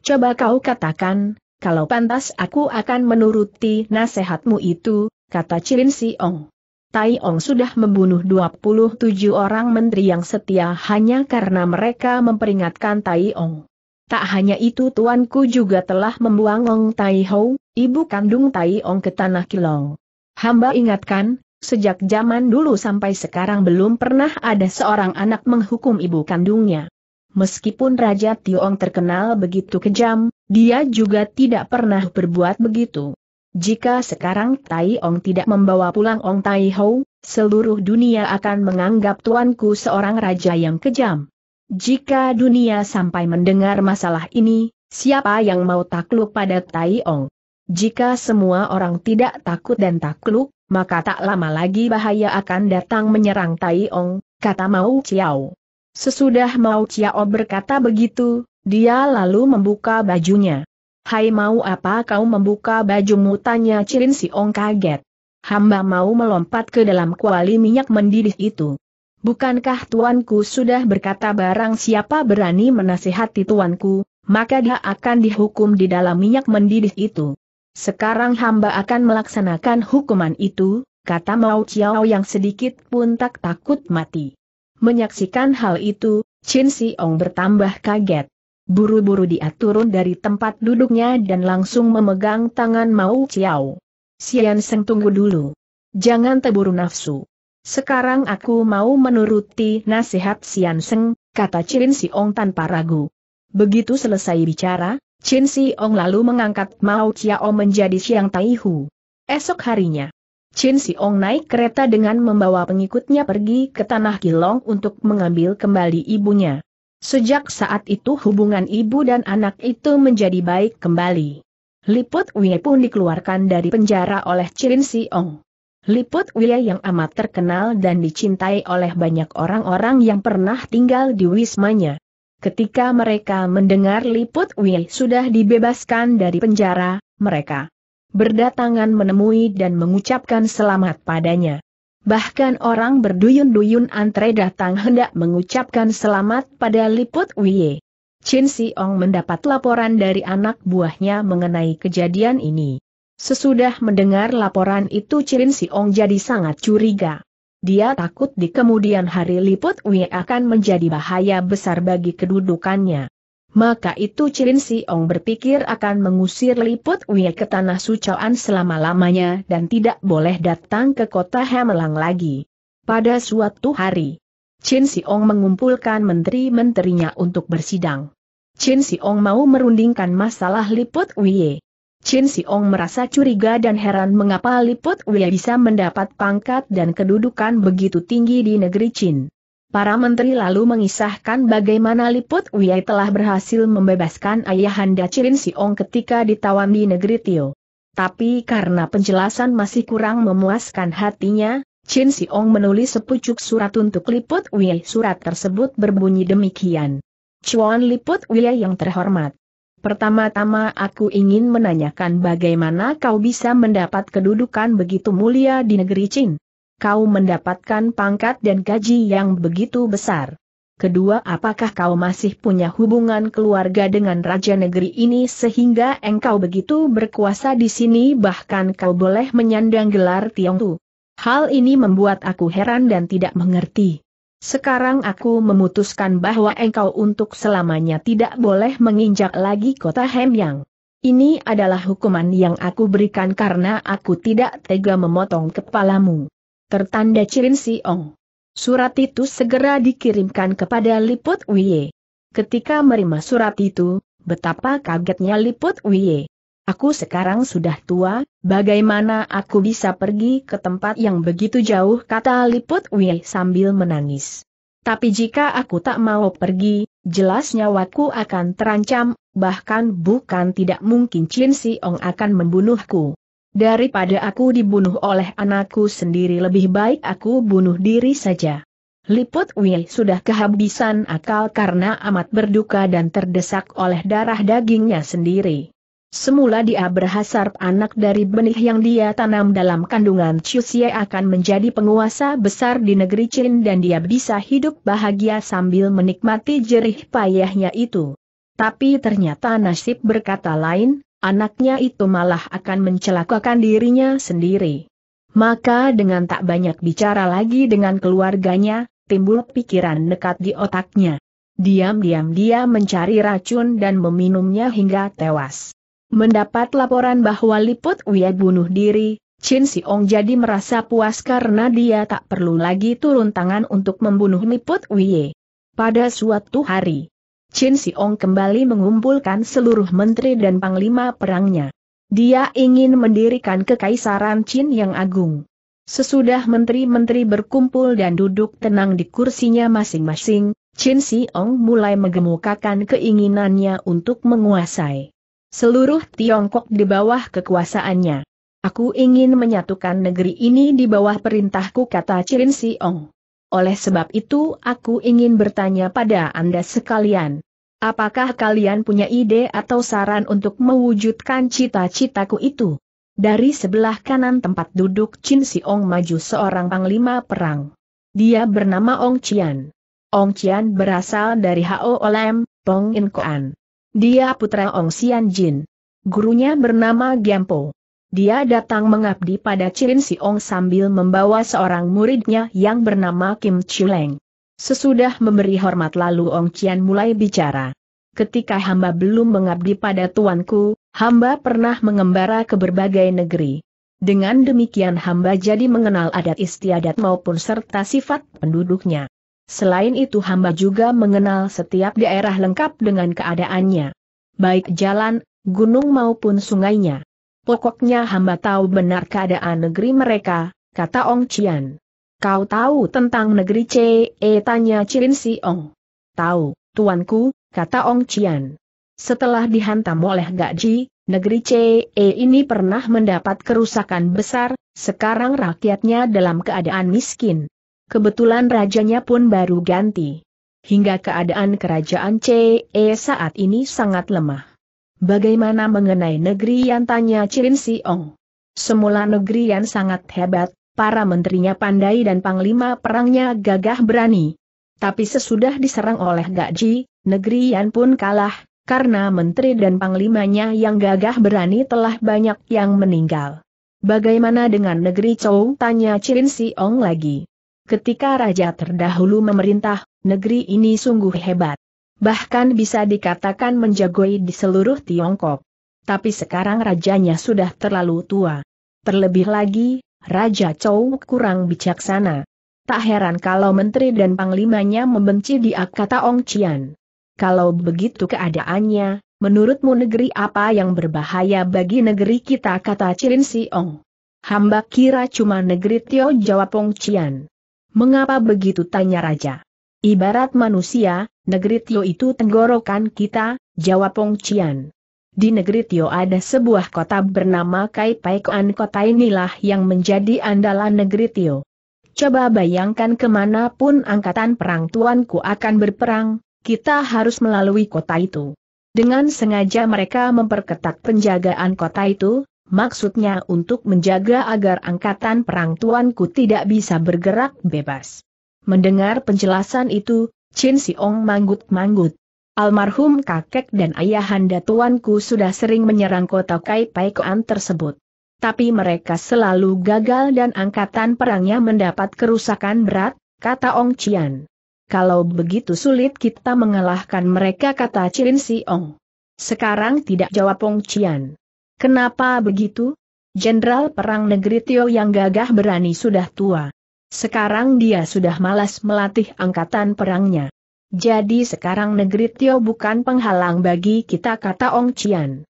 Coba kau katakan, kalau pantas aku akan menuruti nasihatmu itu, kata Cilin Si Ong. Tai Ong sudah membunuh 27 orang menteri yang setia hanya karena mereka memperingatkan Tai Ong. Tak hanya itu tuanku juga telah membuang Ong Tai Ho, ibu kandung Tai Ong ke Tanah Kilong. Hamba ingatkan, sejak zaman dulu sampai sekarang belum pernah ada seorang anak menghukum ibu kandungnya. Meskipun Raja Tiong terkenal begitu kejam, dia juga tidak pernah berbuat begitu. Jika sekarang Tai Ong tidak membawa pulang Ong Tai Ho, seluruh dunia akan menganggap tuanku seorang raja yang kejam. Jika dunia sampai mendengar masalah ini, siapa yang mau takluk pada Tai Ong? Jika semua orang tidak takut dan takluk, maka tak lama lagi bahaya akan datang menyerang Tai Ong, kata Mao Chiao. Sesudah Mao Chiao berkata begitu, dia lalu membuka bajunya. Hai mau apa kau membuka bajumu tanya Cilin Ong kaget. Hamba mau melompat ke dalam kuali minyak mendidih itu. Bukankah tuanku sudah berkata barang siapa berani menasihati tuanku, maka dia akan dihukum di dalam minyak mendidih itu. Sekarang hamba akan melaksanakan hukuman itu, kata Mao Chiao yang sedikit pun tak takut mati. Menyaksikan hal itu, Chin Ong bertambah kaget. Buru-buru dia turun dari tempat duduknya dan langsung memegang tangan Mao Chiao. Sian Seng tunggu dulu. Jangan terburu nafsu. Sekarang aku mau menuruti nasihat Sian Seng, kata Chin Siong tanpa ragu. Begitu selesai bicara, Chin Siong lalu mengangkat Mao Chiao menjadi Siang Taihu. Esok harinya, Chin Siong naik kereta dengan membawa pengikutnya pergi ke Tanah Kilong untuk mengambil kembali ibunya. Sejak saat itu hubungan ibu dan anak itu menjadi baik kembali. Liput Wye pun dikeluarkan dari penjara oleh Chirin Ong. Liput Wye yang amat terkenal dan dicintai oleh banyak orang-orang yang pernah tinggal di wismanya. Ketika mereka mendengar Liput Wye sudah dibebaskan dari penjara, mereka berdatangan menemui dan mengucapkan selamat padanya. Bahkan orang berduyun-duyun antre datang hendak mengucapkan selamat pada Liput Wie. Chin Ong mendapat laporan dari anak buahnya mengenai kejadian ini. Sesudah mendengar laporan itu Chin Ong jadi sangat curiga. Dia takut di kemudian hari Liput Wie akan menjadi bahaya besar bagi kedudukannya maka itu Cilin Ong berpikir akan mengusir Liput Wie ke tanah sucaan selama-lamanya dan tidak boleh datang ke kota Hemelang lagi. Pada suatu hari, Chin Ong mengumpulkan menteri-menterinya untuk bersidang. Chin Ong mau merundingkan masalah Liput Wei. Chin Ong merasa curiga dan heran mengapa Liput Wie bisa mendapat pangkat dan kedudukan begitu tinggi di negeri Chin. Para menteri lalu mengisahkan bagaimana Liput Wiyai telah berhasil membebaskan ayahanda Cirin Siong ketika ditawan di negeri Tio. Tapi karena penjelasan masih kurang memuaskan hatinya, Chin Siong menulis sepucuk surat untuk Liput Wiyai. Surat tersebut berbunyi demikian. Chuan Liput Wiyai yang terhormat. Pertama-tama aku ingin menanyakan bagaimana kau bisa mendapat kedudukan begitu mulia di negeri Qin kau mendapatkan pangkat dan gaji yang begitu besar. Kedua, apakah kau masih punya hubungan keluarga dengan raja negeri ini sehingga engkau begitu berkuasa di sini bahkan kau boleh menyandang gelar Tu? Hal ini membuat aku heran dan tidak mengerti. Sekarang aku memutuskan bahwa engkau untuk selamanya tidak boleh menginjak lagi kota Hemyang. Ini adalah hukuman yang aku berikan karena aku tidak tega memotong kepalamu tertanda Cirin Siong. Surat itu segera dikirimkan kepada Liput Wie. Ketika menerima surat itu, betapa kagetnya Liput Wie. Aku sekarang sudah tua, bagaimana aku bisa pergi ke tempat yang begitu jauh kata Liput Wie sambil menangis. Tapi jika aku tak mau pergi, jelas nyawaku akan terancam, bahkan bukan tidak mungkin Chin ong akan membunuhku. Daripada aku dibunuh oleh anakku sendiri lebih baik aku bunuh diri saja. Liput Wei sudah kehabisan akal karena amat berduka dan terdesak oleh darah dagingnya sendiri. Semula dia berhasar anak dari benih yang dia tanam dalam kandungan Xie akan menjadi penguasa besar di negeri Chin dan dia bisa hidup bahagia sambil menikmati jerih payahnya itu. Tapi ternyata nasib berkata lain, anaknya itu malah akan mencelakakan dirinya sendiri. Maka dengan tak banyak bicara lagi dengan keluarganya, timbul pikiran nekat di otaknya. Diam-diam dia mencari racun dan meminumnya hingga tewas. Mendapat laporan bahwa Liput Wia bunuh diri, Chin Siong jadi merasa puas karena dia tak perlu lagi turun tangan untuk membunuh Liput Wia. Pada suatu hari, Chin Siong kembali mengumpulkan seluruh menteri dan panglima perangnya. Dia ingin mendirikan kekaisaran Chin yang agung. Sesudah menteri-menteri berkumpul dan duduk tenang di kursinya masing-masing, Chin Siong mulai mengemukakan keinginannya untuk menguasai seluruh Tiongkok di bawah kekuasaannya. Aku ingin menyatukan negeri ini di bawah perintahku kata Chin Siong. Oleh sebab itu aku ingin bertanya pada Anda sekalian. Apakah kalian punya ide atau saran untuk mewujudkan cita-citaku itu? Dari sebelah kanan tempat duduk Chin Siong maju seorang panglima perang. Dia bernama Ong Chian. Ong Chian berasal dari Hao Olem, Pong In Koan. Dia putra Ong Xian Jin. Gurunya bernama Giampo. Dia datang mengabdi pada Chin Siong sambil membawa seorang muridnya yang bernama Kim Chuleng. Sesudah memberi hormat lalu Ong Chian mulai bicara. Ketika hamba belum mengabdi pada tuanku, hamba pernah mengembara ke berbagai negeri. Dengan demikian hamba jadi mengenal adat istiadat maupun serta sifat penduduknya. Selain itu hamba juga mengenal setiap daerah lengkap dengan keadaannya. Baik jalan, gunung maupun sungainya. Pokoknya hamba tahu benar keadaan negeri mereka, kata Ong Cian. Kau tahu tentang negeri C? E tanya Cilin Si Ong. Tahu, tuanku, kata Ong Cian. Setelah dihantam oleh Gaji, negeri C E ini pernah mendapat kerusakan besar, sekarang rakyatnya dalam keadaan miskin. Kebetulan rajanya pun baru ganti hingga keadaan kerajaan C E saat ini sangat lemah. Bagaimana mengenai negeri yang tanya Cilin Siong? Semula negeri yang sangat hebat, para menterinya pandai dan panglima perangnya gagah berani. Tapi sesudah diserang oleh Gaji, negeri yang pun kalah, karena menteri dan panglimanya yang gagah berani telah banyak yang meninggal. Bagaimana dengan negeri Chou? Tanya Cilin Siong lagi. Ketika raja terdahulu memerintah, negeri ini sungguh hebat bahkan bisa dikatakan menjagoi di seluruh Tiongkok. Tapi sekarang rajanya sudah terlalu tua. Terlebih lagi, Raja Chow kurang bijaksana. Tak heran kalau menteri dan panglimanya membenci dia kata Ong Chian. Kalau begitu keadaannya, menurutmu negeri apa yang berbahaya bagi negeri kita kata Cilin Si Ong? Hamba kira cuma negeri Tio jawab Ong Chian. Mengapa begitu tanya Raja? Ibarat manusia, negeri Tio itu tenggorokan kita, jawab Pong Cian. Di negeri Tio ada sebuah kota bernama Kai Paikoan kota inilah yang menjadi andalan negeri Tio. Coba bayangkan kemanapun angkatan perang tuanku akan berperang, kita harus melalui kota itu. Dengan sengaja mereka memperketat penjagaan kota itu, maksudnya untuk menjaga agar angkatan perang tuanku tidak bisa bergerak bebas. Mendengar penjelasan itu, Chin Siong manggut-manggut. Almarhum kakek dan ayahanda tuanku sudah sering menyerang kota Kai Pai Koan tersebut. Tapi mereka selalu gagal dan angkatan perangnya mendapat kerusakan berat, kata Ong Chian. Kalau begitu sulit kita mengalahkan mereka kata Chin Siong. Sekarang tidak jawab Ong Chian. Kenapa begitu? Jenderal Perang Negeri Tio yang gagah berani sudah tua. Sekarang dia sudah malas melatih angkatan perangnya. Jadi sekarang negeri Tio bukan penghalang bagi kita kata Ong Cian.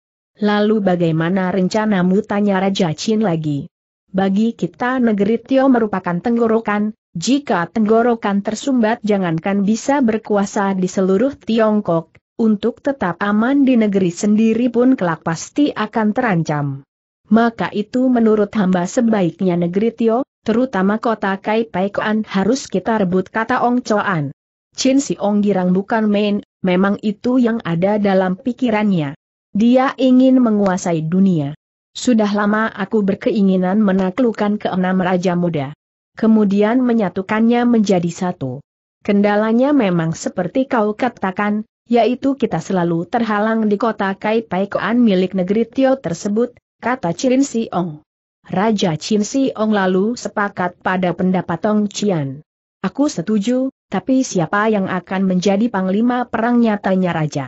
Lalu bagaimana rencanamu tanya Raja Chin lagi? Bagi kita negeri Tio merupakan tenggorokan, jika tenggorokan tersumbat jangankan bisa berkuasa di seluruh Tiongkok, untuk tetap aman di negeri sendiri pun kelak pasti akan terancam. Maka itu menurut hamba sebaiknya negeri Tio, terutama kota Kai Kaipaikoan harus kita rebut kata Ong Choan. Chin Ong Girang bukan main, memang itu yang ada dalam pikirannya. Dia ingin menguasai dunia. Sudah lama aku berkeinginan menaklukkan keenam raja muda. Kemudian menyatukannya menjadi satu. Kendalanya memang seperti kau katakan, yaitu kita selalu terhalang di kota Kai Kaipaikoan milik negeri Tio tersebut, kata Si Ong. Raja Chin ong lalu sepakat pada pendapat Tong Chian. Aku setuju, tapi siapa yang akan menjadi panglima perang nyatanya raja?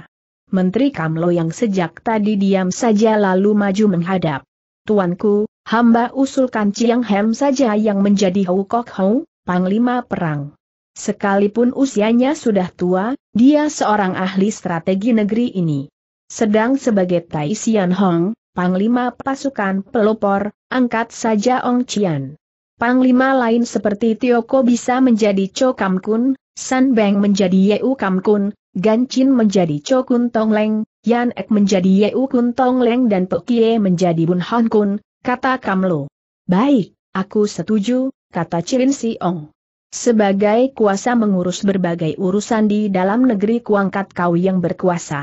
Menteri Kamlo yang sejak tadi diam saja lalu maju menghadap. Tuanku, hamba usulkan Chiang Hem saja yang menjadi Hou Kok Hou, panglima perang. Sekalipun usianya sudah tua, dia seorang ahli strategi negeri ini. Sedang sebagai Tai Sian Hong, Panglima pasukan pelopor, angkat saja Ong Cian. Panglima lain seperti Tioko bisa menjadi Cho Kam Kun, San Beng menjadi Yeu Kam Kun, Gan Chin menjadi Cho Kun Tong Leng, Yan Ek menjadi Yeu Kun Tong Leng dan Pek Kie menjadi Bun Han Kun, kata Kamlo. Baik, aku setuju, kata Chirin Si Ong. Sebagai kuasa mengurus berbagai urusan di dalam negeri kuangkat kau yang berkuasa.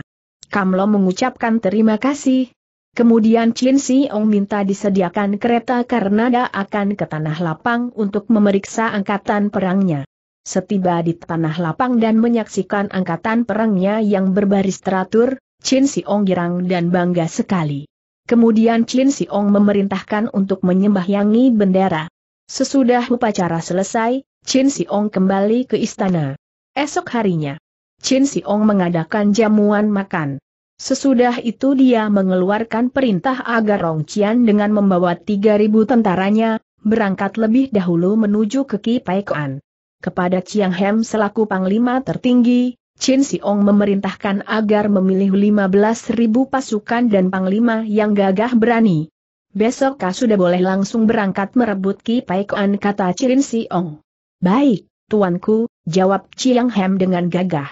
Kamlo mengucapkan terima kasih, Kemudian Chin Ong minta disediakan kereta karena dia akan ke Tanah Lapang untuk memeriksa angkatan perangnya. Setiba di Tanah Lapang dan menyaksikan angkatan perangnya yang berbaris teratur, Chin Ong girang dan bangga sekali. Kemudian Chin Ong memerintahkan untuk menyembahyangi bendera. Sesudah upacara selesai, Chin Ong kembali ke istana. Esok harinya, Chin Ong mengadakan jamuan makan. Sesudah itu dia mengeluarkan perintah agar Rong Qian dengan membawa 3.000 tentaranya, berangkat lebih dahulu menuju ke Kipaikoan. Kepada Chiang Hem selaku panglima tertinggi, Chin Siong memerintahkan agar memilih 15.000 pasukan dan panglima yang gagah berani. Besok kau sudah boleh langsung berangkat merebut Kipaikoan kata Chin Siong. Baik, tuanku, jawab Chiang Hem dengan gagah.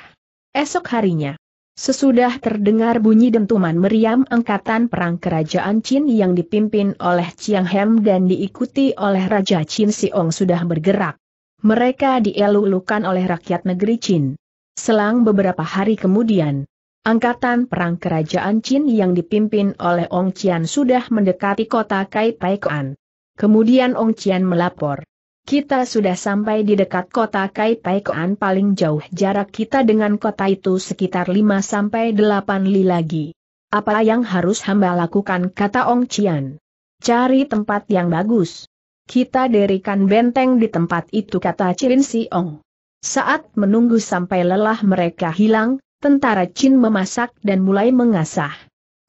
Esok harinya. Sesudah terdengar bunyi dentuman meriam angkatan perang kerajaan Qin yang dipimpin oleh Chiang Hem dan diikuti oleh Raja Qin Siong sudah bergerak. Mereka dielulukan oleh rakyat negeri Qin. Selang beberapa hari kemudian, angkatan perang kerajaan Qin yang dipimpin oleh Ong Qian sudah mendekati kota Kai Paikoan. Kemudian Ong Qian melapor. Kita sudah sampai di dekat kota Kaipaikoan paling jauh jarak kita dengan kota itu sekitar 5-8 li lagi. Apa yang harus hamba lakukan kata Ong Cian? Cari tempat yang bagus. Kita dirikan benteng di tempat itu kata Cirin Si Ong. Saat menunggu sampai lelah mereka hilang, tentara Chin memasak dan mulai mengasah.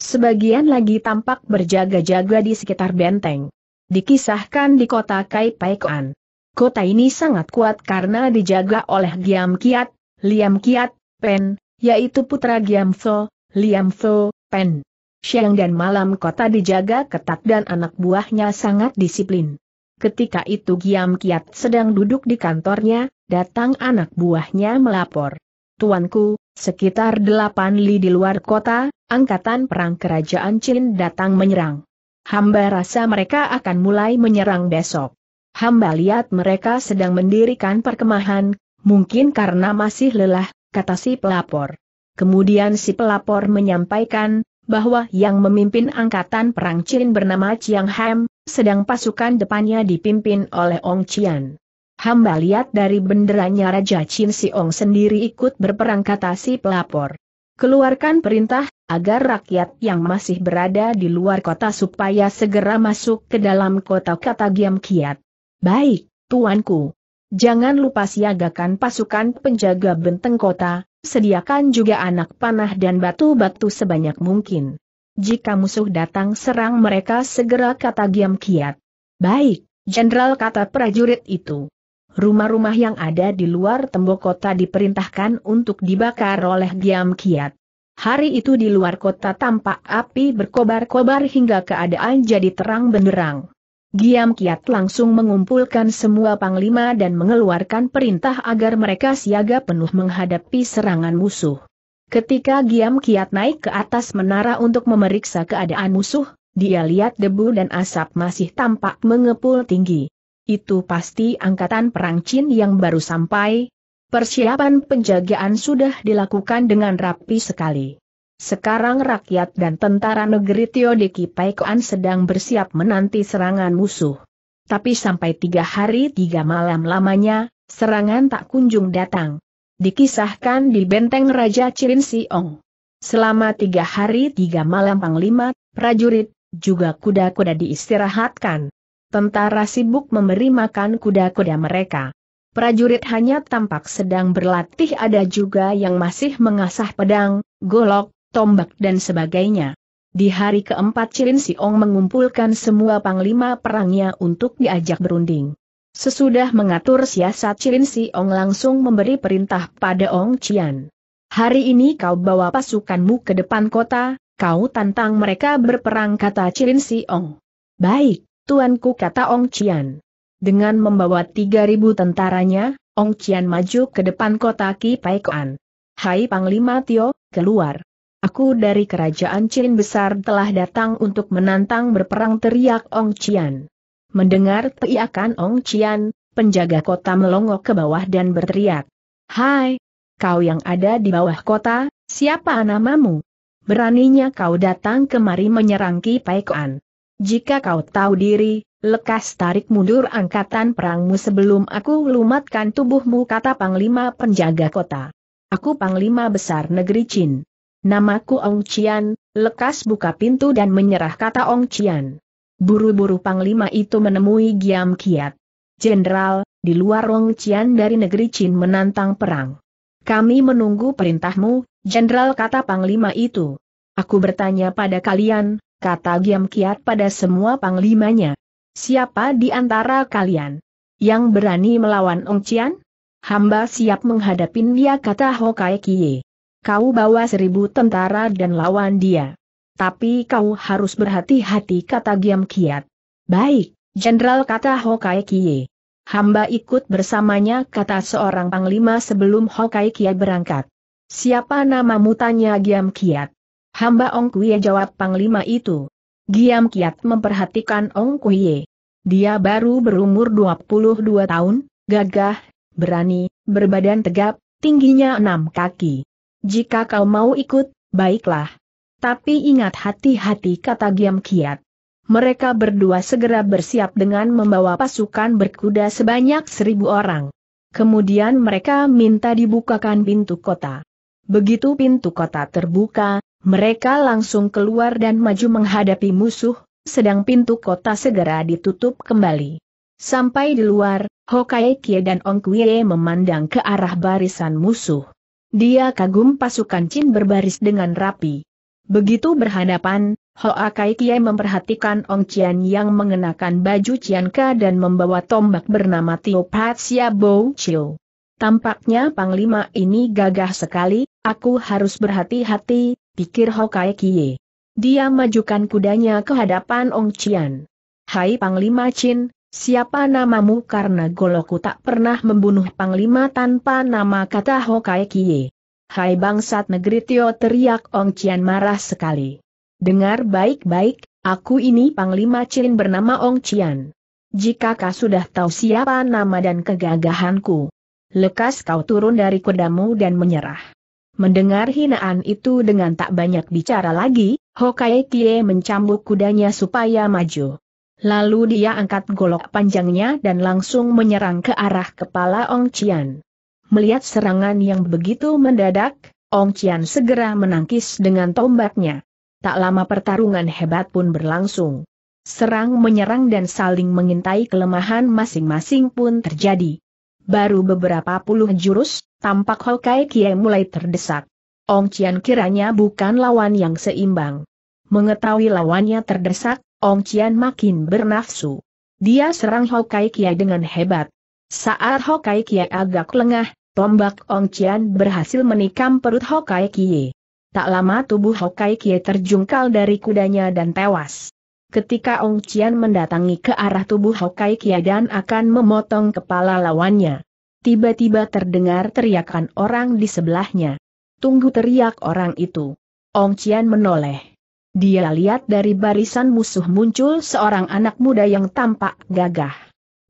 Sebagian lagi tampak berjaga-jaga di sekitar benteng. Dikisahkan di kota Kaipaikoan. Kota ini sangat kuat karena dijaga oleh Giam Kiat, Liam Kiat, Pen, yaitu putra Giam Fo, Liam Fo, Pen. Siang dan malam kota dijaga ketat dan anak buahnya sangat disiplin. Ketika itu Giam Kiat sedang duduk di kantornya, datang anak buahnya melapor. Tuanku, sekitar delapan li di luar kota, angkatan perang kerajaan Chin datang menyerang. Hamba rasa mereka akan mulai menyerang besok. Hamba lihat mereka sedang mendirikan perkemahan, mungkin karena masih lelah, kata si pelapor. Kemudian si pelapor menyampaikan, bahwa yang memimpin angkatan perang Chin bernama Chiang Ham, sedang pasukan depannya dipimpin oleh Ong Chian. Hamba lihat dari benderanya Raja Chin Ong sendiri ikut berperang kata si pelapor. Keluarkan perintah, agar rakyat yang masih berada di luar kota supaya segera masuk ke dalam kota kata Giam Kiat. Baik, tuanku. Jangan lupa siagakan pasukan penjaga benteng kota, sediakan juga anak panah dan batu-batu sebanyak mungkin. Jika musuh datang serang mereka segera kata Giam Kiat. Baik, jenderal kata prajurit itu. Rumah-rumah yang ada di luar tembok kota diperintahkan untuk dibakar oleh Giam Kiat. Hari itu di luar kota tampak api berkobar-kobar hingga keadaan jadi terang benderang. Giam Kiat langsung mengumpulkan semua panglima dan mengeluarkan perintah agar mereka siaga penuh menghadapi serangan musuh. Ketika Giam Kiat naik ke atas menara untuk memeriksa keadaan musuh, dia lihat debu dan asap masih tampak mengepul tinggi. Itu pasti angkatan perang Chin yang baru sampai. Persiapan penjagaan sudah dilakukan dengan rapi sekali. Sekarang rakyat dan tentara negeri Tiodeki Paikoan sedang bersiap menanti serangan musuh. Tapi sampai tiga hari tiga malam lamanya, serangan tak kunjung datang. Dikisahkan di benteng Raja Cirin Siong. Selama tiga hari tiga malam panglima, prajurit, juga kuda-kuda diistirahatkan. Tentara sibuk memberi makan kuda-kuda mereka. Prajurit hanya tampak sedang berlatih ada juga yang masih mengasah pedang, golok, tombak dan sebagainya. Di hari keempat Cilin Siong mengumpulkan semua panglima perangnya untuk diajak berunding. Sesudah mengatur siasat Cilin Siong langsung memberi perintah pada Ong Cian. Hari ini kau bawa pasukanmu ke depan kota, kau tantang mereka berperang kata Cilin Siong. Baik, tuanku kata Ong Cian. Dengan membawa 3.000 tentaranya, Ong Cian maju ke depan kota Ki Koan. Hai Panglima Tio, keluar. Aku dari kerajaan Chin besar telah datang untuk menantang berperang teriak Ong Chian. Mendengar teriakan Ong Chian, penjaga kota melongok ke bawah dan berteriak. Hai, kau yang ada di bawah kota, siapa namamu? Beraninya kau datang kemari menyerang Ki Paikoan. Jika kau tahu diri, lekas tarik mundur angkatan perangmu sebelum aku lumatkan tubuhmu kata Panglima Penjaga Kota. Aku Panglima Besar Negeri Chin. Namaku Ong Cian, lekas buka pintu dan menyerah kata Ong Cian. Buru-buru Panglima itu menemui Giam Kiat. Jenderal, di luar Ong Cian dari negeri Chin menantang perang. Kami menunggu perintahmu, Jenderal kata Panglima itu. Aku bertanya pada kalian, kata Giam Kiat pada semua Panglimanya. Siapa di antara kalian yang berani melawan Ong Cian? Hamba siap menghadapin dia kata Hokai Kie. Kau bawa seribu tentara dan lawan dia. Tapi kau harus berhati-hati kata Giam Kiat. Baik, Jenderal kata Hokai Kie. Hamba ikut bersamanya kata seorang panglima sebelum Hokai Kie berangkat. Siapa namamu tanya Giam Kiat. Hamba Ong Kuye jawab panglima itu. Giam Kiat memperhatikan Ong Kuye. Dia baru berumur 22 tahun, gagah, berani, berbadan tegap, tingginya enam kaki. Jika kau mau ikut, baiklah. Tapi ingat hati-hati kata Giam Kiat. Mereka berdua segera bersiap dengan membawa pasukan berkuda sebanyak seribu orang. Kemudian mereka minta dibukakan pintu kota. Begitu pintu kota terbuka, mereka langsung keluar dan maju menghadapi musuh, sedang pintu kota segera ditutup kembali. Sampai di luar, Hokai Kie dan Ong memandang ke arah barisan musuh. Dia kagum pasukan Chin berbaris dengan rapi. Begitu berhadapan, Hoa Kai Kiai memperhatikan Ong Chian yang mengenakan baju Cianka dan membawa tombak bernama Tio Patsia Bo Chiu. Tampaknya panglima ini gagah sekali, aku harus berhati-hati, pikir Hokai Kie. Dia majukan kudanya ke hadapan Ong Cian. Hai Panglima Chin, Siapa namamu karena goloku tak pernah membunuh Panglima tanpa nama kata Hokai Kie. Hai bangsat negeri Tio teriak Ong Cian marah sekali. Dengar baik-baik, aku ini Panglima Chin bernama Ong Cian. Jika kau sudah tahu siapa nama dan kegagahanku, lekas kau turun dari kudamu dan menyerah. Mendengar hinaan itu dengan tak banyak bicara lagi, Hokai Kie mencambuk kudanya supaya maju. Lalu dia angkat golok panjangnya dan langsung menyerang ke arah kepala Ong Cian. Melihat serangan yang begitu mendadak, Ong Cian segera menangkis dengan tombaknya. Tak lama pertarungan hebat pun berlangsung. Serang menyerang dan saling mengintai kelemahan masing-masing pun terjadi. Baru beberapa puluh jurus, tampak Hokai Kie mulai terdesak. Ong Cian kiranya bukan lawan yang seimbang. Mengetahui lawannya terdesak, Ong Cian makin bernafsu. Dia serang Hokai Kia dengan hebat. Saat Hokai Kia agak lengah, tombak Ong Cian berhasil menikam perut Hokai Kia. Tak lama tubuh Hokai Kia terjungkal dari kudanya dan tewas. Ketika Ong Cian mendatangi ke arah tubuh Hokai Kia dan akan memotong kepala lawannya. Tiba-tiba terdengar teriakan orang di sebelahnya. Tunggu teriak orang itu. Ong Cian menoleh. Dia lihat dari barisan musuh muncul seorang anak muda yang tampak gagah.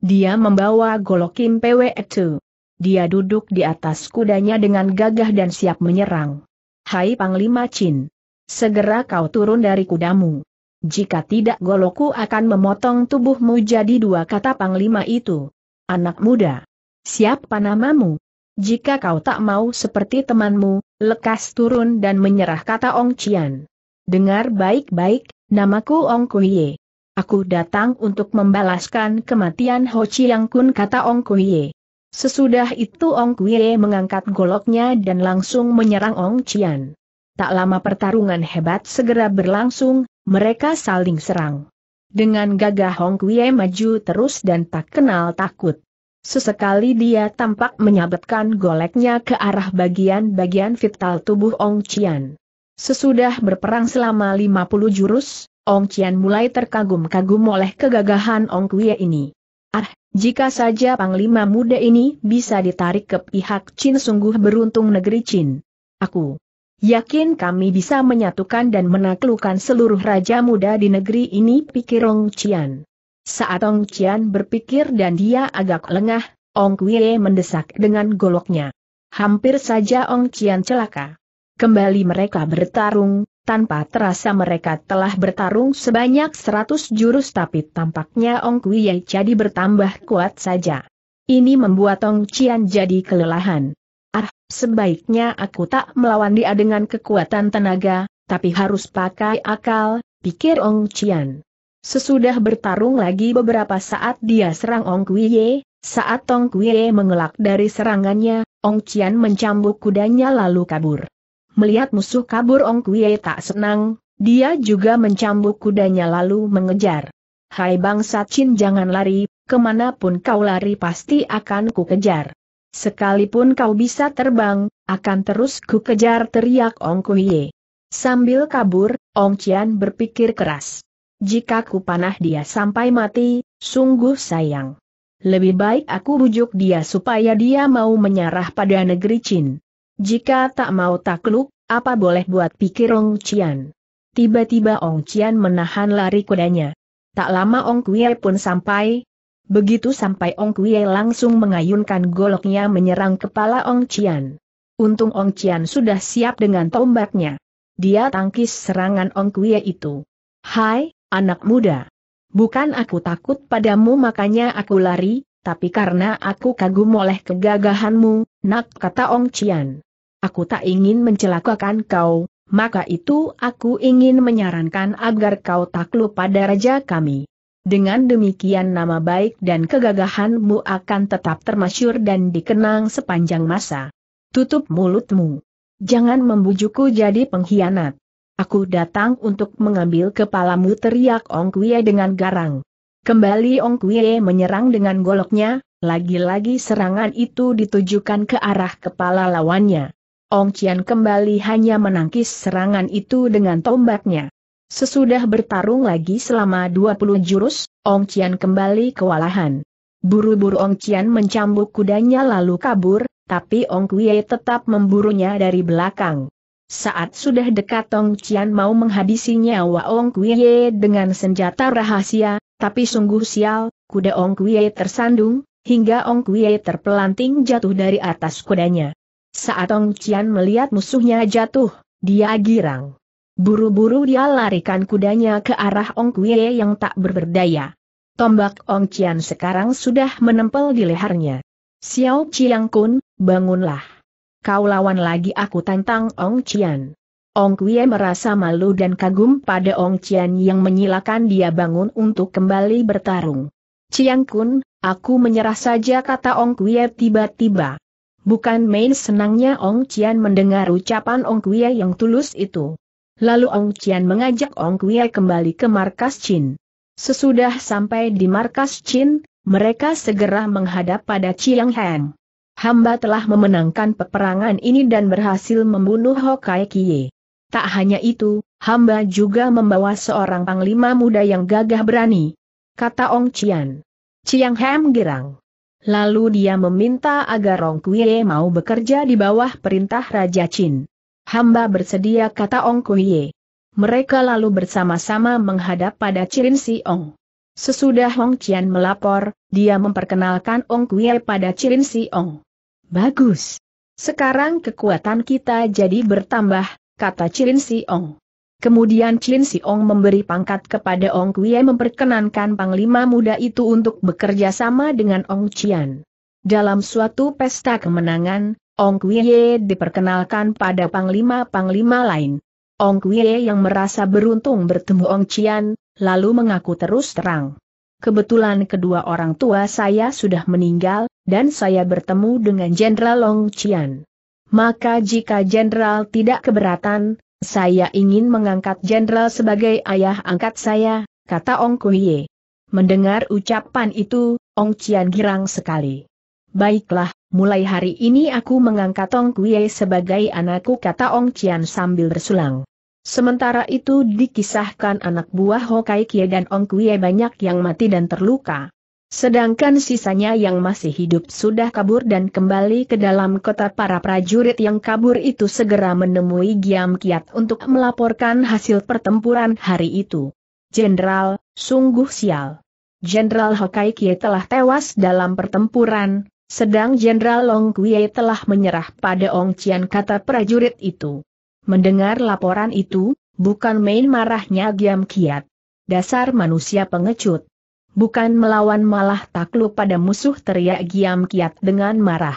Dia membawa golokin pw itu. E Dia duduk di atas kudanya dengan gagah dan siap menyerang. Hai Panglima Chin. Segera kau turun dari kudamu. Jika tidak goloku akan memotong tubuhmu jadi dua kata Panglima itu. Anak muda. Siapa namamu? Jika kau tak mau seperti temanmu, lekas turun dan menyerah kata Ong Chian. Dengar baik-baik, namaku Ong Kuiye. Aku datang untuk membalaskan kematian Ho Chiang Kun kata Ong Kuiye. Sesudah itu Ong Kuiye mengangkat goloknya dan langsung menyerang Ong Chian. Tak lama pertarungan hebat segera berlangsung, mereka saling serang. Dengan gagah Ong Kuiye maju terus dan tak kenal takut. Sesekali dia tampak menyabetkan goleknya ke arah bagian-bagian vital tubuh Ong Chian. Sesudah berperang selama 50 jurus, Ong Qian mulai terkagum-kagum oleh kegagahan Ong Kwee ini. Ah, jika saja panglima muda ini bisa ditarik ke pihak Chin sungguh beruntung negeri Chin. Aku yakin kami bisa menyatukan dan menaklukkan seluruh raja muda di negeri ini pikir Ong Qian. Saat Ong Qian berpikir dan dia agak lengah, Ong Kwee mendesak dengan goloknya. Hampir saja Ong Qian celaka. Kembali mereka bertarung, tanpa terasa mereka telah bertarung sebanyak seratus jurus tapi tampaknya Ong Kui Ye jadi bertambah kuat saja. Ini membuat Ong Cian jadi kelelahan. Ah, sebaiknya aku tak melawan dia dengan kekuatan tenaga, tapi harus pakai akal, pikir Ong Cian. Sesudah bertarung lagi beberapa saat dia serang Ong Kui Ye, saat Ong Kui Ye mengelak dari serangannya, Ong Cian mencambuk kudanya lalu kabur. Melihat musuh kabur Ong Kuei tak senang, dia juga mencambuk kudanya lalu mengejar. Hai bangsa Chin jangan lari, kemanapun kau lari pasti akan ku kejar. Sekalipun kau bisa terbang, akan terus ku kejar teriak Ong Kuei. Sambil kabur, Ong Chian berpikir keras. Jika ku panah dia sampai mati, sungguh sayang. Lebih baik aku bujuk dia supaya dia mau menyerah pada negeri Chin. Jika tak mau takluk, apa boleh buat pikir Ong Cian. Tiba-tiba Ong Cian menahan lari kudanya. Tak lama Ong Kuiye pun sampai. Begitu sampai Ong Kuiye langsung mengayunkan goloknya menyerang kepala Ong Cian. Untung Ong Cian sudah siap dengan tombaknya. Dia tangkis serangan Ong Kuiye itu. Hai, anak muda. Bukan aku takut padamu makanya aku lari, tapi karena aku kagum oleh kegagahanmu, nak kata Ong Cian. Aku tak ingin mencelakakan kau, maka itu aku ingin menyarankan agar kau takluk pada raja kami. Dengan demikian nama baik dan kegagahanmu akan tetap termasyur dan dikenang sepanjang masa. Tutup mulutmu. Jangan membujukku jadi pengkhianat. Aku datang untuk mengambil kepalamu teriak Ong Kwee dengan garang. Kembali Ong Kwee menyerang dengan goloknya, lagi-lagi serangan itu ditujukan ke arah kepala lawannya. Ong Qian kembali hanya menangkis serangan itu dengan tombaknya. Sesudah bertarung lagi selama 20 jurus, Ong Qian kembali kewalahan. Buru-buru Ong Qian mencambuk kudanya lalu kabur, tapi Ong Kuei tetap memburunya dari belakang. Saat sudah dekat Ong Qian mau menghabisi nyawa Ong Kuei dengan senjata rahasia, tapi sungguh sial, kuda Ong Kuei tersandung, hingga Ong Kuei terpelanting jatuh dari atas kudanya. Saat Ong Cian melihat musuhnya jatuh, dia girang. Buru-buru dia larikan kudanya ke arah Ong Kue yang tak berberdaya. Tombak Ong Cian sekarang sudah menempel di lehernya. Xiao Chiang Kun, bangunlah. Kau lawan lagi aku tantang Ong Cian. Ong Kue merasa malu dan kagum pada Ong Cian yang menyilakan dia bangun untuk kembali bertarung. Ciang Kun, aku menyerah saja kata Ong Kue tiba-tiba. Bukan main senangnya Ong Cian mendengar ucapan Ong Kuya yang tulus itu. Lalu Ong Cian mengajak Ong Kuya kembali ke markas Chin. Sesudah sampai di markas Chin, mereka segera menghadap pada Chiang Heng. Hamba telah memenangkan peperangan ini dan berhasil membunuh Hokai Kie. Tak hanya itu, hamba juga membawa seorang panglima muda yang gagah berani. Kata Ong Cian. Chiang Heng girang. Lalu dia meminta agar Ong Kuiye mau bekerja di bawah perintah Raja Chin. Hamba bersedia kata Ong Kuiye. Mereka lalu bersama-sama menghadap pada Chirin Si Ong. Sesudah Hong Qian melapor, dia memperkenalkan Ong Kuiye pada Chirin Si Ong. Bagus. Sekarang kekuatan kita jadi bertambah, kata Chirin Si Ong. Kemudian Chin Siong memberi pangkat kepada Ong Kwee, memperkenankan panglima muda itu untuk bekerja sama dengan Ong Chian. Dalam suatu pesta kemenangan, Ong Kwee diperkenalkan pada panglima-panglima lain. Ong Kwee yang merasa beruntung bertemu Ong Chian, lalu mengaku terus terang. Kebetulan kedua orang tua saya sudah meninggal, dan saya bertemu dengan Jenderal Ong Chian. Maka jika Jenderal tidak keberatan, saya ingin mengangkat jenderal sebagai ayah angkat saya, kata Ong Kuiye. Mendengar ucapan itu, Ong Cian girang sekali. Baiklah, mulai hari ini aku mengangkat Ong Kuiye sebagai anakku kata Ong Cian sambil bersulang. Sementara itu dikisahkan anak buah Hokai Kie dan Ong Kuiye banyak yang mati dan terluka. Sedangkan sisanya yang masih hidup sudah kabur dan kembali ke dalam kota para prajurit yang kabur itu segera menemui Giam Kiat untuk melaporkan hasil pertempuran hari itu. Jenderal, sungguh sial. Jenderal Hokai Kie telah tewas dalam pertempuran, sedang Jenderal Long Kue telah menyerah pada Ong Cian kata prajurit itu. Mendengar laporan itu, bukan main marahnya Giam Kiat. Dasar manusia pengecut. Bukan melawan malah takluk pada musuh teriak Giam Kiat dengan marah.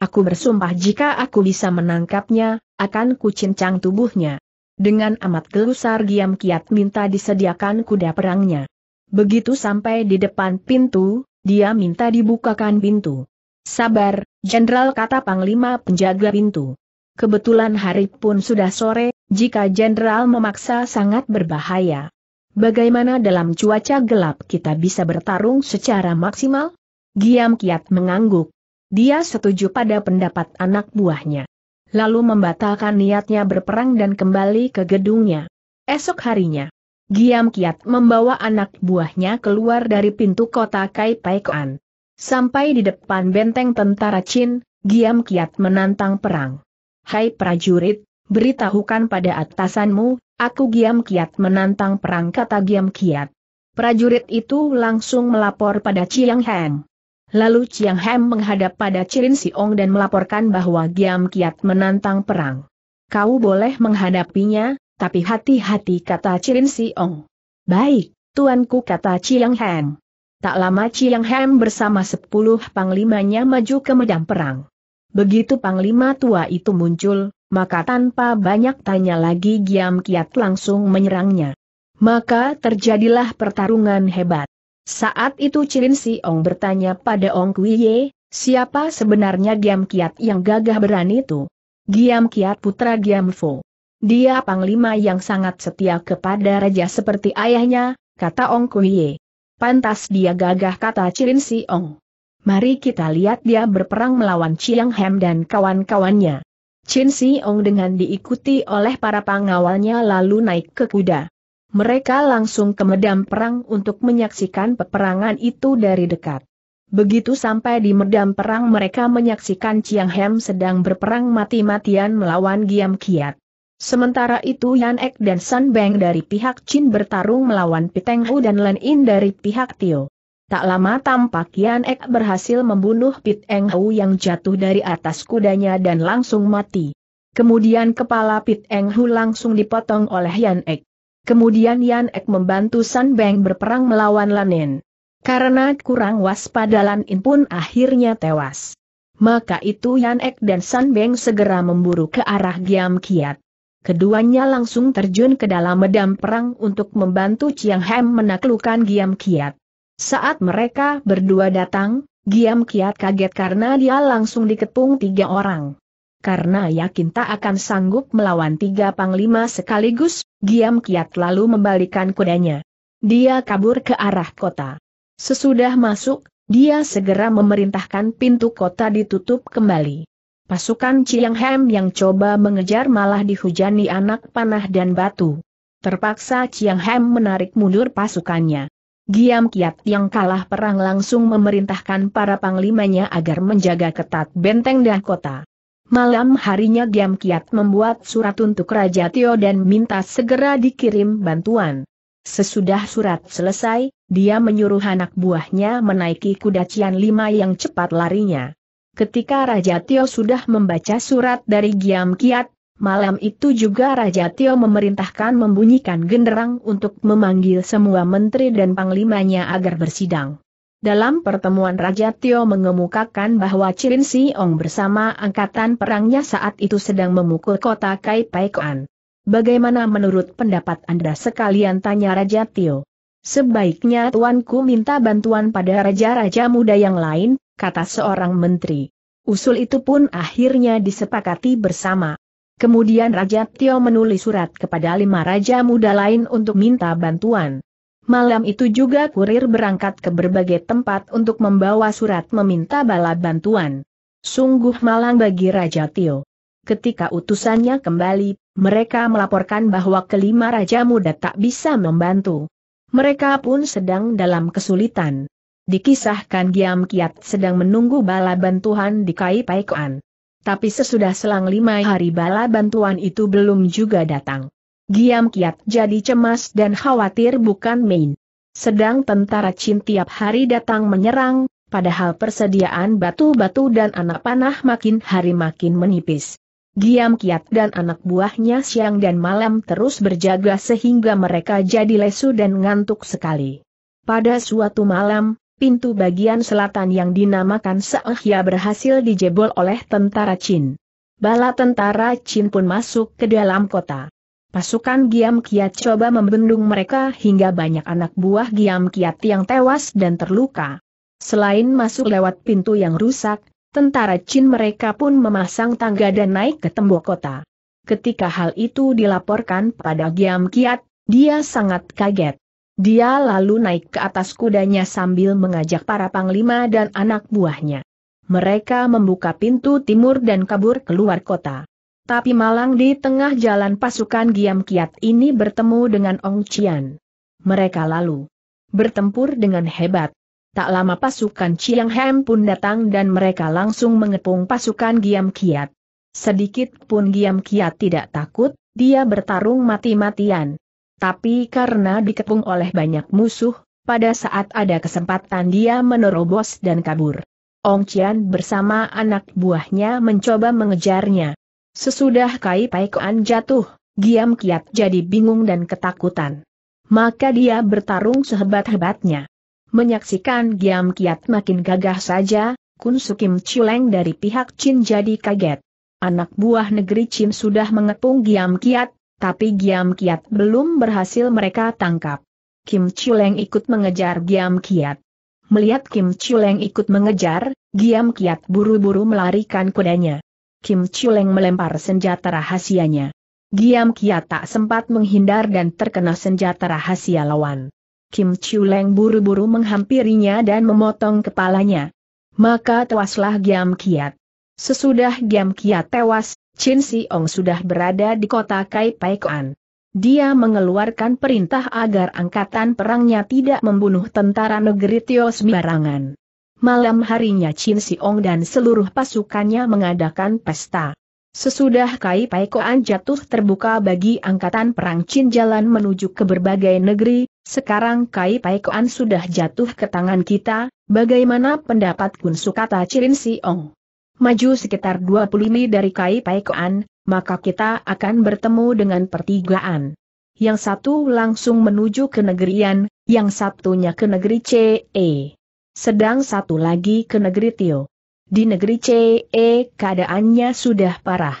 Aku bersumpah jika aku bisa menangkapnya, akan kucincang tubuhnya. Dengan amat gelusar Giam Kiat minta disediakan kuda perangnya. Begitu sampai di depan pintu, dia minta dibukakan pintu. Sabar, Jenderal kata Panglima penjaga pintu. Kebetulan hari pun sudah sore, jika Jenderal memaksa sangat berbahaya. Bagaimana dalam cuaca gelap kita bisa bertarung secara maksimal? Giam Kiat mengangguk. Dia setuju pada pendapat anak buahnya. Lalu membatalkan niatnya berperang dan kembali ke gedungnya. Esok harinya, Giam Kiat membawa anak buahnya keluar dari pintu kota Kai Paikoan. Sampai di depan benteng tentara Chin, Giam Kiat menantang perang. Hai prajurit, beritahukan pada atasanmu, aku Giam Kiat menantang perang kata Giam Kiat. Prajurit itu langsung melapor pada Chiang Heng. Lalu Chiang Heng menghadap pada Cirin Siong dan melaporkan bahwa Giam Kiat menantang perang. Kau boleh menghadapinya, tapi hati-hati kata Cirin Siong. Baik, tuanku kata Chiang Heng. Tak lama Chiang Heng bersama sepuluh panglimanya maju ke medan perang. Begitu panglima tua itu muncul, maka tanpa banyak tanya lagi Giam Kiat langsung menyerangnya. Maka terjadilah pertarungan hebat. Saat itu Cilin Si Ong bertanya pada Ong Kuiye, siapa sebenarnya Giam Kiat yang gagah berani itu? Giam Kiat putra Giam Fo. Dia panglima yang sangat setia kepada raja seperti ayahnya, kata Ong Kuiye. Pantas dia gagah kata Cilin Si Ong. Mari kita lihat dia berperang melawan Chiang Hem dan kawan-kawannya. Chin Si Ong dengan diikuti oleh para pengawalnya lalu naik ke kuda. Mereka langsung ke medan perang untuk menyaksikan peperangan itu dari dekat. Begitu sampai di medan perang mereka menyaksikan Chiang Hem sedang berperang mati-matian melawan Giam Kiat. Sementara itu Yan Ek dan Sun Beng dari pihak Chin bertarung melawan Piteng Hu dan Len In dari pihak Tio. Tak lama tampak Yan Ek berhasil membunuh Pit Eng Hau yang jatuh dari atas kudanya dan langsung mati. Kemudian kepala Pit Eng Hu langsung dipotong oleh Yan Ek. Kemudian Yan Ek membantu San Beng berperang melawan Lanin. Karena kurang waspada Lanin pun akhirnya tewas. Maka itu Yan Ek dan San Beng segera memburu ke arah Giam Kiat. Keduanya langsung terjun ke dalam medan perang untuk membantu Chiang Hem menaklukkan Giam Kiat. Saat mereka berdua datang, Giam Kiat kaget karena dia langsung dikepung tiga orang. Karena yakin tak akan sanggup melawan tiga panglima sekaligus, Giam Kiat lalu membalikan kudanya. Dia kabur ke arah kota. Sesudah masuk, dia segera memerintahkan pintu kota ditutup kembali. Pasukan Chiang Hem yang coba mengejar malah dihujani anak panah dan batu. Terpaksa Chiang Hem menarik mundur pasukannya. Giam Kiat yang kalah perang langsung memerintahkan para panglimanya agar menjaga ketat benteng dan kota. Malam harinya Giam Kiat membuat surat untuk Raja Tio dan minta segera dikirim bantuan. Sesudah surat selesai, dia menyuruh anak buahnya menaiki kuda Cian Lima yang cepat larinya. Ketika Raja Tio sudah membaca surat dari Giam Kiat, Malam itu juga Raja Tio memerintahkan membunyikan genderang untuk memanggil semua menteri dan panglimanya agar bersidang. Dalam pertemuan Raja Tio mengemukakan bahwa Chin Ong bersama angkatan perangnya saat itu sedang memukul kota Kai Kuan. Bagaimana menurut pendapat Anda sekalian tanya Raja Tio? Sebaiknya tuanku minta bantuan pada raja-raja muda yang lain, kata seorang menteri. Usul itu pun akhirnya disepakati bersama. Kemudian Raja Tio menulis surat kepada lima raja muda lain untuk minta bantuan. Malam itu juga kurir berangkat ke berbagai tempat untuk membawa surat meminta bala bantuan. Sungguh malang bagi Raja Tio. Ketika utusannya kembali, mereka melaporkan bahwa kelima raja muda tak bisa membantu. Mereka pun sedang dalam kesulitan. Dikisahkan Giam Kiat sedang menunggu bala bantuan di Kai Paikoan. Tapi sesudah selang lima hari bala bantuan itu belum juga datang. Giam Kiat jadi cemas dan khawatir bukan main. Sedang tentara Cintiap tiap hari datang menyerang, padahal persediaan batu-batu dan anak panah makin hari makin menipis. Giam Kiat dan anak buahnya siang dan malam terus berjaga sehingga mereka jadi lesu dan ngantuk sekali. Pada suatu malam, pintu bagian selatan yang dinamakan Seohya berhasil dijebol oleh tentara Chin. Bala tentara Chin pun masuk ke dalam kota. Pasukan Giam Kiat coba membendung mereka hingga banyak anak buah Giam Kiat yang tewas dan terluka. Selain masuk lewat pintu yang rusak, tentara Chin mereka pun memasang tangga dan naik ke tembok kota. Ketika hal itu dilaporkan pada Giam Kiat, dia sangat kaget. Dia lalu naik ke atas kudanya sambil mengajak para panglima dan anak buahnya. Mereka membuka pintu timur dan kabur keluar kota. Tapi malang di tengah jalan pasukan Giam Kiat ini bertemu dengan Ong Chian. Mereka lalu bertempur dengan hebat. Tak lama pasukan Chiang Hem pun datang dan mereka langsung mengepung pasukan Giam Kiat. Sedikit pun Giam Kiat tidak takut, dia bertarung mati-matian. Tapi karena dikepung oleh banyak musuh, pada saat ada kesempatan dia menerobos dan kabur. Ong Chian bersama anak buahnya mencoba mengejarnya. Sesudah Kai Pai Kuan jatuh, Giam Kiat jadi bingung dan ketakutan. Maka dia bertarung sehebat-hebatnya. Menyaksikan Giam Kiat makin gagah saja, Kun Sukim Chuleng dari pihak Chin jadi kaget. Anak buah negeri Chin sudah mengepung Giam Kiat, tapi Giam Kiat belum berhasil mereka tangkap. Kim Chuleng ikut mengejar Giam Kiat. Melihat Kim Chuleng ikut mengejar, Giam Kiat buru-buru melarikan kudanya. Kim Chuleng melempar senjata rahasianya. Giam Kiat tak sempat menghindar dan terkena senjata rahasia lawan. Kim Chuleng buru-buru menghampirinya dan memotong kepalanya. Maka tewaslah Giam Kiat. Sesudah Giam Kiat tewas, Chin Siong sudah berada di kota Kai Kuan. Dia mengeluarkan perintah agar angkatan perangnya tidak membunuh tentara negeri Tio sembarangan. Malam harinya Chin Siong dan seluruh pasukannya mengadakan pesta. Sesudah Kai Paikoan jatuh terbuka bagi angkatan perang Chin jalan menuju ke berbagai negeri, sekarang Kai Paikoan sudah jatuh ke tangan kita, bagaimana pendapat Kun Sukata Chin Siong? maju sekitar 20 li dari Kai Paikoan, maka kita akan bertemu dengan pertigaan. Yang satu langsung menuju ke negeri Yan, yang satunya ke negeri CE. Sedang satu lagi ke negeri Tio. Di negeri CE keadaannya sudah parah.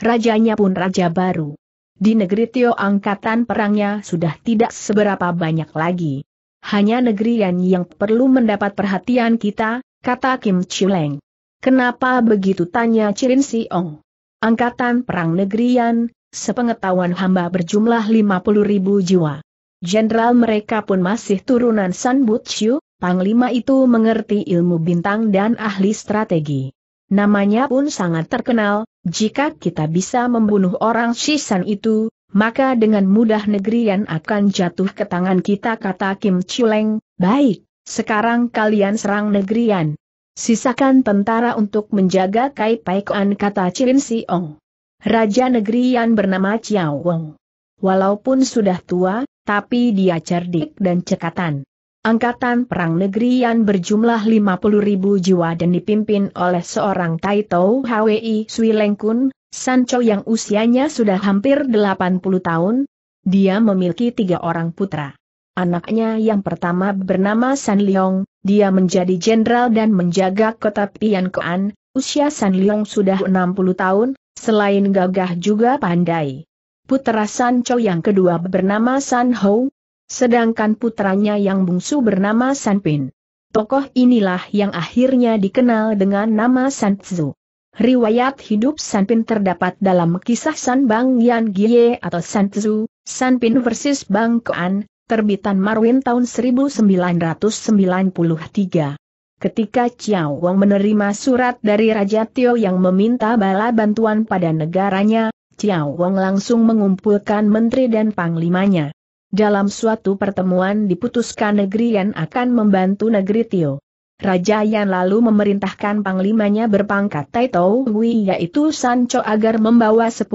Rajanya pun raja baru. Di negeri Tio angkatan perangnya sudah tidak seberapa banyak lagi. Hanya negeri Yan yang perlu mendapat perhatian kita, kata Kim Chuleng. Kenapa begitu tanya Cirin Siong? Angkatan Perang Negerian, sepengetahuan hamba berjumlah 50 ribu jiwa. Jenderal mereka pun masih turunan San Butshu, Panglima itu mengerti ilmu bintang dan ahli strategi. Namanya pun sangat terkenal, jika kita bisa membunuh orang Shisan itu, maka dengan mudah negerian akan jatuh ke tangan kita kata Kim Chuleng, baik, sekarang kalian serang negerian, Sisakan tentara untuk menjaga Kai Paikoan kata Chin Siong. Raja negeri yang bernama Chiao Wong. Walaupun sudah tua, tapi dia cerdik dan cekatan. Angkatan Perang Negeri yang berjumlah 50 ribu jiwa dan dipimpin oleh seorang Taito Hwi Lengkun, Sancho yang usianya sudah hampir 80 tahun, dia memiliki tiga orang putra. Anaknya yang pertama bernama San Leong, dia menjadi jenderal dan menjaga kota Piankoan, usia San Leong sudah 60 tahun, selain gagah juga pandai. Putra San Cho yang kedua bernama San Hou, sedangkan putranya yang bungsu bernama San Pin. Tokoh inilah yang akhirnya dikenal dengan nama San Tzu. Riwayat hidup San Pin terdapat dalam kisah San Bang Yan Gie atau San Tzu, San Pin versus Bang Koan, terbitan Marwin tahun 1993. Ketika Chiao Wang menerima surat dari Raja Tio yang meminta bala bantuan pada negaranya, Chiao Wang langsung mengumpulkan menteri dan panglimanya. Dalam suatu pertemuan diputuskan negeri Yan akan membantu negeri Tio. Raja Yan lalu memerintahkan panglimanya berpangkat Tai Hui yaitu Sancho agar membawa 10.000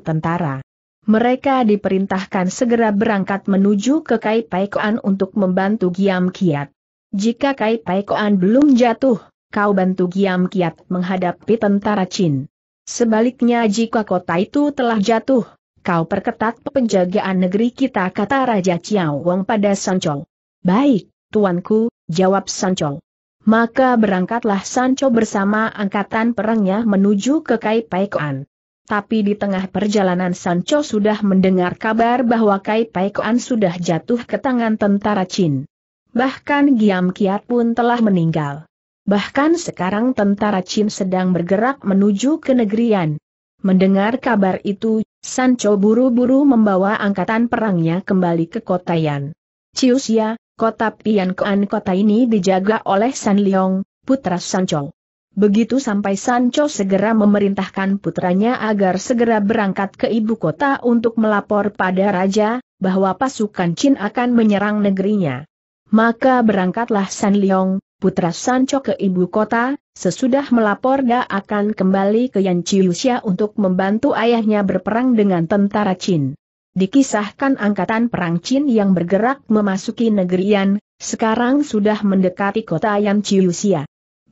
tentara mereka diperintahkan segera berangkat menuju ke Kai Paikoan untuk membantu Giam Kiat. Jika Kai Paikoan belum jatuh, kau bantu Giam Kiat menghadapi tentara Chin. Sebaliknya jika kota itu telah jatuh, kau perketat penjagaan negeri kita kata Raja Chiao Wong pada Sancol. Baik, tuanku, jawab Sancol. Maka berangkatlah Sancho bersama angkatan perangnya menuju ke Kai Paikoan. Tapi di tengah perjalanan Sancho sudah mendengar kabar bahwa Kai Paikoan sudah jatuh ke tangan tentara Chin. Bahkan Giam Kiat pun telah meninggal. Bahkan sekarang tentara Chin sedang bergerak menuju ke negerian. Mendengar kabar itu, Sancho buru-buru membawa angkatan perangnya kembali ke kota Yan. Ciusia, kota Pian Kuan kota ini dijaga oleh San Leong, putra Sancho. Begitu sampai Sancho segera memerintahkan putranya agar segera berangkat ke ibu kota untuk melapor pada raja, bahwa pasukan Chin akan menyerang negerinya. Maka berangkatlah San Leong, putra Sancho ke ibu kota, sesudah melapor dia akan kembali ke Yan Chiusia untuk membantu ayahnya berperang dengan tentara Chin. Dikisahkan angkatan perang Chin yang bergerak memasuki negeri Yan, sekarang sudah mendekati kota Yan Chiusia.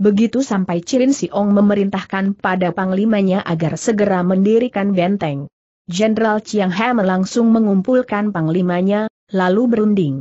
Begitu sampai Cilin Siong memerintahkan pada panglimanya agar segera mendirikan benteng. Jenderal Chiang He langsung mengumpulkan panglimanya, lalu berunding.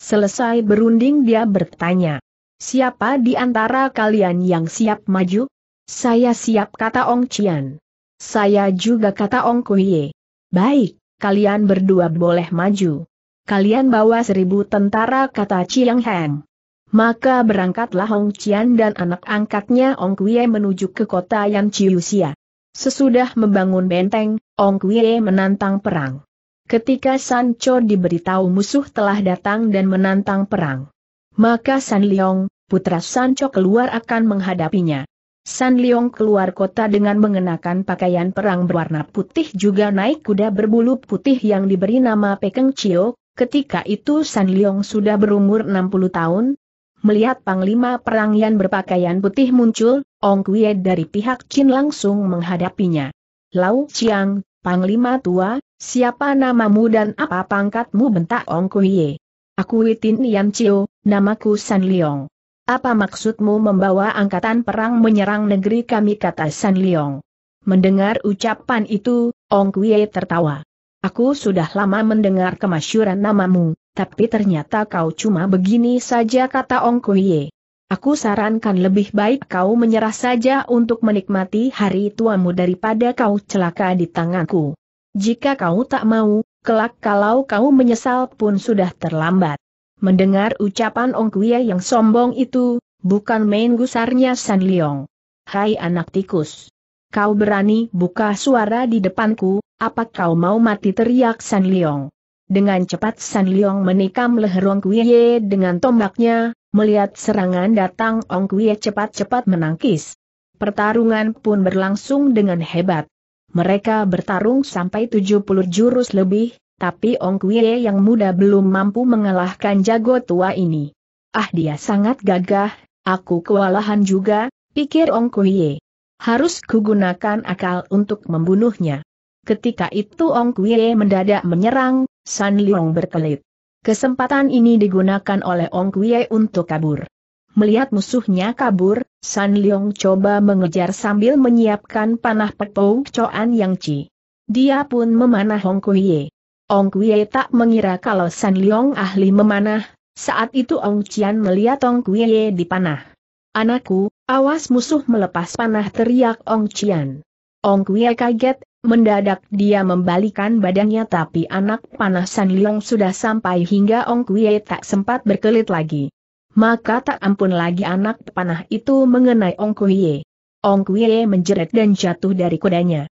Selesai berunding dia bertanya. Siapa di antara kalian yang siap maju? Saya siap kata Ong Cian. Saya juga kata Ong Kuye. Baik, kalian berdua boleh maju. Kalian bawa seribu tentara kata Chiang Heng. Maka berangkatlah Hong Qian dan anak angkatnya Ong Kwee, menuju ke kota Yan Chiusia. Sesudah membangun benteng, Ong Kwee menantang perang. Ketika San Cho diberitahu musuh telah datang dan menantang perang. Maka San Leong, putra San Cho keluar akan menghadapinya. San Leong keluar kota dengan mengenakan pakaian perang berwarna putih juga naik kuda berbulu putih yang diberi nama Pekeng Chio. Ketika itu San Leong sudah berumur 60 tahun, Melihat Panglima Perang yang berpakaian putih muncul, Ong Kwie dari pihak Chin langsung menghadapinya. Lau Chiang, Panglima tua, siapa namamu dan apa pangkatmu bentak Ong Kwie? Aku Witin Yan Chiu, namaku San Liong. Apa maksudmu membawa angkatan perang menyerang negeri kami kata San Liong? Mendengar ucapan itu, Ong Kwie tertawa. Aku sudah lama mendengar kemasyuran namamu, tapi ternyata kau cuma begini saja kata Ong Kuiye. Aku sarankan lebih baik kau menyerah saja untuk menikmati hari tuamu daripada kau celaka di tanganku. Jika kau tak mau, kelak kalau kau menyesal pun sudah terlambat. Mendengar ucapan Ong Kuiye yang sombong itu, bukan main gusarnya San Leong. Hai anak tikus. Kau berani buka suara di depanku, apa kau mau mati teriak San Leong. Dengan cepat San Leong menikam leher Ong Kuie dengan tombaknya, melihat serangan datang Ong Kuie cepat-cepat menangkis. Pertarungan pun berlangsung dengan hebat. Mereka bertarung sampai 70 jurus lebih, tapi Ong Kuie yang muda belum mampu mengalahkan jago tua ini. Ah dia sangat gagah, aku kewalahan juga, pikir Ong Kuie. Harus kugunakan akal untuk membunuhnya. Ketika itu Ong Kuie mendadak menyerang, San Leong berkelit. Kesempatan ini digunakan oleh Ong Kuei untuk kabur. Melihat musuhnya kabur, San Leong coba mengejar sambil menyiapkan panah Pepou Choan Yang Chi. Dia pun memanah Ong Kuei. Ong Kuei tak mengira kalau San Leong ahli memanah, saat itu Ong Cian melihat Ong Kuei dipanah. Anakku, awas musuh melepas panah teriak Ong Cian. Ong Kuei kaget, Mendadak dia membalikan badannya tapi anak panah San Liang sudah sampai hingga Ong Kwee tak sempat berkelit lagi. Maka tak ampun lagi anak panah itu mengenai Ong Kwee. Ong Kwee menjerit dan jatuh dari kudanya.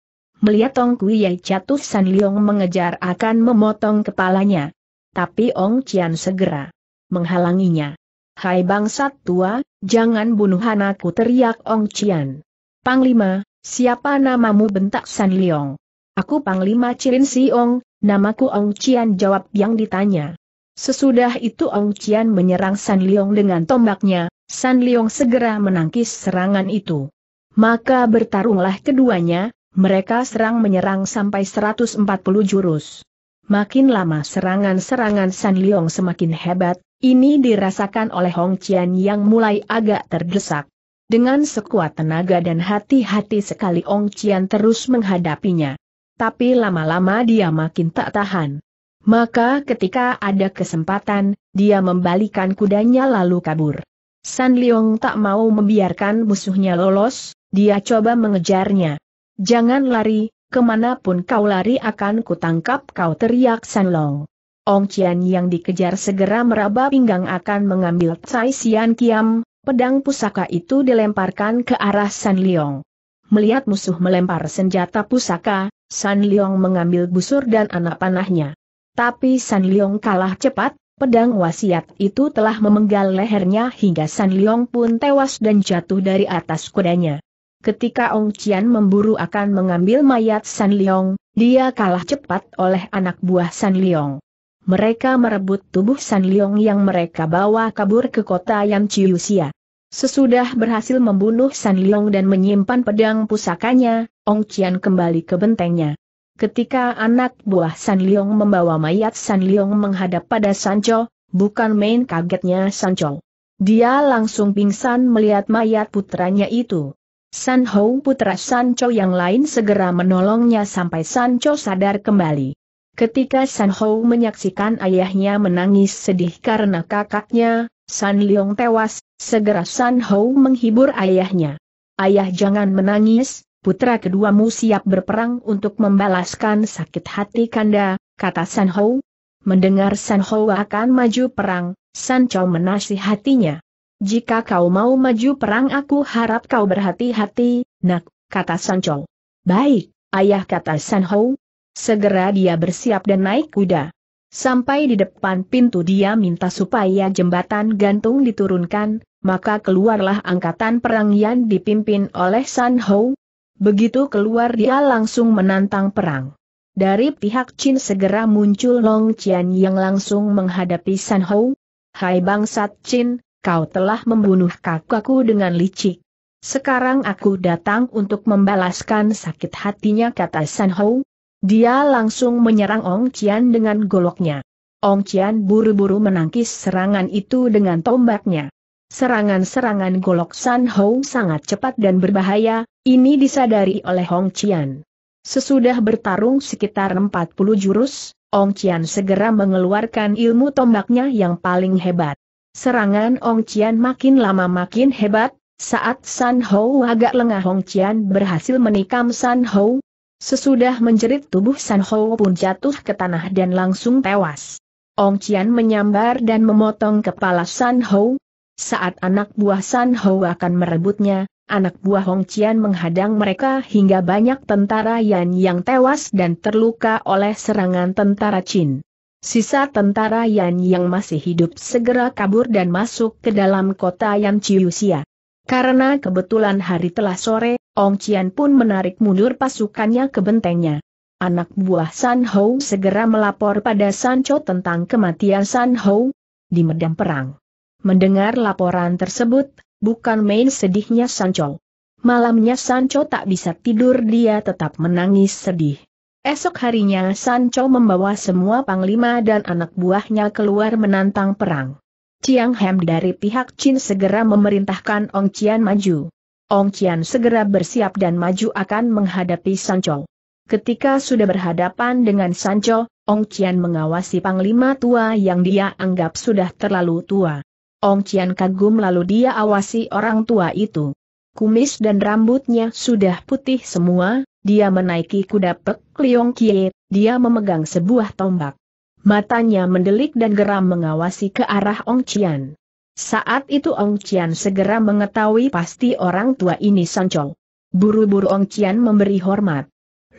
Melihat Ong Kwee jatuh San Liang mengejar akan memotong kepalanya. Tapi Ong Cian segera menghalanginya. Hai bangsat tua, jangan bunuh anakku teriak Ong Cian. Panglima, Siapa namamu bentak San Liong? Aku Panglima Cirin Siong, namaku Ong Cian jawab yang ditanya. Sesudah itu Ong Cian menyerang San Liong dengan tombaknya, San Liong segera menangkis serangan itu. Maka bertarunglah keduanya, mereka serang menyerang sampai 140 jurus. Makin lama serangan-serangan San Liong semakin hebat, ini dirasakan oleh Hong Cian yang mulai agak terdesak. Dengan sekuat tenaga dan hati-hati sekali Ong Cian terus menghadapinya. Tapi lama-lama dia makin tak tahan. Maka ketika ada kesempatan, dia membalikan kudanya lalu kabur. San Leong tak mau membiarkan musuhnya lolos, dia coba mengejarnya. Jangan lari, kemanapun kau lari akan kutangkap kau teriak San Long. Ong Cian yang dikejar segera meraba pinggang akan mengambil Tsai Sian Kiam, Pedang pusaka itu dilemparkan ke arah San Liong. Melihat musuh melempar senjata pusaka, San Liong mengambil busur dan anak panahnya. Tapi San Liong kalah cepat, pedang wasiat itu telah memenggal lehernya hingga San Liong pun tewas dan jatuh dari atas kudanya. Ketika Ong Qian memburu akan mengambil mayat San Liong, dia kalah cepat oleh anak buah San Liong. Mereka merebut tubuh San Leong yang mereka bawa kabur ke kota Yan Chiusia. Sesudah berhasil membunuh San Leong dan menyimpan pedang pusakanya, Ong Chian kembali ke bentengnya. Ketika anak buah San Leong membawa mayat San Leong menghadap pada Sancho, bukan main kagetnya Sancho. Dia langsung pingsan melihat mayat putranya itu. San Hou putra Sancho yang lain segera menolongnya sampai Sancho sadar kembali. Ketika San Hou menyaksikan ayahnya menangis sedih karena kakaknya, San Leong tewas, segera San Hou menghibur ayahnya. Ayah jangan menangis, putra keduamu siap berperang untuk membalaskan sakit hati kanda, kata San Hou. Mendengar San Hou akan maju perang, San Chao menasihatinya. Jika kau mau maju perang aku harap kau berhati-hati, nak, kata San Baik, ayah kata San Hou, Segera dia bersiap dan naik kuda. Sampai di depan pintu dia minta supaya jembatan gantung diturunkan, maka keluarlah angkatan perang yang dipimpin oleh San Ho. Begitu keluar dia langsung menantang perang. Dari pihak Chin segera muncul Long Qian yang langsung menghadapi San Ho. Hai bangsat Chin, kau telah membunuh kakakku dengan licik. Sekarang aku datang untuk membalaskan sakit hatinya kata San Ho. Dia langsung menyerang Ong Qian dengan goloknya. Ong Qian buru-buru menangkis serangan itu dengan tombaknya. Serangan-serangan golok San Hou sangat cepat dan berbahaya, ini disadari oleh Ong Qian. Sesudah bertarung sekitar 40 jurus, Ong Qian segera mengeluarkan ilmu tombaknya yang paling hebat. Serangan Ong Qian makin lama makin hebat, saat San Hou agak lengah Ong Qian berhasil menikam San Hou, Sesudah menjerit tubuh San Ho pun jatuh ke tanah dan langsung tewas. Ong Qian menyambar dan memotong kepala San Ho. Saat anak buah San Ho akan merebutnya, anak buah Ong Qian menghadang mereka hingga banyak tentara Yan yang tewas dan terluka oleh serangan tentara Qin. Sisa tentara Yan yang masih hidup segera kabur dan masuk ke dalam kota Yan Chiusia. Karena kebetulan hari telah sore, Ong Cian pun menarik mundur pasukannya ke bentengnya. Anak buah San Hou segera melapor pada San Cho tentang kematian San Hou di medan perang. Mendengar laporan tersebut, bukan main sedihnya San Cho. Malamnya San Cho tak bisa tidur dia tetap menangis sedih. Esok harinya San Cho membawa semua panglima dan anak buahnya keluar menantang perang. Chiang Hem dari pihak Chin segera memerintahkan Ong Cian maju. Ong Kian segera bersiap dan maju akan menghadapi Sancho. Ketika sudah berhadapan dengan Sancho, Ong Kian mengawasi panglima tua yang dia anggap sudah terlalu tua. Ong Kian kagum lalu dia awasi orang tua itu. Kumis dan rambutnya sudah putih semua, dia menaiki kuda Pek Liong Kie, dia memegang sebuah tombak. Matanya mendelik dan geram mengawasi ke arah Ong Kian. Saat itu Ong Cian segera mengetahui pasti orang tua ini Sancong. Buru-buru Ong Cian memberi hormat.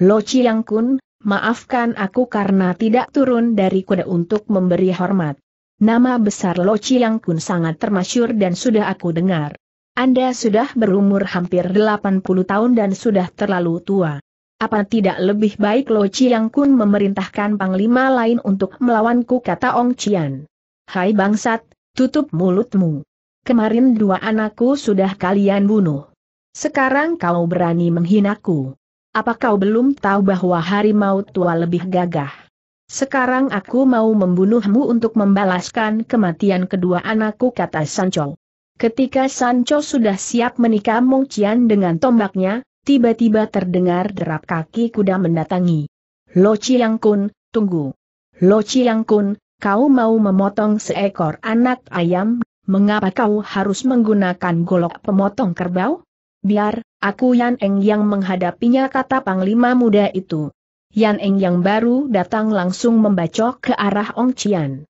Lo Chiang Kun, maafkan aku karena tidak turun dari kuda untuk memberi hormat. Nama besar Lo Chiang Kun sangat termasyur dan sudah aku dengar. Anda sudah berumur hampir 80 tahun dan sudah terlalu tua. Apa tidak lebih baik Lo Chiang Kun memerintahkan panglima lain untuk melawanku kata Ong Cian? Hai bangsat, Tutup mulutmu. Kemarin dua anakku sudah kalian bunuh. Sekarang kau berani menghinaku. Apa kau belum tahu bahwa harimau tua lebih gagah? Sekarang aku mau membunuhmu untuk membalaskan kematian kedua anakku kata Sancho. Ketika Sancho sudah siap menikam Mong Cian dengan tombaknya, tiba-tiba terdengar derap kaki kuda mendatangi. Lo Chiang Kun, tunggu. Lo Chiang Kun, kau mau memotong seekor anak ayam, mengapa kau harus menggunakan golok pemotong kerbau? Biar, aku Yan Eng yang menghadapinya kata Panglima muda itu. Yan Eng yang baru datang langsung membacok ke arah Ong Cian.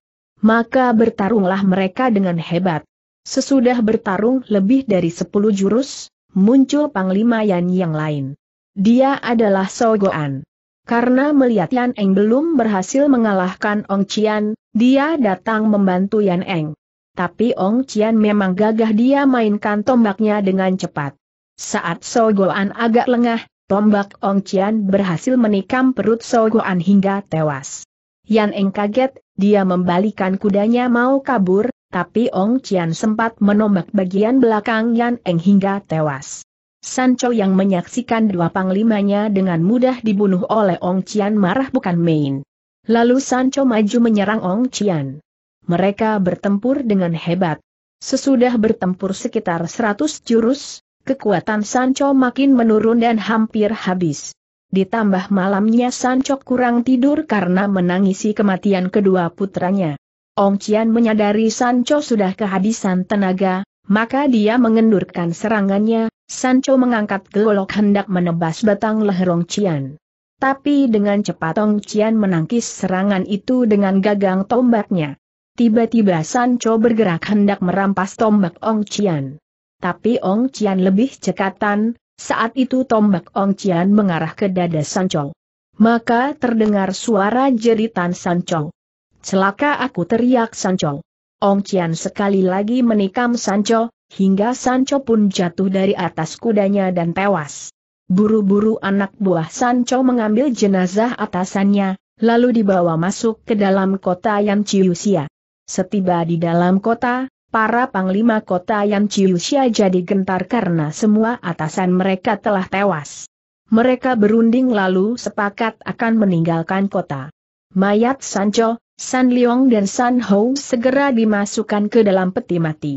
Maka bertarunglah mereka dengan hebat. Sesudah bertarung lebih dari sepuluh jurus, muncul Panglima Yan yang lain. Dia adalah Sogoan. Karena melihat Yan Eng belum berhasil mengalahkan Ong Qian, dia datang membantu Yan Eng. Tapi Ong Qian memang gagah dia mainkan tombaknya dengan cepat. Saat Goan agak lengah, tombak Ong Qian berhasil menikam perut Goan hingga tewas. Yan Eng kaget, dia membalikan kudanya mau kabur, tapi Ong Qian sempat menombak bagian belakang Yan Eng hingga tewas. Sancho yang menyaksikan dua panglimanya dengan mudah dibunuh oleh Ong Cian marah bukan main. Lalu Sancho maju menyerang Ong Cian. Mereka bertempur dengan hebat. Sesudah bertempur sekitar 100 jurus, kekuatan Sancho makin menurun dan hampir habis. Ditambah malamnya Sancho kurang tidur karena menangisi kematian kedua putranya. Ong Cian menyadari Sancho sudah kehabisan tenaga, maka dia mengendurkan serangannya, Sancho mengangkat golok hendak menebas batang leher Ong Cian. Tapi dengan cepat Ong Cian menangkis serangan itu dengan gagang tombaknya. Tiba-tiba Sancho bergerak hendak merampas tombak Ong Cian. Tapi Ong Cian lebih cekatan, saat itu tombak Ong Cian mengarah ke dada Sancho. Maka terdengar suara jeritan Sancho. Celaka aku teriak Sancho. Ong Cian sekali lagi menikam Sancho, hingga Sancho pun jatuh dari atas kudanya dan tewas. Buru-buru anak buah Sancho mengambil jenazah atasannya, lalu dibawa masuk ke dalam kota yang Ciusia. Setiba di dalam kota, para panglima kota yang Ciusia jadi gentar karena semua atasan mereka telah tewas. Mereka berunding lalu sepakat akan meninggalkan kota. Mayat Sancho, San Leong dan San Hou segera dimasukkan ke dalam peti mati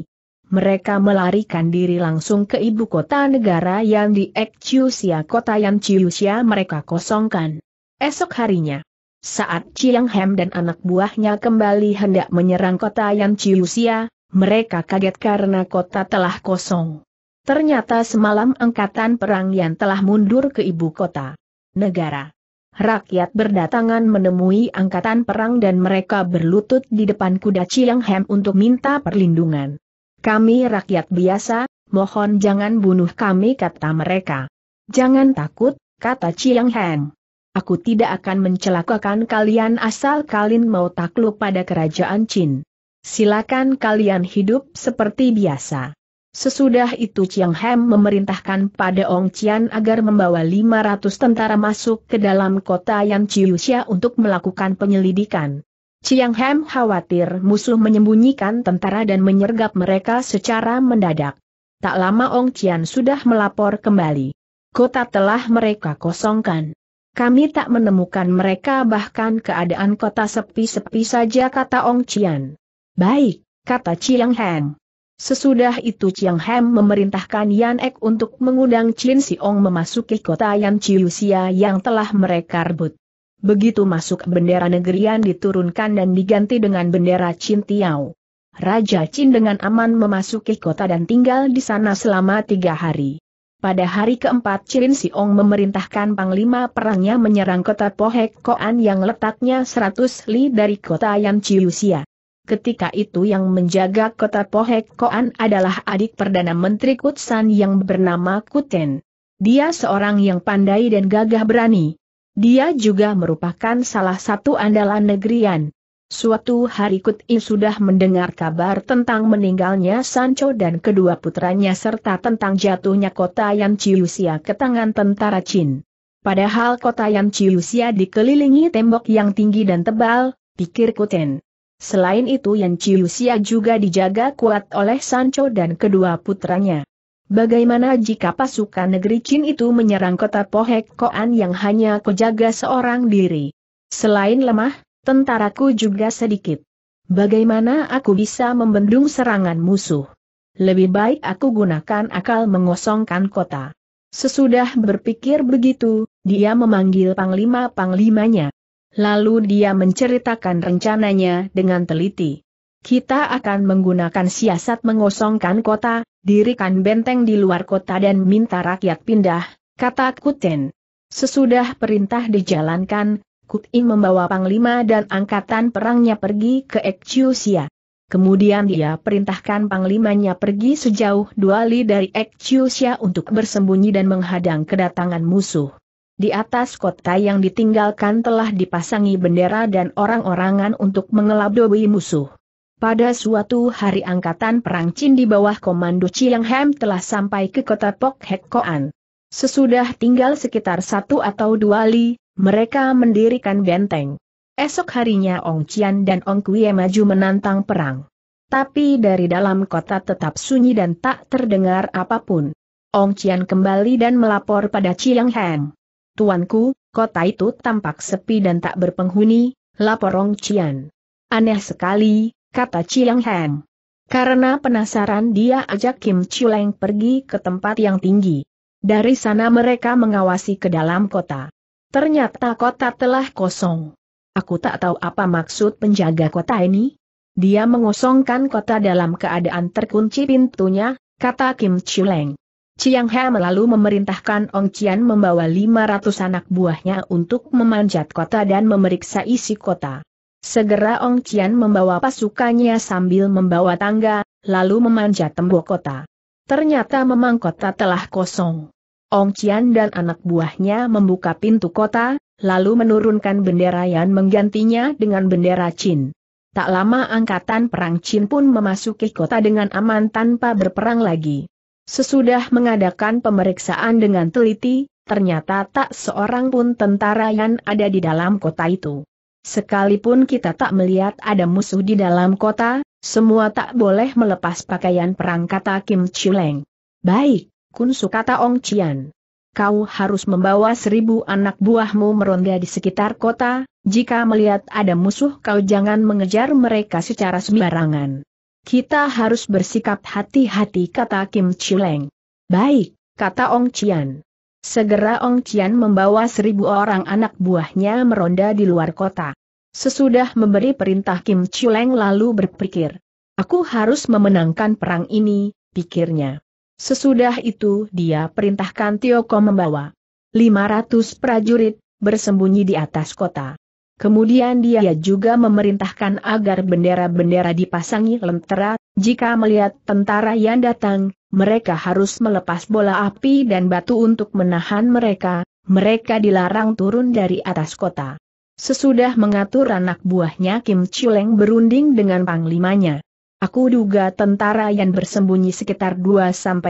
mereka melarikan diri langsung ke ibu kota negara yang di Ekciusia kota yang Ciusia mereka kosongkan. Esok harinya, saat Chiang Hem dan anak buahnya kembali hendak menyerang kota yang Ciusia, mereka kaget karena kota telah kosong. Ternyata semalam angkatan perang yang telah mundur ke ibu kota negara. Rakyat berdatangan menemui angkatan perang dan mereka berlutut di depan kuda Chiang Hem untuk minta perlindungan. Kami rakyat biasa, mohon jangan bunuh kami kata mereka. Jangan takut, kata Chiang Heng. Aku tidak akan mencelakakan kalian asal kalian mau takluk pada kerajaan Chin. Silakan kalian hidup seperti biasa. Sesudah itu Chiang Heng memerintahkan pada Ong Chian agar membawa 500 tentara masuk ke dalam kota Yang Xia untuk melakukan penyelidikan. Chiang Hem khawatir musuh menyembunyikan tentara dan menyergap mereka secara mendadak. Tak lama Ong Chian sudah melapor kembali. Kota telah mereka kosongkan. Kami tak menemukan mereka bahkan keadaan kota sepi-sepi saja kata Ong Chian. Baik, kata Chiang Hem. Sesudah itu Chiang Hem memerintahkan Yan Ek untuk mengundang Chin Ong memasuki kota Yan Chiu Sia yang telah mereka rebut. Begitu masuk bendera negerian diturunkan dan diganti dengan bendera Cintiau. Raja Chin dengan aman memasuki kota dan tinggal di sana selama tiga hari. Pada hari keempat Chin Siong memerintahkan Panglima perangnya menyerang kota Pohek Koan yang letaknya 100 li dari kota Yan Chiusia. Ketika itu yang menjaga kota Pohek Koan adalah adik Perdana Menteri Kutsan yang bernama Kuten. Dia seorang yang pandai dan gagah berani dia juga merupakan salah satu andalan negerian. Suatu hari Kut sudah mendengar kabar tentang meninggalnya Sancho dan kedua putranya serta tentang jatuhnya kota yang Ciusia ke tangan tentara Chin. Padahal kota yang Ciusia dikelilingi tembok yang tinggi dan tebal, pikir Kuten. Selain itu yang Ciusia juga dijaga kuat oleh Sancho dan kedua putranya. Bagaimana jika pasukan negeri Chin itu menyerang kota Pohek Koan yang hanya kujaga seorang diri? Selain lemah, tentaraku juga sedikit. Bagaimana aku bisa membendung serangan musuh? Lebih baik aku gunakan akal mengosongkan kota. Sesudah berpikir begitu, dia memanggil panglima-panglimanya. Lalu dia menceritakan rencananya dengan teliti. Kita akan menggunakan siasat mengosongkan kota, dirikan benteng di luar kota dan minta rakyat pindah, kata Kuten. Sesudah perintah dijalankan, Kutin membawa Panglima dan angkatan perangnya pergi ke Ekciusia. Kemudian dia perintahkan Panglimanya pergi sejauh dua li dari Ekciusia untuk bersembunyi dan menghadang kedatangan musuh. Di atas kota yang ditinggalkan telah dipasangi bendera dan orang-orangan untuk mengelabui musuh. Pada suatu hari angkatan perang Cin di bawah komando Chiang Hem telah sampai ke kota Pok Hek Koan. Sesudah tinggal sekitar satu atau dua li, mereka mendirikan benteng. Esok harinya Ong Cian dan Ong Kuie maju menantang perang. Tapi dari dalam kota tetap sunyi dan tak terdengar apapun. Ong Cian kembali dan melapor pada Chiang Hem. Tuanku, kota itu tampak sepi dan tak berpenghuni, lapor Ong Chian. Aneh sekali, kata Chiang Heng. Karena penasaran dia ajak Kim Chuleng pergi ke tempat yang tinggi. Dari sana mereka mengawasi ke dalam kota. Ternyata kota telah kosong. Aku tak tahu apa maksud penjaga kota ini. Dia mengosongkan kota dalam keadaan terkunci pintunya, kata Kim Chuleng. Chiang He lalu memerintahkan Ong Chian membawa 500 anak buahnya untuk memanjat kota dan memeriksa isi kota. Segera Ong Cian membawa pasukannya sambil membawa tangga, lalu memanjat tembok kota. Ternyata memang kota telah kosong. Ong Cian dan anak buahnya membuka pintu kota, lalu menurunkan bendera Yan menggantinya dengan bendera Chin. Tak lama angkatan perang Chin pun memasuki kota dengan aman tanpa berperang lagi. Sesudah mengadakan pemeriksaan dengan teliti, ternyata tak seorang pun tentara Yan ada di dalam kota itu. Sekalipun kita tak melihat ada musuh di dalam kota, semua tak boleh melepas pakaian perang kata Kim Chuleng. Baik, kunsu kata Ong Chian. Kau harus membawa seribu anak buahmu meronda di sekitar kota, jika melihat ada musuh kau jangan mengejar mereka secara sembarangan. Kita harus bersikap hati-hati kata Kim Chuleng. Baik, kata Ong Chian. Segera Ong Cian membawa seribu orang anak buahnya meronda di luar kota. Sesudah memberi perintah Kim Chuleng lalu berpikir, aku harus memenangkan perang ini, pikirnya. Sesudah itu dia perintahkan Tioko membawa 500 prajurit, bersembunyi di atas kota. Kemudian dia juga memerintahkan agar bendera-bendera dipasangi lentera, jika melihat tentara yang datang, mereka harus melepas bola api dan batu untuk menahan mereka, mereka dilarang turun dari atas kota. Sesudah mengatur anak buahnya Kim Chuleng berunding dengan panglimanya. Aku duga tentara yang bersembunyi sekitar 2-3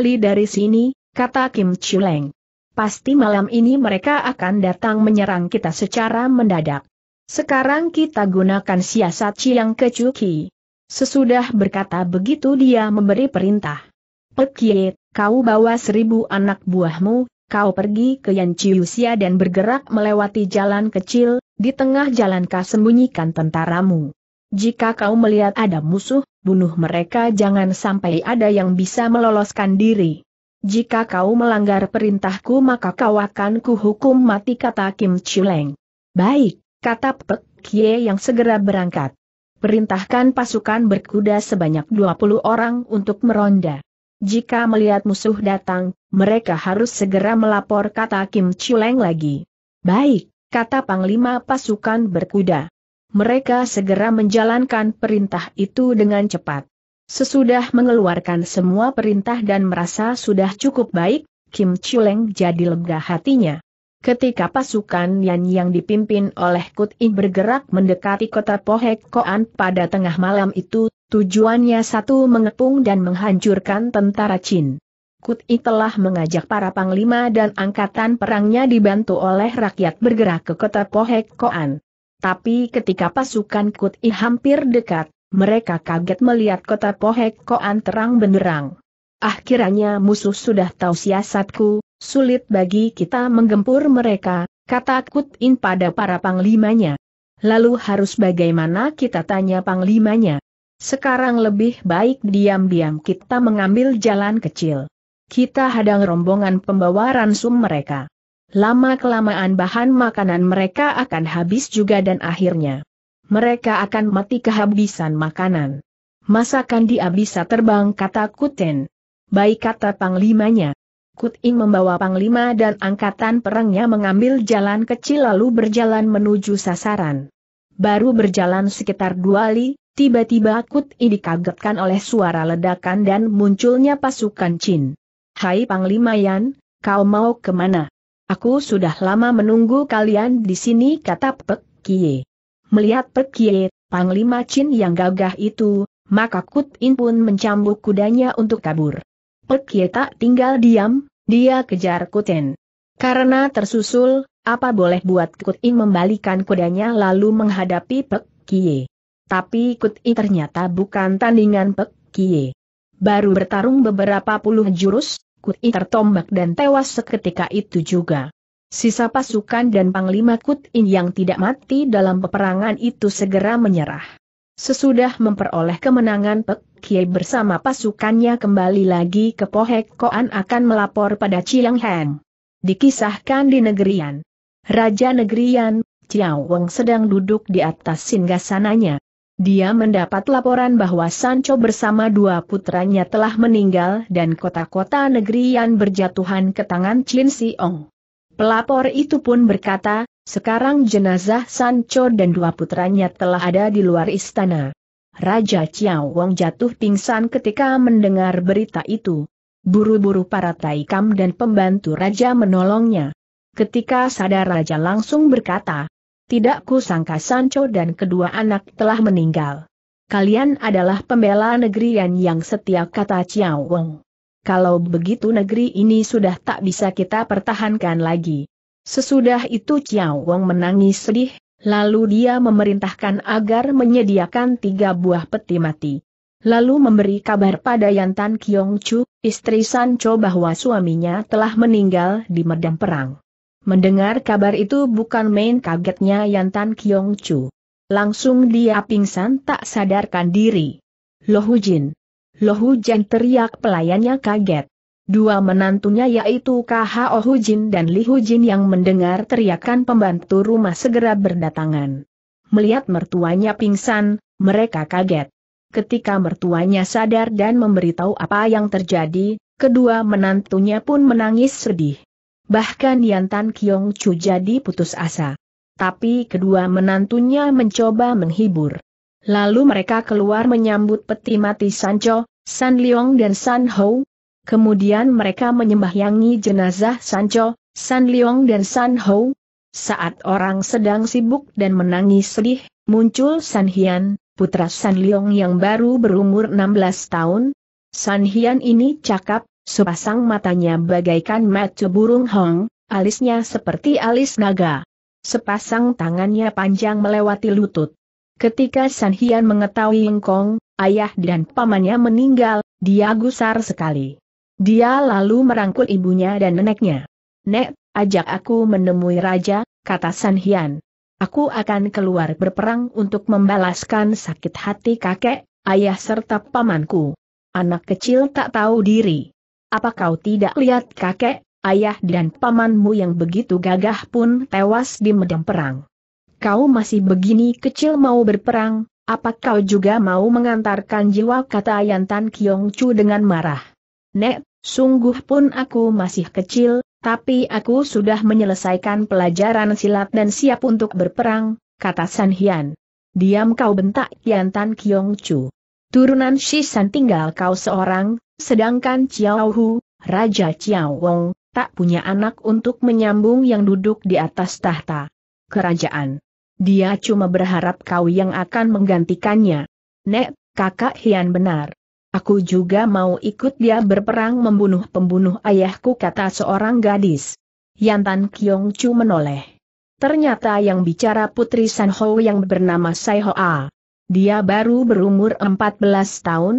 li dari sini, kata Kim Chuleng. Pasti malam ini mereka akan datang menyerang kita secara mendadak. Sekarang kita gunakan siasat Chiang Kecuki. Sesudah berkata begitu dia memberi perintah. Pekiet, kau bawa seribu anak buahmu, kau pergi ke Chiusia dan bergerak melewati jalan kecil, di tengah jalan kau sembunyikan tentaramu. Jika kau melihat ada musuh, bunuh mereka jangan sampai ada yang bisa meloloskan diri. Jika kau melanggar perintahku maka kau akan kuhukum mati kata Kim Chuleng. Baik, kata Pek Kie yang segera berangkat. Perintahkan pasukan berkuda sebanyak 20 orang untuk meronda. Jika melihat musuh datang, mereka harus segera melapor kata Kim Chuleng lagi. Baik, kata Panglima pasukan berkuda. Mereka segera menjalankan perintah itu dengan cepat. Sesudah mengeluarkan semua perintah dan merasa sudah cukup baik, Kim Chuleng jadi lega hatinya. Ketika pasukan Yan yang dipimpin oleh Kut In bergerak mendekati kota Pohek Koan pada tengah malam itu, tujuannya satu mengepung dan menghancurkan tentara Chin. Kut In telah mengajak para panglima dan angkatan perangnya dibantu oleh rakyat bergerak ke kota Pohek Koan. Tapi ketika pasukan Kut I hampir dekat, mereka kaget melihat kota Pohek Koan terang benderang. Akhirnya musuh sudah tahu siasatku, sulit bagi kita menggempur mereka, kata Kut pada para panglimanya. Lalu harus bagaimana kita tanya panglimanya? Sekarang lebih baik diam-diam kita mengambil jalan kecil. Kita hadang rombongan pembawa ransum mereka. Lama-kelamaan bahan makanan mereka akan habis juga dan akhirnya mereka akan mati kehabisan makanan. Masakan dia bisa terbang kata Kuten. Baik kata panglimanya. Kuting membawa panglima dan angkatan perangnya mengambil jalan kecil lalu berjalan menuju sasaran. Baru berjalan sekitar dua li, tiba-tiba Kuting dikagetkan oleh suara ledakan dan munculnya pasukan Chin. Hai Panglima Yan, kau mau kemana? Aku sudah lama menunggu kalian di sini kata Pek Kie. Melihat Pekie, Panglima Chin yang gagah itu, maka Kut In pun mencambuk kudanya untuk kabur. Pekie tak tinggal diam, dia kejar Kuten. Karena tersusul, apa boleh buat Kut In membalikan kudanya lalu menghadapi Pekie. Tapi Kut In ternyata bukan tandingan Pekie. Baru bertarung beberapa puluh jurus, Kut In tertombak dan tewas seketika itu juga. Sisa pasukan dan Panglima Kutin yang tidak mati dalam peperangan itu segera menyerah. Sesudah memperoleh kemenangan Pek Kie bersama pasukannya kembali lagi ke Pohek Koan akan melapor pada Chiang Heng. Dikisahkan di negerian. Raja negerian, Chiao Weng sedang duduk di atas singgasananya. Dia mendapat laporan bahwa Sancho bersama dua putranya telah meninggal dan kota-kota negerian berjatuhan ke tangan Chin Siong. Pelapor itu pun berkata, sekarang jenazah Sancho dan dua putranya telah ada di luar istana. Raja Chiao Wang jatuh pingsan ketika mendengar berita itu. Buru-buru para taikam dan pembantu raja menolongnya. Ketika sadar raja langsung berkata, tidak sangka Sancho dan kedua anak telah meninggal. Kalian adalah pembela negerian yang setia kata Chiao Wang kalau begitu negeri ini sudah tak bisa kita pertahankan lagi. Sesudah itu Chiao Wong menangis sedih, lalu dia memerintahkan agar menyediakan tiga buah peti mati. Lalu memberi kabar pada Yantan Kiong Chu, istri Sancho bahwa suaminya telah meninggal di medan perang. Mendengar kabar itu bukan main kagetnya Yantan Kiong Chu. Langsung dia pingsan tak sadarkan diri. Lohujin. Lohu Jin teriak pelayannya kaget. Dua menantunya yaitu KH Hu Jin dan Li Hu Jin yang mendengar teriakan pembantu rumah segera berdatangan. Melihat mertuanya pingsan, mereka kaget. Ketika mertuanya sadar dan memberitahu apa yang terjadi, kedua menantunya pun menangis sedih. Bahkan Tan Kiong Chu jadi putus asa. Tapi kedua menantunya mencoba menghibur. Lalu mereka keluar menyambut peti mati Sancho, San Liong dan San Hou. Kemudian mereka menyembahyangi jenazah Sancho, San Liong dan San Hou. Saat orang sedang sibuk dan menangis sedih, muncul San Hian, putra San Liong yang baru berumur 16 tahun. San Hian ini cakap, sepasang matanya bagaikan mata burung hong, alisnya seperti alis naga. Sepasang tangannya panjang melewati lutut. Ketika San Hian mengetahui Kong ayah dan pamannya meninggal, dia gusar sekali. Dia lalu merangkul ibunya dan neneknya. Nek, ajak aku menemui raja, kata San Hian. Aku akan keluar berperang untuk membalaskan sakit hati kakek, ayah serta pamanku. Anak kecil tak tahu diri. Apa kau tidak lihat kakek, ayah dan pamanmu yang begitu gagah pun tewas di medan perang? Kau masih begini kecil mau berperang, apa kau juga mau mengantarkan jiwa kata Yantan Kiong Chu dengan marah? Nek, sungguh pun aku masih kecil, tapi aku sudah menyelesaikan pelajaran silat dan siap untuk berperang, kata San Hian. Diam kau bentak Yantan Kiong Chu. Turunan Shisan tinggal kau seorang, sedangkan Chiao Hu, Raja Chiao Wong, tak punya anak untuk menyambung yang duduk di atas tahta kerajaan. Dia cuma berharap kau yang akan menggantikannya. Nek, kakak Hian benar. Aku juga mau ikut dia berperang membunuh pembunuh ayahku kata seorang gadis. Yantan Kiong Chu menoleh. Ternyata yang bicara putri San Ho yang bernama Sai Ho A. Dia baru berumur 14 tahun.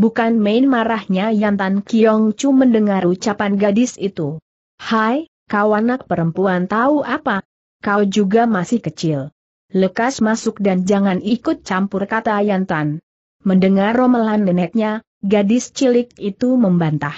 Bukan main marahnya Yantan Kiong Chu mendengar ucapan gadis itu. Hai, kau anak perempuan tahu apa? kau juga masih kecil. Lekas masuk dan jangan ikut campur kata Yantan. Mendengar romelan neneknya, gadis cilik itu membantah.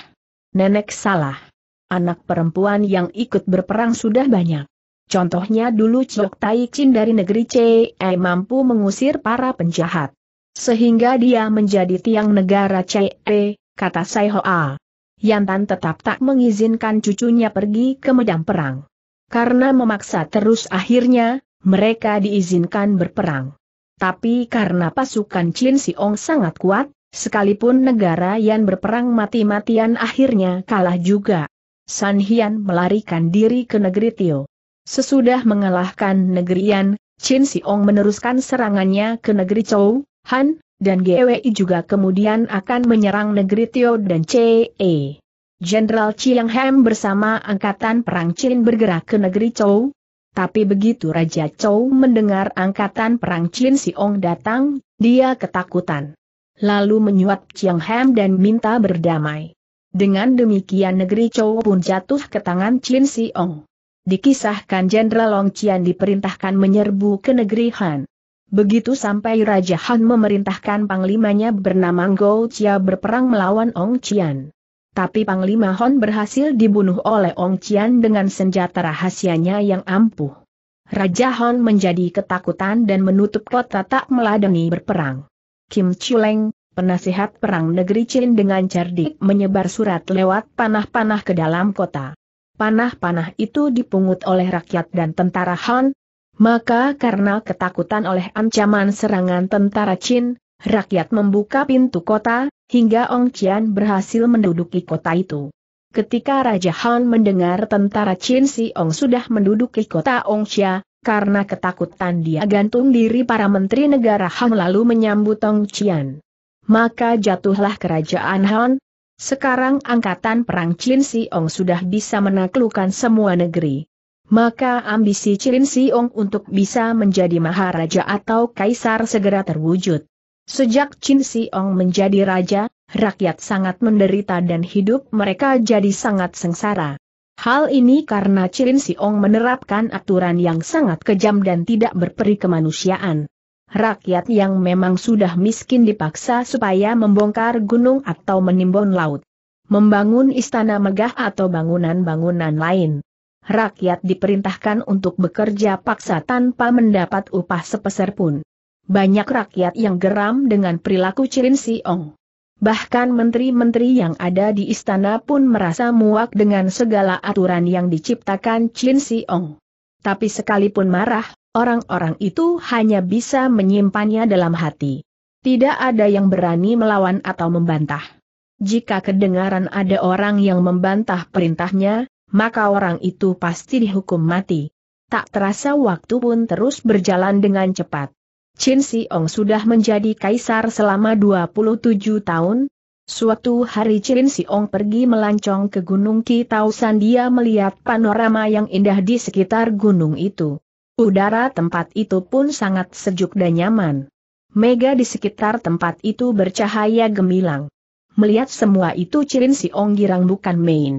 Nenek salah. Anak perempuan yang ikut berperang sudah banyak. Contohnya dulu Chok Tai Chin dari negeri C.E. Eh, mampu mengusir para penjahat. Sehingga dia menjadi tiang negara E. kata Sai Hoa. Yantan tetap tak mengizinkan cucunya pergi ke medan perang. Karena memaksa terus akhirnya, mereka diizinkan berperang. Tapi karena pasukan Chin Siong sangat kuat, sekalipun negara yang berperang mati-matian akhirnya kalah juga. San Hian melarikan diri ke negeri Tio. Sesudah mengalahkan negeri Yan, Chin Siong meneruskan serangannya ke negeri Chou, Han, dan GWI juga kemudian akan menyerang negeri Tio dan CE. Jenderal Chiang Hem bersama angkatan perang Chin bergerak ke negeri Chou. Tapi begitu Raja Chou mendengar angkatan perang Chin Siong datang, dia ketakutan. Lalu menyuap Chiang Hem dan minta berdamai. Dengan demikian negeri Chou pun jatuh ke tangan Chin Siong. Dikisahkan Jenderal Long Chian diperintahkan menyerbu ke negeri Han. Begitu sampai Raja Han memerintahkan panglimanya bernama Gou Chia berperang melawan Ong Chian tapi Panglima Hon berhasil dibunuh oleh Ong Qian dengan senjata rahasianya yang ampuh. Raja Hon menjadi ketakutan dan menutup kota tak meladeni berperang. Kim Chuleng, penasihat perang negeri Chin dengan cerdik menyebar surat lewat panah-panah ke dalam kota. Panah-panah itu dipungut oleh rakyat dan tentara Hon. maka karena ketakutan oleh ancaman serangan tentara Chin, Rakyat membuka pintu kota, hingga Ong Qian berhasil menduduki kota itu. Ketika Raja Han mendengar tentara Qin Si Ong sudah menduduki kota Ong Ongxia, karena ketakutan dia gantung diri para menteri negara Han lalu menyambut Ong Qian. Maka jatuhlah kerajaan Han. Sekarang angkatan perang Qin Si Ong sudah bisa menaklukkan semua negeri. Maka ambisi Qin Si Ong untuk bisa menjadi maharaja atau kaisar segera terwujud. Sejak Chin Ong menjadi raja, rakyat sangat menderita dan hidup mereka jadi sangat sengsara. Hal ini karena Chin Ong menerapkan aturan yang sangat kejam dan tidak berperi kemanusiaan. Rakyat yang memang sudah miskin dipaksa supaya membongkar gunung atau menimbun laut. Membangun istana megah atau bangunan-bangunan lain. Rakyat diperintahkan untuk bekerja paksa tanpa mendapat upah sepeser pun banyak rakyat yang geram dengan perilaku Cilin Siong. Bahkan menteri-menteri yang ada di istana pun merasa muak dengan segala aturan yang diciptakan Cilin Siong. Tapi sekalipun marah, orang-orang itu hanya bisa menyimpannya dalam hati. Tidak ada yang berani melawan atau membantah. Jika kedengaran ada orang yang membantah perintahnya, maka orang itu pasti dihukum mati. Tak terasa waktu pun terus berjalan dengan cepat. Chin Ong sudah menjadi kaisar selama 27 tahun. Suatu hari Chin Ong pergi melancong ke Gunung Kitausan dia melihat panorama yang indah di sekitar gunung itu. Udara tempat itu pun sangat sejuk dan nyaman. Mega di sekitar tempat itu bercahaya gemilang. Melihat semua itu Chin Ong girang bukan main.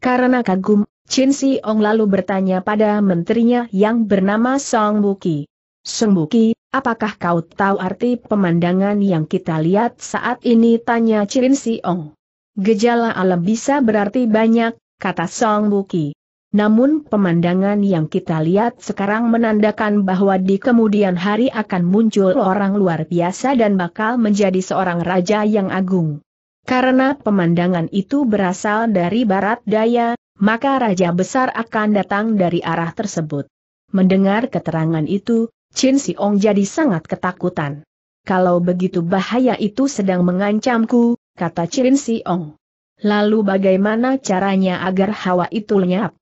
Karena kagum, Chin Ong lalu bertanya pada menterinya yang bernama Song Buki. Song Buki, Apakah kau tahu arti pemandangan yang kita lihat saat ini? Tanya Si Ong. Gejala alam bisa berarti banyak, kata Song Buki. Namun pemandangan yang kita lihat sekarang menandakan bahwa di kemudian hari akan muncul orang luar biasa dan bakal menjadi seorang raja yang agung. Karena pemandangan itu berasal dari barat daya, maka raja besar akan datang dari arah tersebut. Mendengar keterangan itu, Chin Siong jadi sangat ketakutan. Kalau begitu bahaya itu sedang mengancamku, kata Chin Siong. Lalu bagaimana caranya agar hawa itu lenyap?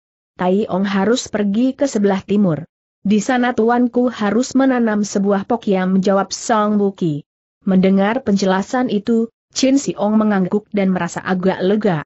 Tai Ong harus pergi ke sebelah timur. Di sana tuanku harus menanam sebuah pokiam jawab Song Buki. Mendengar penjelasan itu, Chin Siong mengangguk dan merasa agak lega.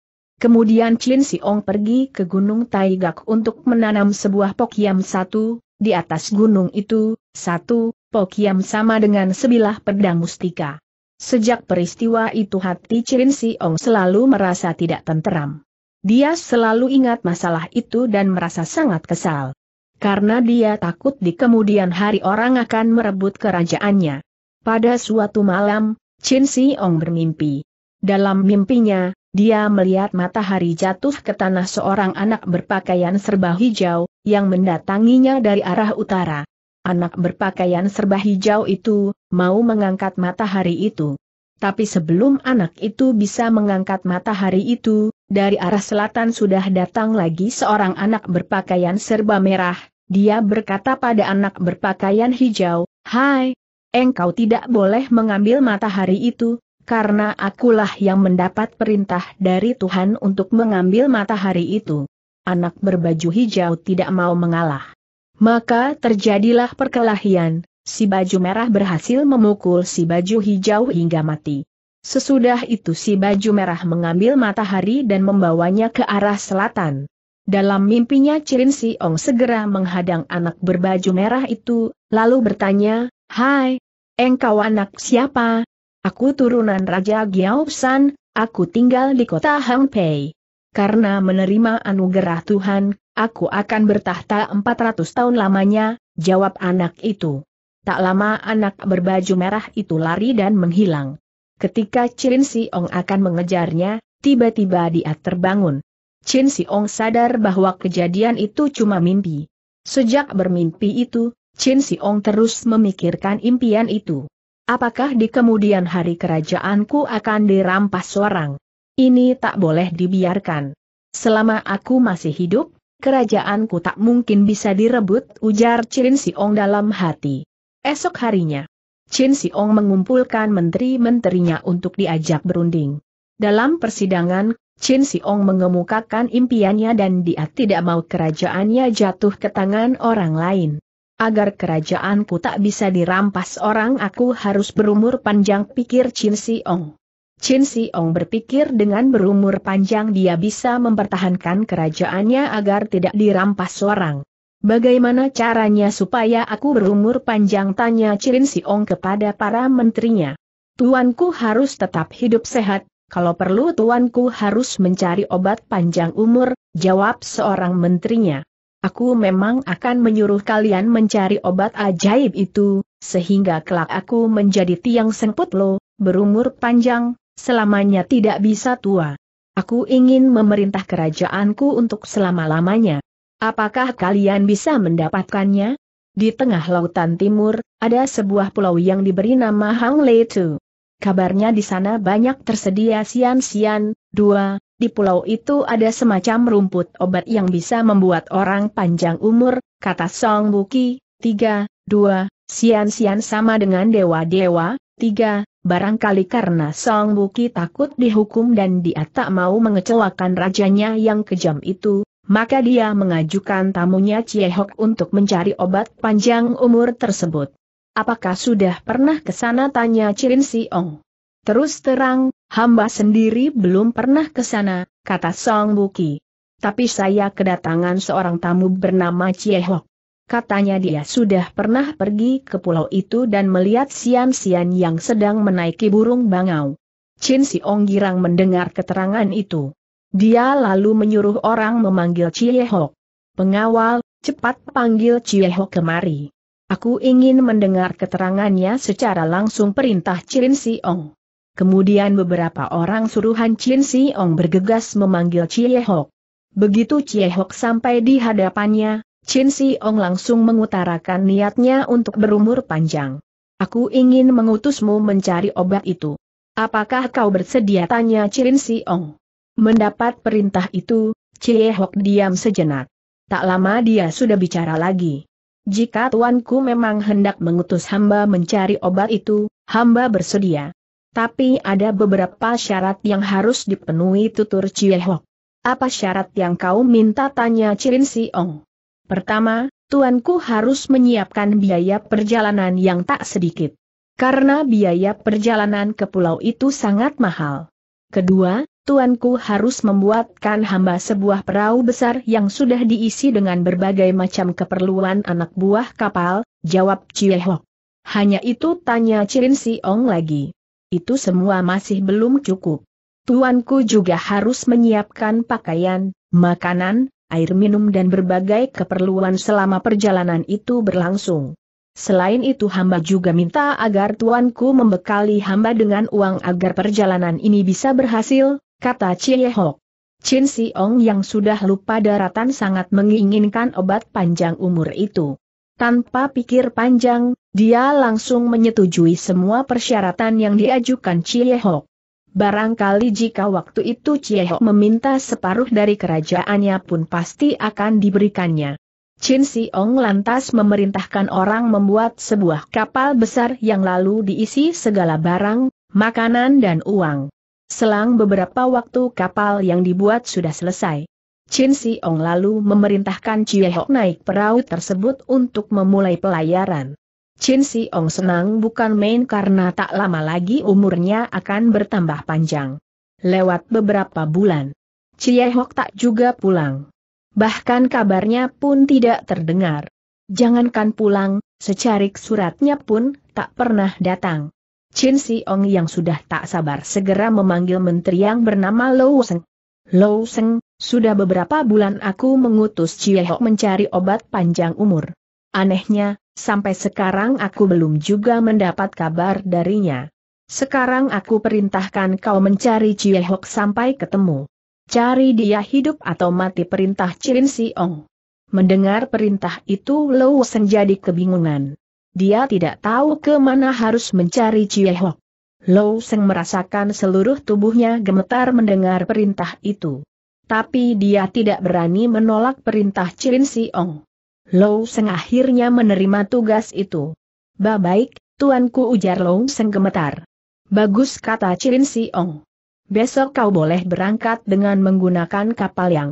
Kemudian Chin Siong pergi ke Gunung Taigak untuk menanam sebuah pokiam satu, di atas gunung itu, satu, Pokiam sama dengan sebilah pedang mustika. Sejak peristiwa itu hati Cirin Ong selalu merasa tidak tenteram. Dia selalu ingat masalah itu dan merasa sangat kesal. Karena dia takut di kemudian hari orang akan merebut kerajaannya. Pada suatu malam, Si Ong bermimpi. Dalam mimpinya, dia melihat matahari jatuh ke tanah seorang anak berpakaian serba hijau, yang mendatanginya dari arah utara. Anak berpakaian serba hijau itu, mau mengangkat matahari itu. Tapi sebelum anak itu bisa mengangkat matahari itu, dari arah selatan sudah datang lagi seorang anak berpakaian serba merah, dia berkata pada anak berpakaian hijau, Hai, engkau tidak boleh mengambil matahari itu, karena akulah yang mendapat perintah dari Tuhan untuk mengambil matahari itu. Anak berbaju hijau tidak mau mengalah. Maka terjadilah perkelahian, si baju merah berhasil memukul si baju hijau hingga mati. Sesudah itu si baju merah mengambil matahari dan membawanya ke arah selatan. Dalam mimpinya Cirin Ong segera menghadang anak berbaju merah itu, lalu bertanya, Hai, engkau anak siapa? Aku turunan Raja San, aku tinggal di kota Hangpei. Karena menerima anugerah Tuhan, aku akan bertahta 400 tahun lamanya, jawab anak itu. Tak lama anak berbaju merah itu lari dan menghilang. Ketika Chin Ong akan mengejarnya, tiba-tiba dia terbangun. Chin Ong sadar bahwa kejadian itu cuma mimpi. Sejak bermimpi itu, Chin Ong terus memikirkan impian itu. Apakah di kemudian hari kerajaanku akan dirampas orang? Ini tak boleh dibiarkan. Selama aku masih hidup, kerajaanku tak mungkin bisa direbut ujar Chin Siong dalam hati. Esok harinya, Chin Siong mengumpulkan menteri-menterinya untuk diajak berunding. Dalam persidangan, Chin Siong mengemukakan impiannya dan dia tidak mau kerajaannya jatuh ke tangan orang lain. Agar kerajaanku tak bisa dirampas orang aku harus berumur panjang pikir Chin Ong. Chin Ong berpikir dengan berumur panjang dia bisa mempertahankan kerajaannya agar tidak dirampas orang. Bagaimana caranya supaya aku berumur panjang tanya Chin Ong kepada para menterinya. Tuanku harus tetap hidup sehat, kalau perlu tuanku harus mencari obat panjang umur, jawab seorang menterinya. Aku memang akan menyuruh kalian mencari obat ajaib itu, sehingga kelak aku menjadi tiang semput lo, berumur panjang, selamanya tidak bisa tua. Aku ingin memerintah kerajaanku untuk selama-lamanya. Apakah kalian bisa mendapatkannya? Di tengah lautan timur, ada sebuah pulau yang diberi nama Hang Le Tu. Kabarnya di sana banyak tersedia sian-sian, dua, di pulau itu ada semacam rumput obat yang bisa membuat orang panjang umur, kata Song Buki, 3, 2, sian-sian sama dengan dewa-dewa, 3, barangkali karena Song Buki takut dihukum dan dia tak mau mengecewakan rajanya yang kejam itu, maka dia mengajukan tamunya Hok untuk mencari obat panjang umur tersebut. Apakah sudah pernah ke sana tanya Si Ong? Terus terang, Hamba sendiri belum pernah ke sana, kata Song Buki. Tapi saya kedatangan seorang tamu bernama Ciehok. Katanya dia sudah pernah pergi ke pulau itu dan melihat sian-sian yang sedang menaiki burung bangau. Chin Siong Girang mendengar keterangan itu. Dia lalu menyuruh orang memanggil Ciehok. Pengawal, cepat panggil Ciehok kemari. Aku ingin mendengar keterangannya secara langsung perintah Chin Siong. Kemudian beberapa orang suruhan Chin Ong bergegas memanggil Chie Hok. Begitu Chie Hok sampai di hadapannya, Chin Ong langsung mengutarakan niatnya untuk berumur panjang. Aku ingin mengutusmu mencari obat itu. Apakah kau bersedia? Tanya Chin Ong? Mendapat perintah itu, Chie Hok diam sejenak. Tak lama dia sudah bicara lagi. Jika tuanku memang hendak mengutus hamba mencari obat itu, hamba bersedia. Tapi ada beberapa syarat yang harus dipenuhi tutur Ciehok. Apa syarat yang kau minta tanya Cirin Ong? Pertama, tuanku harus menyiapkan biaya perjalanan yang tak sedikit. Karena biaya perjalanan ke pulau itu sangat mahal. Kedua, tuanku harus membuatkan hamba sebuah perahu besar yang sudah diisi dengan berbagai macam keperluan anak buah kapal, jawab Ciehok. Hanya itu tanya Cirin Ong lagi itu semua masih belum cukup. Tuanku juga harus menyiapkan pakaian, makanan, air minum dan berbagai keperluan selama perjalanan itu berlangsung. Selain itu hamba juga minta agar tuanku membekali hamba dengan uang agar perjalanan ini bisa berhasil, kata Chie Hok. Chin Ong yang sudah lupa daratan sangat menginginkan obat panjang umur itu. Tanpa pikir panjang, dia langsung menyetujui semua persyaratan yang diajukan Ciehok. Barangkali jika waktu itu Ciehok meminta separuh dari kerajaannya pun pasti akan diberikannya. Chin Siong lantas memerintahkan orang membuat sebuah kapal besar yang lalu diisi segala barang, makanan dan uang. Selang beberapa waktu kapal yang dibuat sudah selesai. Chin Siong lalu memerintahkan Ciehok naik perahu tersebut untuk memulai pelayaran. Chin Si Ong senang bukan main karena tak lama lagi umurnya akan bertambah panjang. Lewat beberapa bulan, Chie Hok tak juga pulang. Bahkan kabarnya pun tidak terdengar. Jangankan pulang, secarik suratnya pun tak pernah datang. Chin Si Ong yang sudah tak sabar segera memanggil menteri yang bernama Lou Seng. Lou Seng, sudah beberapa bulan aku mengutus Chie Hok mencari obat panjang umur. Anehnya, Sampai sekarang aku belum juga mendapat kabar darinya. Sekarang aku perintahkan kau mencari Ciehok sampai ketemu. Cari dia hidup atau mati perintah Chin Siong. Mendengar perintah itu Lou Sen jadi kebingungan. Dia tidak tahu ke mana harus mencari Ciehok. Lou Seng merasakan seluruh tubuhnya gemetar mendengar perintah itu. Tapi dia tidak berani menolak perintah Chin Siong. Lou Seng akhirnya menerima tugas itu. Baik, tuanku ujar Lou Seng gemetar. Bagus kata Si Ong. Besok kau boleh berangkat dengan menggunakan kapal yang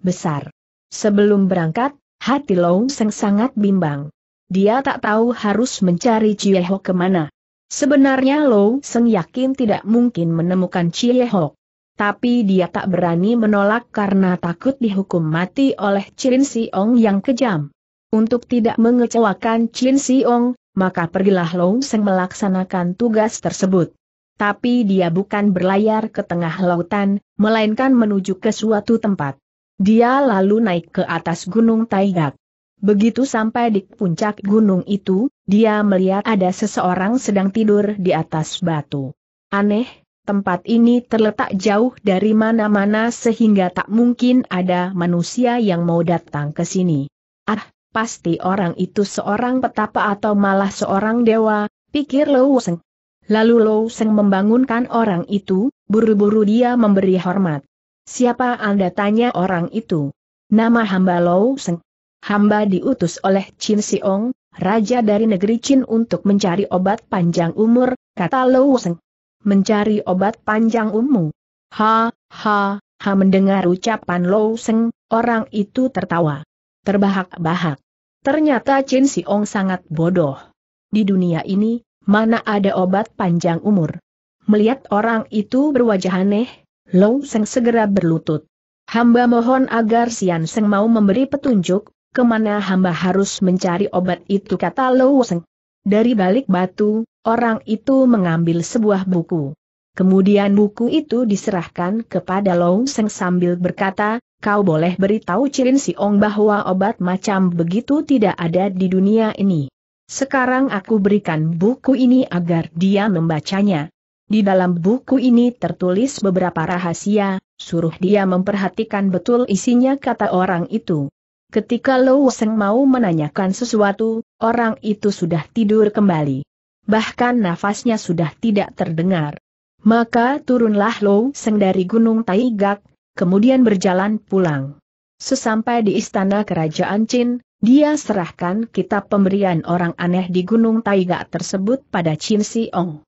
besar. Sebelum berangkat, hati Lou Seng sangat bimbang. Dia tak tahu harus mencari Hok kemana. Sebenarnya Lou Seng yakin tidak mungkin menemukan Hok. Tapi dia tak berani menolak karena takut dihukum mati oleh Si Ong yang kejam. Untuk tidak mengecewakan Chin Siong, maka pergilah Long Seng melaksanakan tugas tersebut. Tapi dia bukan berlayar ke tengah lautan, melainkan menuju ke suatu tempat. Dia lalu naik ke atas gunung Taigak. Begitu sampai di puncak gunung itu, dia melihat ada seseorang sedang tidur di atas batu. Aneh, tempat ini terletak jauh dari mana-mana sehingga tak mungkin ada manusia yang mau datang ke sini. Ah, pasti orang itu seorang petapa atau malah seorang dewa, pikir Lou Seng. Lalu Lou Seng membangunkan orang itu, buru-buru dia memberi hormat. Siapa Anda tanya orang itu? Nama hamba Lou Seng. Hamba diutus oleh Chin Siong, raja dari negeri Chin untuk mencari obat panjang umur, kata Lou Seng. Mencari obat panjang umur. Ha, ha, ha mendengar ucapan Lou Seng, orang itu tertawa terbahak-bahak. Ternyata Chen Siong sangat bodoh. Di dunia ini, mana ada obat panjang umur. Melihat orang itu berwajah aneh, Long Seng segera berlutut. Hamba mohon agar Sian Seng mau memberi petunjuk, kemana hamba harus mencari obat itu kata Long Seng. Dari balik batu, orang itu mengambil sebuah buku. Kemudian buku itu diserahkan kepada Long Seng sambil berkata, kau boleh beritahu Cirin Ong bahwa obat macam begitu tidak ada di dunia ini. Sekarang aku berikan buku ini agar dia membacanya. Di dalam buku ini tertulis beberapa rahasia, suruh dia memperhatikan betul isinya kata orang itu. Ketika Lo Seng mau menanyakan sesuatu, orang itu sudah tidur kembali. Bahkan nafasnya sudah tidak terdengar. Maka turunlah Lo Seng dari Gunung Taigak, kemudian berjalan pulang. Sesampai di istana kerajaan Chin, dia serahkan kitab pemberian orang aneh di Gunung Taiga tersebut pada Chin Siong.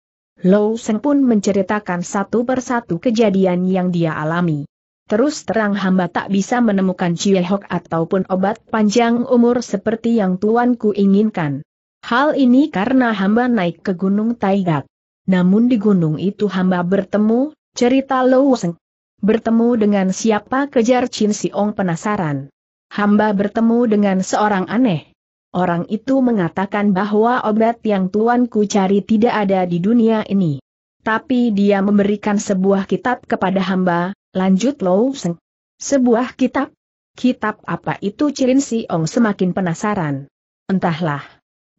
Lou Seng pun menceritakan satu persatu kejadian yang dia alami. Terus terang hamba tak bisa menemukan Hok ataupun obat panjang umur seperti yang tuanku inginkan. Hal ini karena hamba naik ke Gunung Taiga. Namun di gunung itu hamba bertemu, cerita Lou Seng. Bertemu dengan siapa kejar Chin Siong penasaran. Hamba bertemu dengan seorang aneh. Orang itu mengatakan bahwa obat yang tuanku cari tidak ada di dunia ini. Tapi dia memberikan sebuah kitab kepada hamba, lanjut Lou Seng. Sebuah kitab? Kitab apa itu Chin Siong semakin penasaran. Entahlah.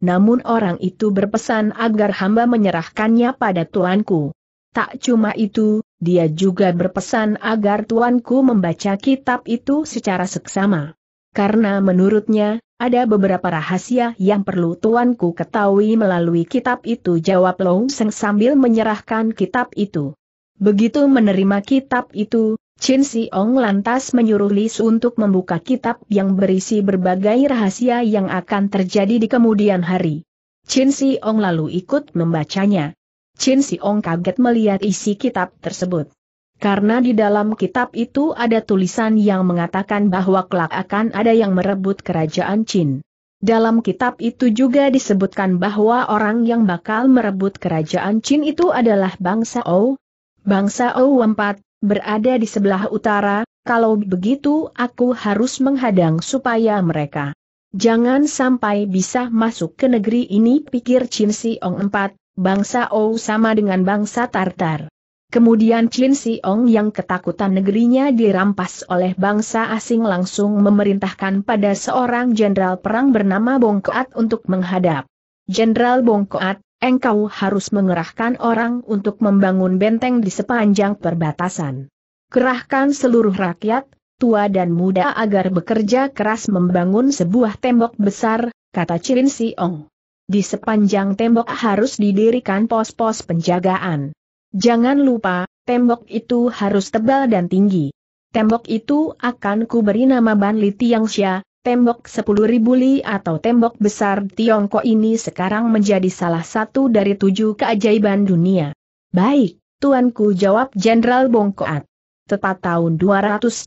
Namun orang itu berpesan agar hamba menyerahkannya pada tuanku. Tak cuma itu, dia juga berpesan agar tuanku membaca kitab itu secara seksama. Karena menurutnya, ada beberapa rahasia yang perlu tuanku ketahui melalui kitab itu jawab Long Seng sambil menyerahkan kitab itu. Begitu menerima kitab itu, Chin Si Ong lantas menyuruh Lis untuk membuka kitab yang berisi berbagai rahasia yang akan terjadi di kemudian hari. Chin Si Ong lalu ikut membacanya. Chin Siong kaget melihat isi kitab tersebut. Karena di dalam kitab itu ada tulisan yang mengatakan bahwa kelak akan ada yang merebut kerajaan Chin. Dalam kitab itu juga disebutkan bahwa orang yang bakal merebut kerajaan Chin itu adalah bangsa Ou. Bangsa Ou 4, berada di sebelah utara, kalau begitu aku harus menghadang supaya mereka jangan sampai bisa masuk ke negeri ini pikir Chin Si Ong 4, bangsa Ou sama dengan bangsa Tartar. Kemudian Chin Siong yang ketakutan negerinya dirampas oleh bangsa asing langsung memerintahkan pada seorang jenderal perang bernama Bong Bongkoat untuk menghadap. Jenderal Bong Bongkoat, engkau harus mengerahkan orang untuk membangun benteng di sepanjang perbatasan. Kerahkan seluruh rakyat, tua dan muda agar bekerja keras membangun sebuah tembok besar, kata Chin Siong. Di sepanjang tembok harus didirikan pos-pos penjagaan. Jangan lupa, tembok itu harus tebal dan tinggi. Tembok itu akan kuberi nama Banli Tiangxia. tembok 10.000 li atau tembok besar Tiongkok ini sekarang menjadi salah satu dari tujuh keajaiban dunia. Baik, tuanku jawab Jenderal Bongkoat. Tepat tahun 225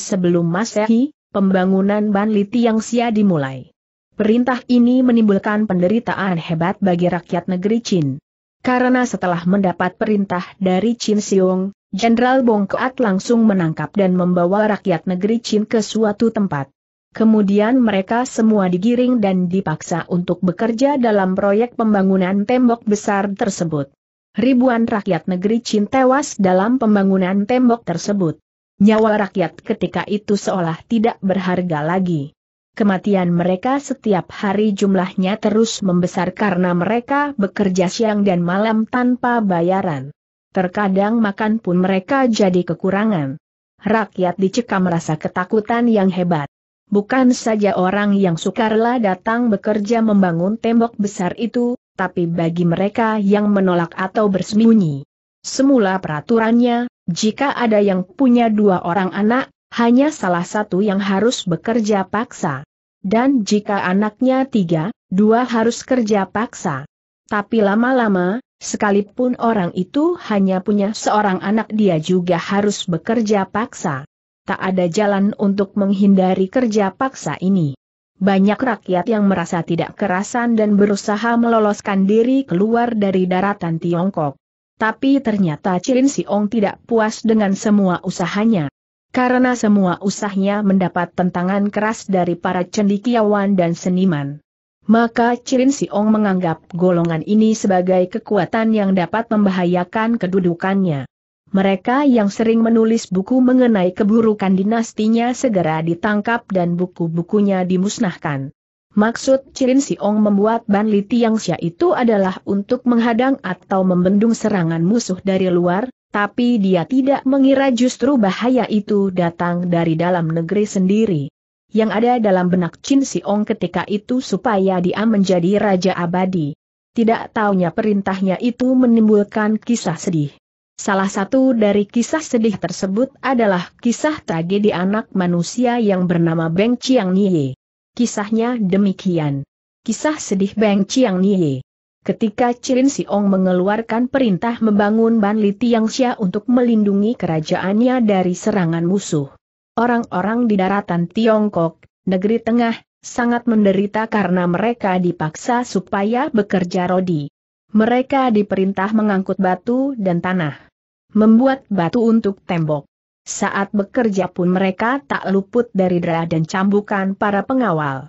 sebelum Masehi, pembangunan Banli Tiangxia dimulai. Perintah ini menimbulkan penderitaan hebat bagi rakyat negeri Chin. Karena setelah mendapat perintah dari Chin Siung, Jenderal Bong Keat langsung menangkap dan membawa rakyat negeri Chin ke suatu tempat. Kemudian mereka semua digiring dan dipaksa untuk bekerja dalam proyek pembangunan tembok besar tersebut. Ribuan rakyat negeri Chin tewas dalam pembangunan tembok tersebut. Nyawa rakyat ketika itu seolah tidak berharga lagi kematian mereka setiap hari jumlahnya terus membesar karena mereka bekerja siang dan malam tanpa bayaran. Terkadang makan pun mereka jadi kekurangan. Rakyat dicekam merasa ketakutan yang hebat. Bukan saja orang yang sukarela datang bekerja membangun tembok besar itu, tapi bagi mereka yang menolak atau bersembunyi. Semula peraturannya, jika ada yang punya dua orang anak, hanya salah satu yang harus bekerja paksa dan jika anaknya tiga, dua harus kerja paksa. Tapi lama-lama, sekalipun orang itu hanya punya seorang anak dia juga harus bekerja paksa. Tak ada jalan untuk menghindari kerja paksa ini. Banyak rakyat yang merasa tidak kerasan dan berusaha meloloskan diri keluar dari daratan Tiongkok. Tapi ternyata Cirin Siong tidak puas dengan semua usahanya karena semua usahanya mendapat tentangan keras dari para cendikiawan dan seniman. Maka Cirin Siong menganggap golongan ini sebagai kekuatan yang dapat membahayakan kedudukannya. Mereka yang sering menulis buku mengenai keburukan dinastinya segera ditangkap dan buku-bukunya dimusnahkan. Maksud Cirin Siong membuat Ban Li Tiangxia itu adalah untuk menghadang atau membendung serangan musuh dari luar, tapi dia tidak mengira justru bahaya itu datang dari dalam negeri sendiri. Yang ada dalam benak Chin Siong ketika itu supaya dia menjadi raja abadi. Tidak taunya perintahnya itu menimbulkan kisah sedih. Salah satu dari kisah sedih tersebut adalah kisah tragedi anak manusia yang bernama Beng Chiang Nie. Kisahnya demikian. Kisah sedih Beng Chiang Nie. Ketika Cilin Siong mengeluarkan perintah membangun Ban Li Tiangxia untuk melindungi kerajaannya dari serangan musuh. Orang-orang di daratan Tiongkok, negeri tengah, sangat menderita karena mereka dipaksa supaya bekerja rodi. Mereka diperintah mengangkut batu dan tanah. Membuat batu untuk tembok. Saat bekerja pun mereka tak luput dari dera dan cambukan para pengawal.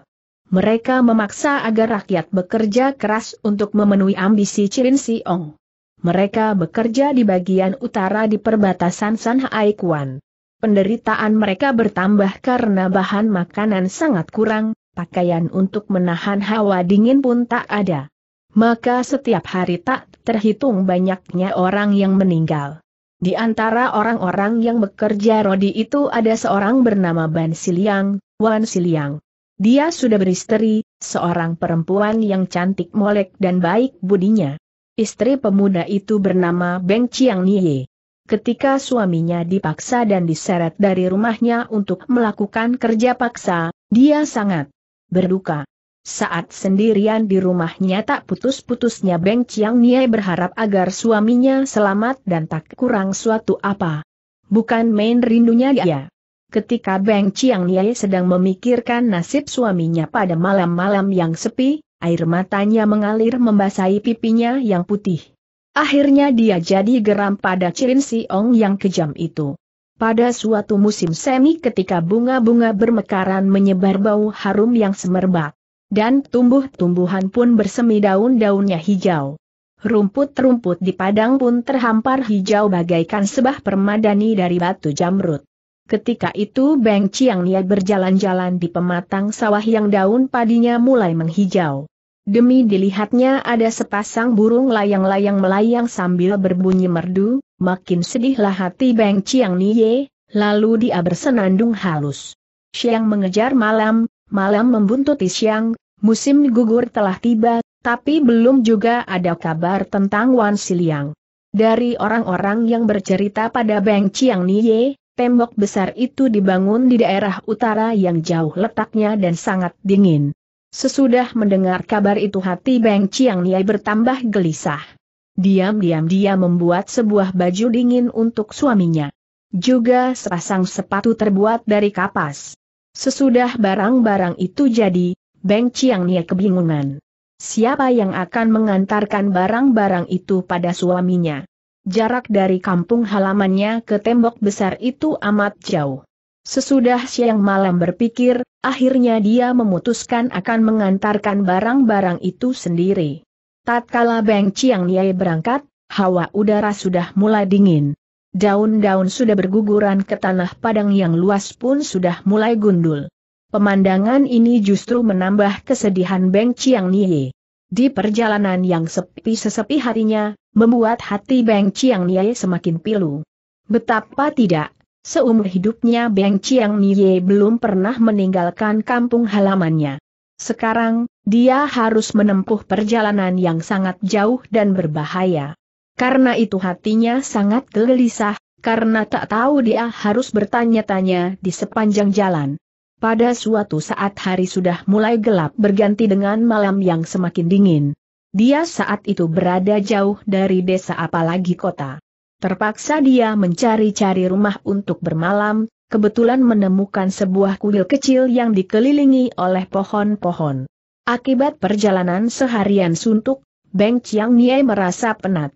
Mereka memaksa agar rakyat bekerja keras untuk memenuhi ambisi Chirin Siong. Mereka bekerja di bagian utara di perbatasan San Kuan. Penderitaan mereka bertambah karena bahan makanan sangat kurang, pakaian untuk menahan hawa dingin pun tak ada. Maka setiap hari tak terhitung banyaknya orang yang meninggal. Di antara orang-orang yang bekerja Rodi itu ada seorang bernama Ban Siliang, Wan Siliang. Dia sudah beristri, seorang perempuan yang cantik molek dan baik budinya. Istri pemuda itu bernama Beng Chiang Nye. Ketika suaminya dipaksa dan diseret dari rumahnya untuk melakukan kerja paksa, dia sangat berduka. Saat sendirian di rumahnya tak putus-putusnya Beng Chiang Nye berharap agar suaminya selamat dan tak kurang suatu apa. Bukan main rindunya dia. Ya. Ketika Beng Chiang Lie sedang memikirkan nasib suaminya pada malam-malam yang sepi, air matanya mengalir membasahi pipinya yang putih. Akhirnya dia jadi geram pada Si Siong yang kejam itu. Pada suatu musim semi ketika bunga-bunga bermekaran menyebar bau harum yang semerbak. Dan tumbuh-tumbuhan pun bersemi daun-daunnya hijau. Rumput-rumput di padang pun terhampar hijau bagaikan sebah permadani dari batu jamrut. Ketika itu Beng Chiang Nia berjalan-jalan di pematang sawah yang daun padinya mulai menghijau. Demi dilihatnya ada sepasang burung layang-layang melayang sambil berbunyi merdu, makin sedihlah hati Beng Chiang Nia, lalu dia bersenandung halus. Siang mengejar malam, malam membuntuti siang, musim gugur telah tiba, tapi belum juga ada kabar tentang Wan Siliang. Dari orang-orang yang bercerita pada Beng Chiang Nia, Tembok besar itu dibangun di daerah utara yang jauh letaknya dan sangat dingin. Sesudah mendengar kabar itu hati Beng Chiang Niai bertambah gelisah. Diam-diam dia membuat sebuah baju dingin untuk suaminya. Juga sepasang sepatu terbuat dari kapas. Sesudah barang-barang itu jadi, Beng Chiang Niai kebingungan. Siapa yang akan mengantarkan barang-barang itu pada suaminya? Jarak dari kampung halamannya ke tembok besar itu amat jauh. Sesudah siang malam berpikir, akhirnya dia memutuskan akan mengantarkan barang-barang itu sendiri. Tatkala Beng Chiang Yai berangkat, hawa udara sudah mulai dingin. Daun-daun sudah berguguran ke tanah padang yang luas pun sudah mulai gundul. Pemandangan ini justru menambah kesedihan Beng Chiang Yai. Di perjalanan yang sepi sesepi harinya, membuat hati Beng Chiang Nye semakin pilu. Betapa tidak, seumur hidupnya Beng Chiang Nye belum pernah meninggalkan kampung halamannya. Sekarang, dia harus menempuh perjalanan yang sangat jauh dan berbahaya. Karena itu hatinya sangat gelisah, karena tak tahu dia harus bertanya-tanya di sepanjang jalan. Pada suatu saat hari sudah mulai gelap berganti dengan malam yang semakin dingin. Dia saat itu berada jauh dari desa apalagi kota. Terpaksa dia mencari-cari rumah untuk bermalam, kebetulan menemukan sebuah kuil kecil yang dikelilingi oleh pohon-pohon. Akibat perjalanan seharian suntuk, Beng Chiang Nie merasa penat.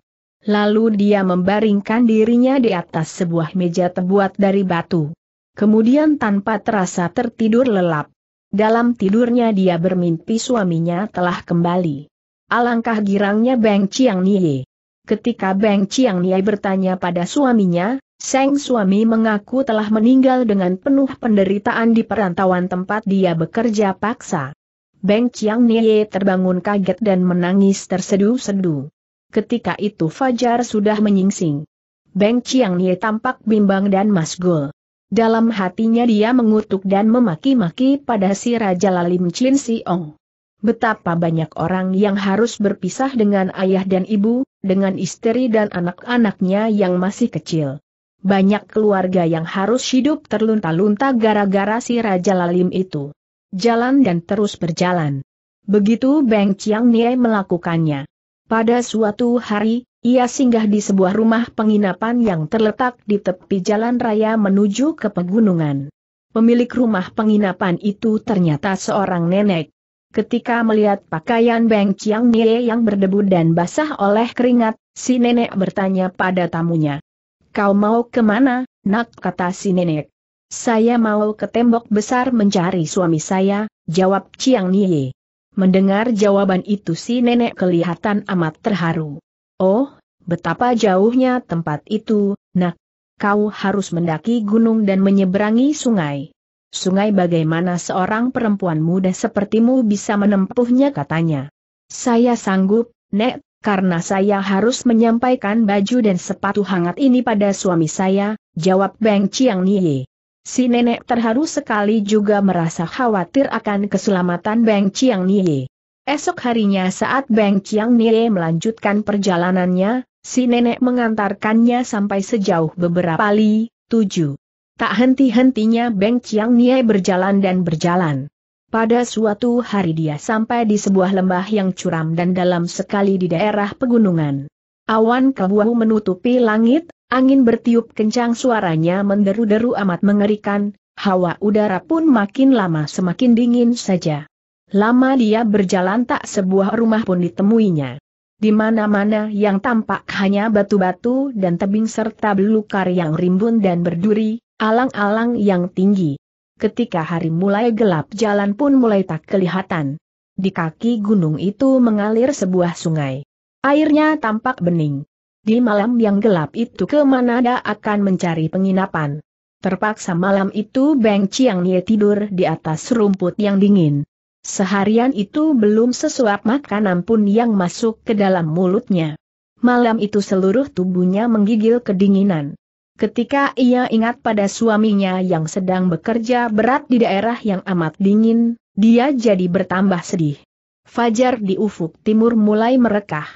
Lalu dia membaringkan dirinya di atas sebuah meja terbuat dari batu. Kemudian tanpa terasa tertidur lelap. Dalam tidurnya dia bermimpi suaminya telah kembali. Alangkah girangnya Beng Chiang Nie. Ketika Beng Chiang Nie bertanya pada suaminya, Seng suami mengaku telah meninggal dengan penuh penderitaan di perantauan tempat dia bekerja paksa. Beng Chiang Nie terbangun kaget dan menangis tersedu-sedu. Ketika itu Fajar sudah menyingsing. Beng Chiang Nie tampak bimbang dan masgul. Dalam hatinya dia mengutuk dan memaki-maki pada si Raja Lalim Chin Siong. Betapa banyak orang yang harus berpisah dengan ayah dan ibu, dengan istri dan anak-anaknya yang masih kecil. Banyak keluarga yang harus hidup terlunta-lunta gara-gara si Raja Lalim itu. Jalan dan terus berjalan. Begitu Beng Chiang Nie melakukannya. Pada suatu hari, ia singgah di sebuah rumah penginapan yang terletak di tepi jalan raya menuju ke pegunungan. Pemilik rumah penginapan itu ternyata seorang nenek. Ketika melihat pakaian Beng Chiang Nie yang berdebu dan basah oleh keringat, si nenek bertanya pada tamunya. Kau mau kemana, nak kata si nenek. Saya mau ke tembok besar mencari suami saya, jawab Chiang Nie. Mendengar jawaban itu si nenek kelihatan amat terharu. Oh, Betapa jauhnya tempat itu, nak. Kau harus mendaki gunung dan menyeberangi sungai. Sungai bagaimana seorang perempuan muda sepertimu bisa menempuhnya katanya. Saya sanggup, Nek, karena saya harus menyampaikan baju dan sepatu hangat ini pada suami saya, jawab Beng Chiang Nie. Si nenek terharu sekali juga merasa khawatir akan keselamatan Beng Chiang Nie. Esok harinya saat Beng Chiang Nie melanjutkan perjalanannya, Si nenek mengantarkannya sampai sejauh beberapa li, tujuh. Tak henti-hentinya Beng Chiang Niai berjalan dan berjalan. Pada suatu hari dia sampai di sebuah lembah yang curam dan dalam sekali di daerah pegunungan. Awan kebuahu menutupi langit, angin bertiup kencang suaranya menderu-deru amat mengerikan, hawa udara pun makin lama semakin dingin saja. Lama dia berjalan tak sebuah rumah pun ditemuinya. Di mana-mana yang tampak hanya batu-batu dan tebing serta belukar yang rimbun dan berduri, alang-alang yang tinggi. Ketika hari mulai gelap jalan pun mulai tak kelihatan. Di kaki gunung itu mengalir sebuah sungai. Airnya tampak bening. Di malam yang gelap itu ada akan mencari penginapan. Terpaksa malam itu Beng Chiang Nie tidur di atas rumput yang dingin. Seharian itu belum sesuap makanan pun yang masuk ke dalam mulutnya. Malam itu seluruh tubuhnya menggigil kedinginan. Ketika ia ingat pada suaminya yang sedang bekerja berat di daerah yang amat dingin, dia jadi bertambah sedih. Fajar di ufuk timur mulai merekah.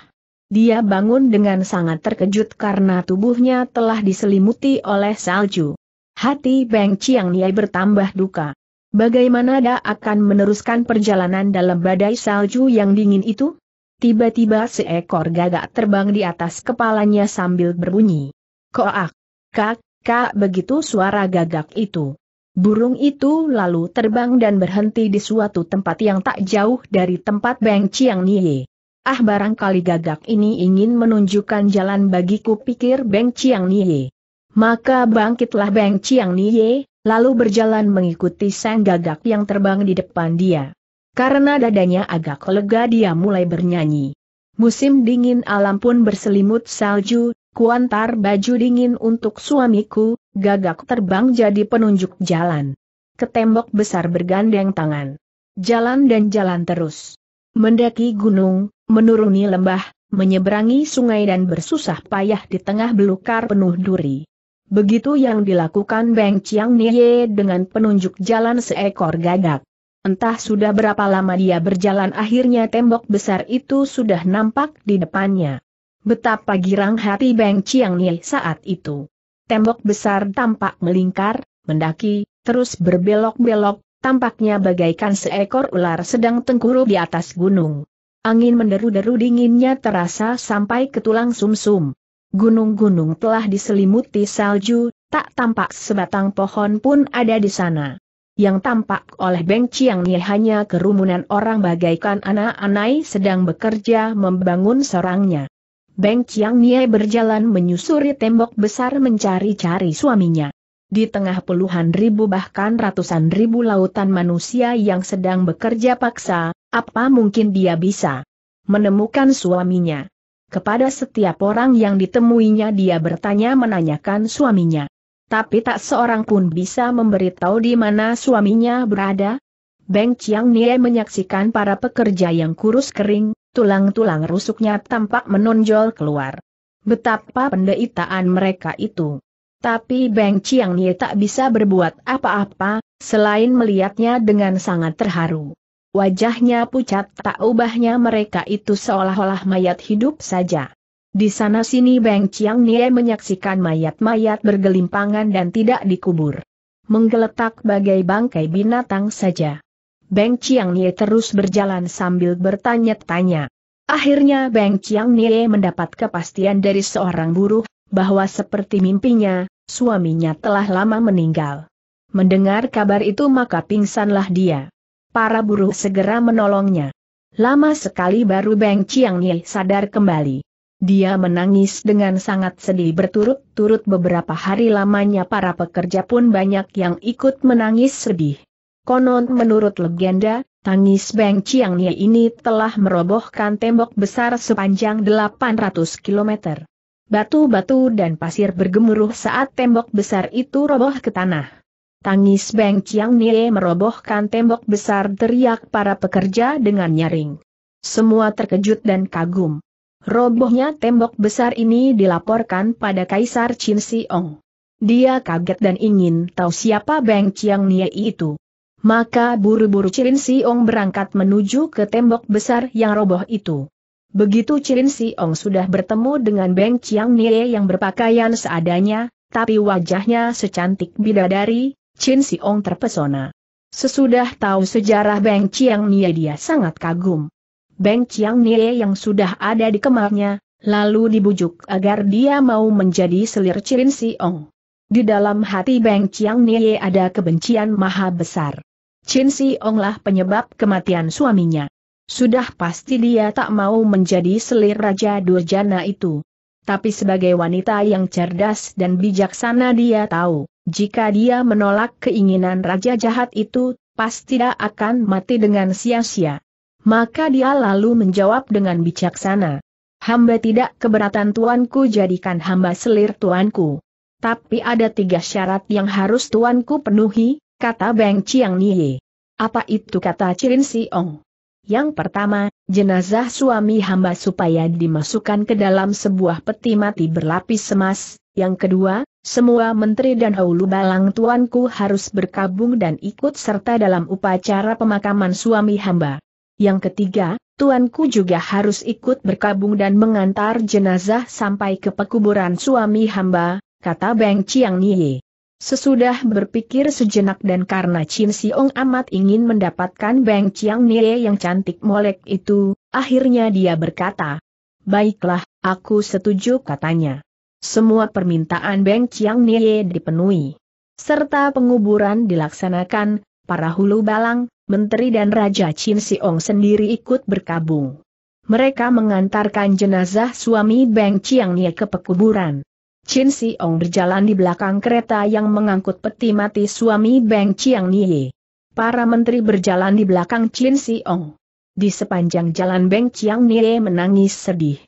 Dia bangun dengan sangat terkejut karena tubuhnya telah diselimuti oleh salju. Hati Beng Chiang Niai bertambah duka. Bagaimana dia akan meneruskan perjalanan dalam badai salju yang dingin itu? Tiba-tiba seekor gagak terbang di atas kepalanya sambil berbunyi. Koak, kak, kak begitu suara gagak itu. Burung itu lalu terbang dan berhenti di suatu tempat yang tak jauh dari tempat Beng Chiang Nie. Ah barangkali gagak ini ingin menunjukkan jalan bagiku pikir Beng Chiang Nie. Maka bangkitlah Beng Chiang Nie, lalu berjalan mengikuti sang gagak yang terbang di depan dia. Karena dadanya agak lega dia mulai bernyanyi. Musim dingin alam pun berselimut salju, kuantar baju dingin untuk suamiku, gagak terbang jadi penunjuk jalan. Ketembok besar bergandeng tangan. Jalan dan jalan terus. Mendaki gunung, menuruni lembah, menyeberangi sungai dan bersusah payah di tengah belukar penuh duri. Begitu yang dilakukan Beng Chiang Nye dengan penunjuk jalan seekor gagak. Entah sudah berapa lama dia berjalan akhirnya tembok besar itu sudah nampak di depannya. Betapa girang hati Beng Chiang Nye saat itu. Tembok besar tampak melingkar, mendaki, terus berbelok-belok, tampaknya bagaikan seekor ular sedang tengkurup di atas gunung. Angin menderu-deru dinginnya terasa sampai ke tulang sumsum. -sum. Gunung-gunung telah diselimuti salju, tak tampak sebatang pohon pun ada di sana. Yang tampak oleh Beng Chiang Nye hanya kerumunan orang bagaikan anak anai sedang bekerja membangun sarangnya. Beng Chiang Nye berjalan menyusuri tembok besar mencari-cari suaminya. Di tengah puluhan ribu bahkan ratusan ribu lautan manusia yang sedang bekerja paksa, apa mungkin dia bisa menemukan suaminya? Kepada setiap orang yang ditemuinya dia bertanya menanyakan suaminya. Tapi tak seorang pun bisa memberitahu di mana suaminya berada. Beng Chiang Nie menyaksikan para pekerja yang kurus kering, tulang-tulang rusuknya tampak menonjol keluar. Betapa penderitaan mereka itu. Tapi Beng Chiang Nie tak bisa berbuat apa-apa, selain melihatnya dengan sangat terharu. Wajahnya pucat tak ubahnya mereka itu seolah-olah mayat hidup saja. Di sana-sini Beng Chiang Nie menyaksikan mayat-mayat bergelimpangan dan tidak dikubur. Menggeletak bagai bangkai binatang saja. Beng Chiang Nie terus berjalan sambil bertanya-tanya. Akhirnya Beng Chiang Nie mendapat kepastian dari seorang buruh, bahwa seperti mimpinya, suaminya telah lama meninggal. Mendengar kabar itu maka pingsanlah dia para buruh segera menolongnya. Lama sekali baru Beng Chiang Yi sadar kembali. Dia menangis dengan sangat sedih berturut-turut beberapa hari lamanya para pekerja pun banyak yang ikut menangis sedih. Konon menurut legenda, tangis Beng Chiang Yi ini telah merobohkan tembok besar sepanjang 800 km. Batu-batu dan pasir bergemuruh saat tembok besar itu roboh ke tanah. Tangis Beng Chiang Nie merobohkan tembok besar teriak para pekerja dengan nyaring. Semua terkejut dan kagum. Robohnya tembok besar ini dilaporkan pada Kaisar Chin Ong. Dia kaget dan ingin tahu siapa Beng Chiang Nie itu. Maka buru-buru Chin Ong berangkat menuju ke tembok besar yang roboh itu. Begitu Chin Ong sudah bertemu dengan Beng Chiang Nie yang berpakaian seadanya, tapi wajahnya secantik bidadari, Chin Siong terpesona. Sesudah tahu sejarah Beng Chiang Nie dia sangat kagum. Beng Chiang Nie yang sudah ada di kemahnya, lalu dibujuk agar dia mau menjadi selir Chin Siong. Di dalam hati Beng Chiang Nie ada kebencian maha besar. Chin Siong lah penyebab kematian suaminya. Sudah pasti dia tak mau menjadi selir Raja Durjana itu. Tapi sebagai wanita yang cerdas dan bijaksana dia tahu, jika dia menolak keinginan raja jahat itu, pasti dia akan mati dengan sia-sia. Maka dia lalu menjawab dengan bijaksana. Hamba tidak keberatan tuanku jadikan hamba selir tuanku. Tapi ada tiga syarat yang harus tuanku penuhi, kata Beng Chiang Nie. Apa itu kata Cirin Ong? Yang pertama, jenazah suami hamba supaya dimasukkan ke dalam sebuah peti mati berlapis emas. Yang kedua, semua menteri dan haulu balang tuanku harus berkabung dan ikut serta dalam upacara pemakaman suami hamba. Yang ketiga, tuanku juga harus ikut berkabung dan mengantar jenazah sampai ke pekuburan suami hamba, kata Beng Chiang Nie. Sesudah berpikir sejenak dan karena Chin Siong amat ingin mendapatkan Beng Chiang Nie yang cantik molek itu, akhirnya dia berkata, Baiklah, aku setuju katanya. Semua permintaan Beng Chiang Nie dipenuhi. Serta penguburan dilaksanakan, para hulu balang, menteri dan Raja Chin Siong sendiri ikut berkabung. Mereka mengantarkan jenazah suami Beng Chiang Nie ke pekuburan. Chin Siong berjalan di belakang kereta yang mengangkut peti mati suami Beng Chiang Nie. Para menteri berjalan di belakang Chin Siong. Di sepanjang jalan Beng Chiang Nie menangis sedih.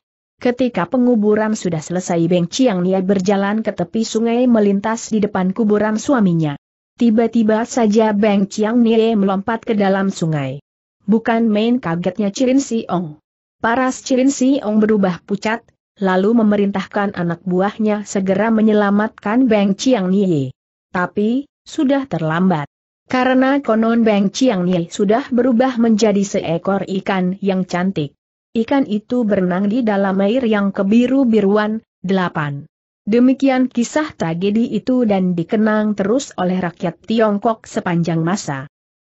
Ketika penguburan sudah selesai Beng Chiang Nia berjalan ke tepi sungai melintas di depan kuburan suaminya. Tiba-tiba saja Beng Chiang Nia melompat ke dalam sungai. Bukan main kagetnya Cirin Ong. Paras Cirin Ong berubah pucat, lalu memerintahkan anak buahnya segera menyelamatkan Beng Chiang Nia. Tapi, sudah terlambat. Karena konon Beng Chiang Nia sudah berubah menjadi seekor ikan yang cantik. Ikan itu berenang di dalam air yang kebiru-biruan, 8. Demikian kisah tragedi itu dan dikenang terus oleh rakyat Tiongkok sepanjang masa.